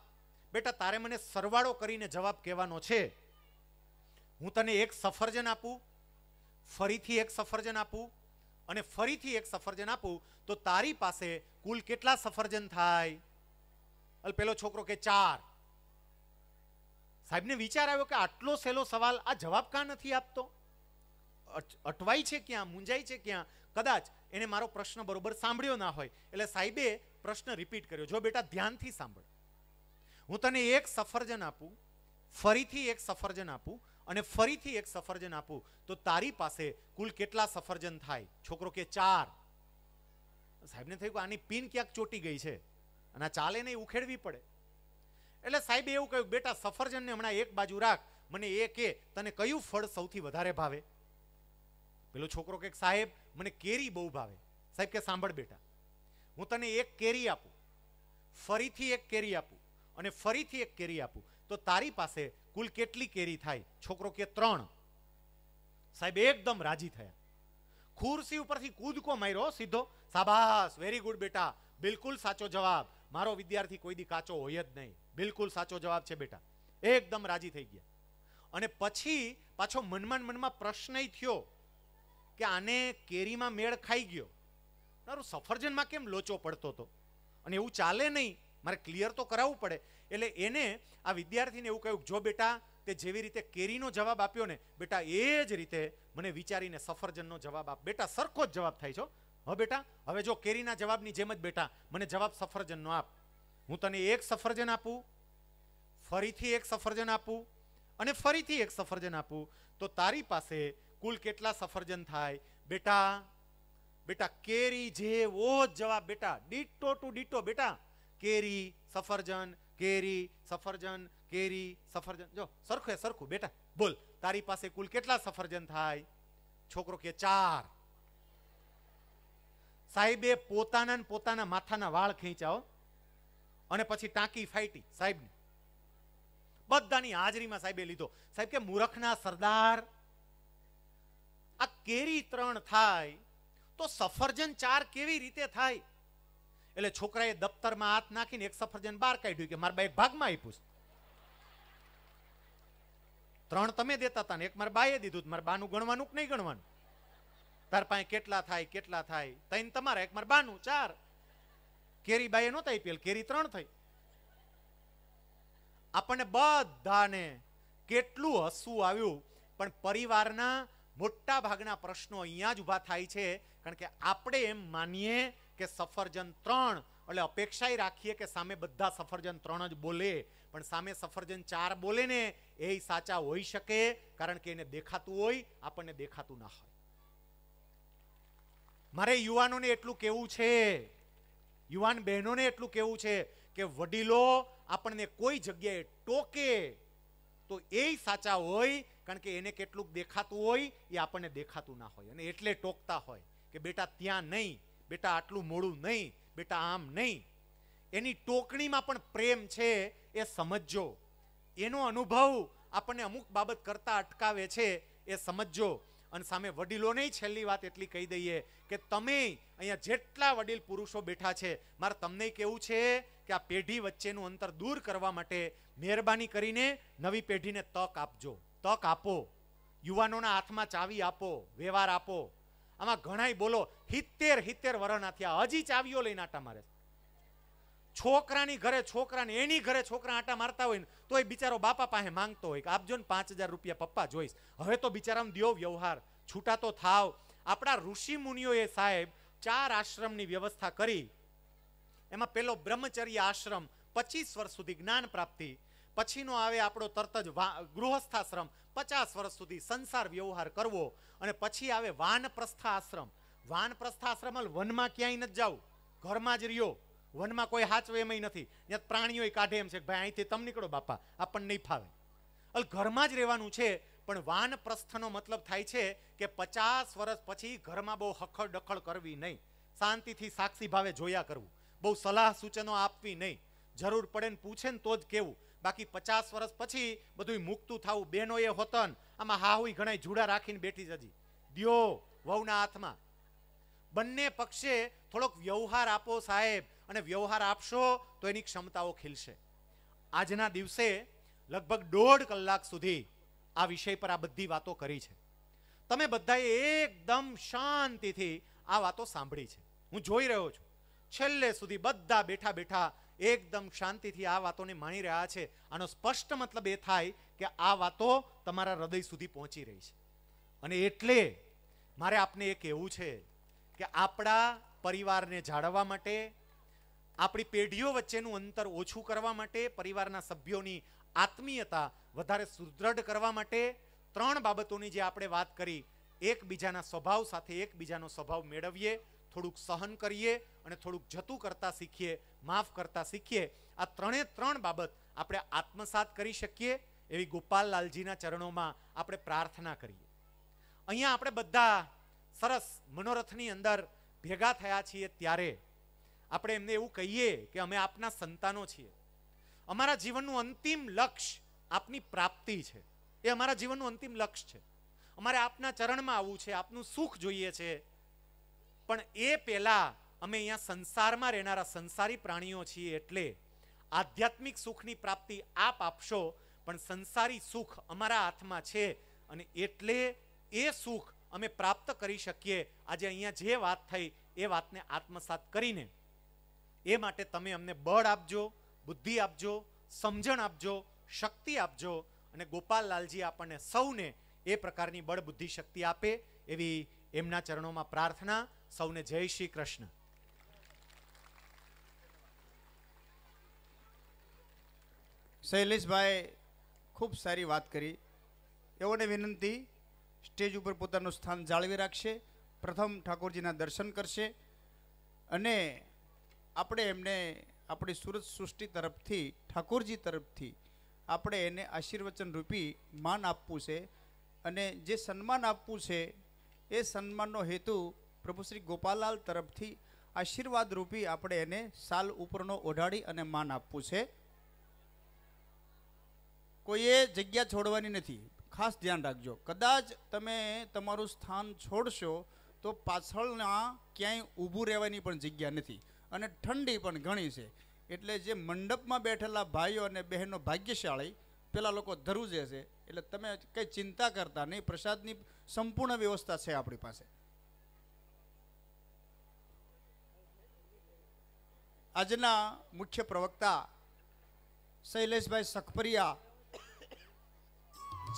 બેટા તારે મને સરવાળો કરીને જવાબ કહેવાનો છે હું તને એક સફરજન આપું ફરીથી એક સફરજન આપું અને ફરીથી એક સફરજન આપું તો તારી પાસે કુલ કેટલા સફરજન થાય અલ પેલો છોકરો કે ચાર સાહેબને વિચાર આવ્યો કે આટલો સહેલો સવાલ આ જવાબ કાં નથી આપતો અટવાય છે ક્યાં મૂંઝાય છે ક્યાં કદાચ એને મારો પ્રશ્ન બરોબર સાંભળ્યો ના હોય એટલે સાહેબે પ્રશ્ન રિપીટ કર્યો જો બેટા ધ્યાનથી સાંભળ હું તને એક સફરજન આપું ફરીથી એક સફરજન આપું અને ફરીથી એક સફરજન આપું તો તારી પાસે કુલ કેટલા સફરજન થાય છોકરો કે ચાર સાહેબને થયું કે આની પિન ક્યાંક ચોટી ગઈ છે અને આ ચાલે નહીં ઉખેડવી પડે એટલે સાહેબે એવું કહ્યું બેટા સફરજનને હમણાં એક બાજુ રાખ મને એ કે તને કયું ફળ સૌથી વધારે ભાવે પેલો છોકરો કે સાહેબ મને કેરી બહુ ભાવે સાહેબ કે સાંભળ બેટા હું તને એક કેરી આપું ફરીથી એક કેરી આપું અને ફરીથી એક કેરી આપું તો તારી પાસે કુલ કેટલી કેરી થાય છોકરો કે ત્રણ સાહેબ એકદમ રાજી થયા ખુરશી ઉપરથી કૂદકો માર્યો સીધો સાબાસ વેરી ગુડ બેટા બિલકુલ સાચો જવાબ મારો વિદ્યાર્થી કોઈ દી કાચો હોય જ નહીં બિલકુલ સાચો જવાબ છે બેટા એકદમ રાજી થઈ ગયા અને પછી પાછો મનમાં મનમાં પ્રશ્ન થયો કે આને કેરીમાં મેળ ખાઈ ગયો મારું સફરજનમાં કેમ લોચો પડતો હતો અને એવું ચાલે નહીં મારે ક્લિયર તો કરાવવું પડે એટલે એને આ વિદ્યાર્થીને એવું કહ્યું જો બેટા તે જેવી રીતે કેરીનો જવાબ આપ્યો ને બેટા એ જ રીતે મને વિચારીને સફરજનનો જવાબ આપ બેટા સરખો જ જવાબ થાય છો હવે બેટા હવે જો કેરીના જવાબની જેમ જ બેટા મને જવાબ સફરજનનો આપ હું તને એક સફરજન આપું ફરીથી એક સફરજન આપું અને ફરીથી એક સફરજન આપું તો તારી પાસે કુલ કેટલા સફરજન થાય બેટા બેટા કેરી જેવો જ જવાબ બેટા ડીટો ટુ ડીટો બેટા કેરી સફરજન કેરી સફરજન કેરી સફરજન જો સરખું સરખું બેટા બોલ તારી પાસે કુલ કેટલા સફરજન થાય છોકરો કે ચાર સાહેબે પોતાના પોતાના માથાના વાળ ખેંચાઓ અને પછી ટાંકી ફાઈટી સાહેબની બધાની હાજરીમાં સાહેબે લીધો સાહેબ કે મૂરખના સરદાર આ કેરી ત્રણ થાય તો સફરજન ચાર કેવી રીતે થાય એટલે છોકરાએ દફતરમાં હાથ નાખીને એક સફરજન બહાર કાઢ્યું કે મારા બાઈ ભાગમાં આપ્યું ત્રણ તમે દેતા હતા ને એક મારા બાએ દીધું મારા બાનું ગણવાનું કે નહીં ગણવાનું તાર પાસે કેટલા થાય કેટલા થાય તૈન તમારા એક મારા બાનું ચાર કેરી બાઈએ નહોતા આપી કેરી ત્રણ થઈ આપણને બધાને કેટલું હસવું આવ્યું પણ પરિવારના મોટા ભાગના પ્રશ્નો અહીંયા જ ઊભા થાય છે કારણ કે આપણે એમ માનીએ કે સફરજન ત્રણ એટલે અપેક્ષાએ રાખીએ કે સામે બધા સફરજન ત્રણ જ બોલે પણ સામે સફરજન ચાર બોલે ને એ સાચા હોઈ શકે કારણ કે એને દેખાતું હોય આપણને દેખાતું ના હોય મારે યુવાનોને એટલું કેવું છે યુવાન બહેનોને એટલું કેવું છે કે વડીલો આપણને કોઈ જગ્યાએ ટોકે તો એ સાચા હોય કારણ કે એને કેટલુંક દેખાતું હોય એ આપણને દેખાતું ના હોય અને એટલે ટોકતા હોય કે બેટા ત્યાં નહીં બેટા આટલું મોડું નહીં બેટા આમ નહીં એની ટોકણીમાં પણ પ્રેમ છે એ સમજજો એનો અનુભવ આપણને અમુક બાબત કરતા અટકાવે છે એ સમજજો અને સામે વડીલોને છેલ્લી વાત એટલી કહી દઈએ કે તમે અહીંયા જેટલા વડીલ પુરુષો બેઠા છે મારે તમને કેવું છે કે આ પેઢી વચ્ચેનું અંતર દૂર કરવા માટે મહેરબાની કરીને નવી પેઢીને તક આપજો તક આપો યુવાનોના હાથમાં ચાવી આપો વ્યવહાર આપો આમાં ઘણાય બોલો હિત્તેર હિત્તેર વરના થયા હજી ચાવીઓ લઈને આટા મારે છોકરાની ઘરે છોકરાને એની ઘરે છોકરા આટા મારતા હોય ને તો એ બિચારો બાપા પાસે માંગતો હોય કે આપજો ને પાંચ હજાર રૂપિયા પપ્પા જોઈશ હવે તો બિચારામાં દ્યો વ્યવહાર છૂટા તો થાવ આપણા ઋષિ મુનિઓએ સાહેબ ચાર આશ્રમની વ્યવસ્થા કરી એમાં પેલો બ્રહ્મચર્ય આશ્રમ પચીસ વર્ષ સુધી જ્ઞાન પ્રાપ્તિ પછીનો આવે આપણો તરત જ ગૃહસ્થાશ્રમ પચાસ વર્ષ સુધી સંસાર વ્યવહાર કરવો અને પછી આવે વાનપ્રસ્થાશ્રમ વાનપ્રસ્થાશ્રમ વનમાં ક્યાંય નથી જાવ ઘરમાં જ રહ્યો વનમાં કોઈ હાચવે એમય નથી ત્યાં પ્રાણીઓ કાઢે એમ છે ભાઈ અહીંથી તમ નીકળો બાપા આપણને નહીં ફાવે અલ ઘરમાં જ રહેવાનું છે પણ વાન પ્રસ્થનો મતલબ થાય છે કે પચાસ વર્ષ પછી ઘરમાં બહુ હખડ ડખડ કરવી નહીં શાંતિથી સાક્ષી ભાવે જોયા કરવું બહુ સલાહ સૂચનો આપવી નહીં જરૂર પડે ને પૂછે ને તો જ કેવું બાકી પચાસ વર્ષ પછી બધું મુક્તું થવું બહેનોએ હોતન આમાં હાહુઈ ઘણા જુડા રાખીને બેઠી જજી દિયો વહુના હાથમાં બંને પક્ષે થોડોક વ્યવહાર આપો સાહેબ અને વ્યવહાર આપશો તો એની ક્ષમતાઓ ખીલશે આજના દિવસે લગભગ દોઢ કલાક સુધી આ વિષય પર આ બધી વાતો કરી છે તમે બધાએ એકદમ શાંતિથી આ વાતો સાંભળી છે હું જોઈ રહ્યો છું છેલ્લે સુધી બધા બેઠા બેઠા એકદમ શાંતિથી આ વાતોને માણી રહ્યા છે આનો સ્પષ્ટ મતલબ એ થાય કે આ વાતો તમારા હૃદય સુધી પહોંચી રહી છે અને એટલે મારે આપને એ કહેવું છે કે આપણા પરિવારને જાળવવા માટે આપણી પેઢીઓ વચ્ચેનું અંતર ઓછું કરવા માટે પરિવારના સભ્યોની આત્મીયતા વધારે સુદૃઢ કરવા માટે ત્રણ બાબતોની જે આપણે વાત કરી એકબીજાના સ્વભાવ સાથે એકબીજાનો સ્વભાવ મેળવીએ થોડુંક સહન કરીએ અને થોડુંક જતું કરતાં શીખીએ માફ કરતા શીખીએ આ ત્રણે ત્રણ બાબત આપણે આત્મસાત કરી શકીએ એવી ગોપાલ લાલજીના ચરણોમાં આપણે પ્રાર્થના કરીએ અહીંયા આપણે બધા સરસ મનોરથની અંદર ભેગા થયા છીએ ત્યારે આપણે એમને એવું કહીએ કે અમે આપના સંતાનો છીએ અમારા જીવનનું અંતિમ લક્ષ્ય આપની પ્રાપ્તિ છે એ અમારા જીવનનું અંતિમ લક્ષ્ય છે અમારે આપના ચરણમાં આવવું છે આપનું સુખ જોઈએ છે પણ એ પહેલાં અમે અહીંયા સંસારમાં રહેનારા સંસારી પ્રાણીઓ છીએ એટલે આધ્યાત્મિક સુખની પ્રાપ્તિ આપ આપશો પણ સંસારી સુખ અમારા હાથમાં છે અને એટલે એ સુખ અમે પ્રાપ્ત કરી શકીએ આજે અહીંયા જે વાત થઈ એ વાતને આત્મસાત કરીને એ માટે તમે અમને બળ આપજો બુદ્ધિ આપજો સમજણ આપજો શક્તિ આપજો અને ગોપાલ લાલજી આપણને સૌને એ પ્રકારની બળ બુદ્ધિ શક્તિ આપે એવી એમના ચરણોમાં પ્રાર્થના સૌને જય શ્રી કૃષ્ણ શૈલેષભાઈ ખૂબ સારી વાત કરી એઓને વિનંતી સ્ટેજ ઉપર પોતાનું સ્થાન જાળવી રાખશે પ્રથમ ઠાકોરજીના દર્શન કરશે અને આપણે એમને આપણી સુરત સૃષ્ટિ તરફથી ઠાકોરજી તરફથી આપણે એને આશીર્વચન રૂપી માન આપવું છે અને જે સન્માન આપવું છે એ સન્માનનો હેતુ પ્રભુ શ્રી ગોપાલાલ તરફથી આશીર્વાદ રૂપી આપણે એને સાલ ઉપરનો ઓઢાડી અને માન આપવું છે કોઈએ જગ્યા છોડવાની નથી ખાસ ધ્યાન રાખજો કદાચ તમે તમારું સ્થાન છોડશો તો પાછળના ક્યાંય ઊભું રહેવાની પણ જગ્યા નથી અને ઠંડી પણ ઘણી છે એટલે જે મંડપમાં બેઠેલા ભાઈઓ અને બહેનો ભાગ્યશાળી પેલા લોકો ધરુજે છે એટલે તમે કંઈ ચિંતા કરતા નહીં પ્રસાદની સંપૂર્ણ વ્યવસ્થા છે આપણી પાસે આજના મુખ્ય પ્રવક્તા શૈલેષભાઈ સખપરિયા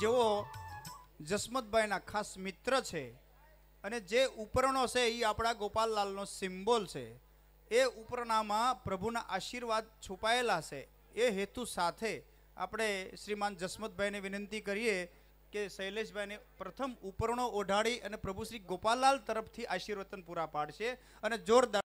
જેઓ જસમતભાઈના ખાસ મિત્ર છે અને જે ઉપરણો છે એ આપણા ગોપાલલાલનો સિમ્બોલ છે એ ઉપરણામાં પ્રભુના આશીર્વાદ છુપાયેલા છે એ હેતુ સાથે આપણે શ્રીમાન જસમતભાઈને વિનંતી કરીએ કે શૈલેષભાઈને પ્રથમ ઉપરણો ઓઢાડી અને પ્રભુ શ્રી ગોપાલલાલ તરફથી આશીર્વચન પૂરા પાડશે અને જોરદાર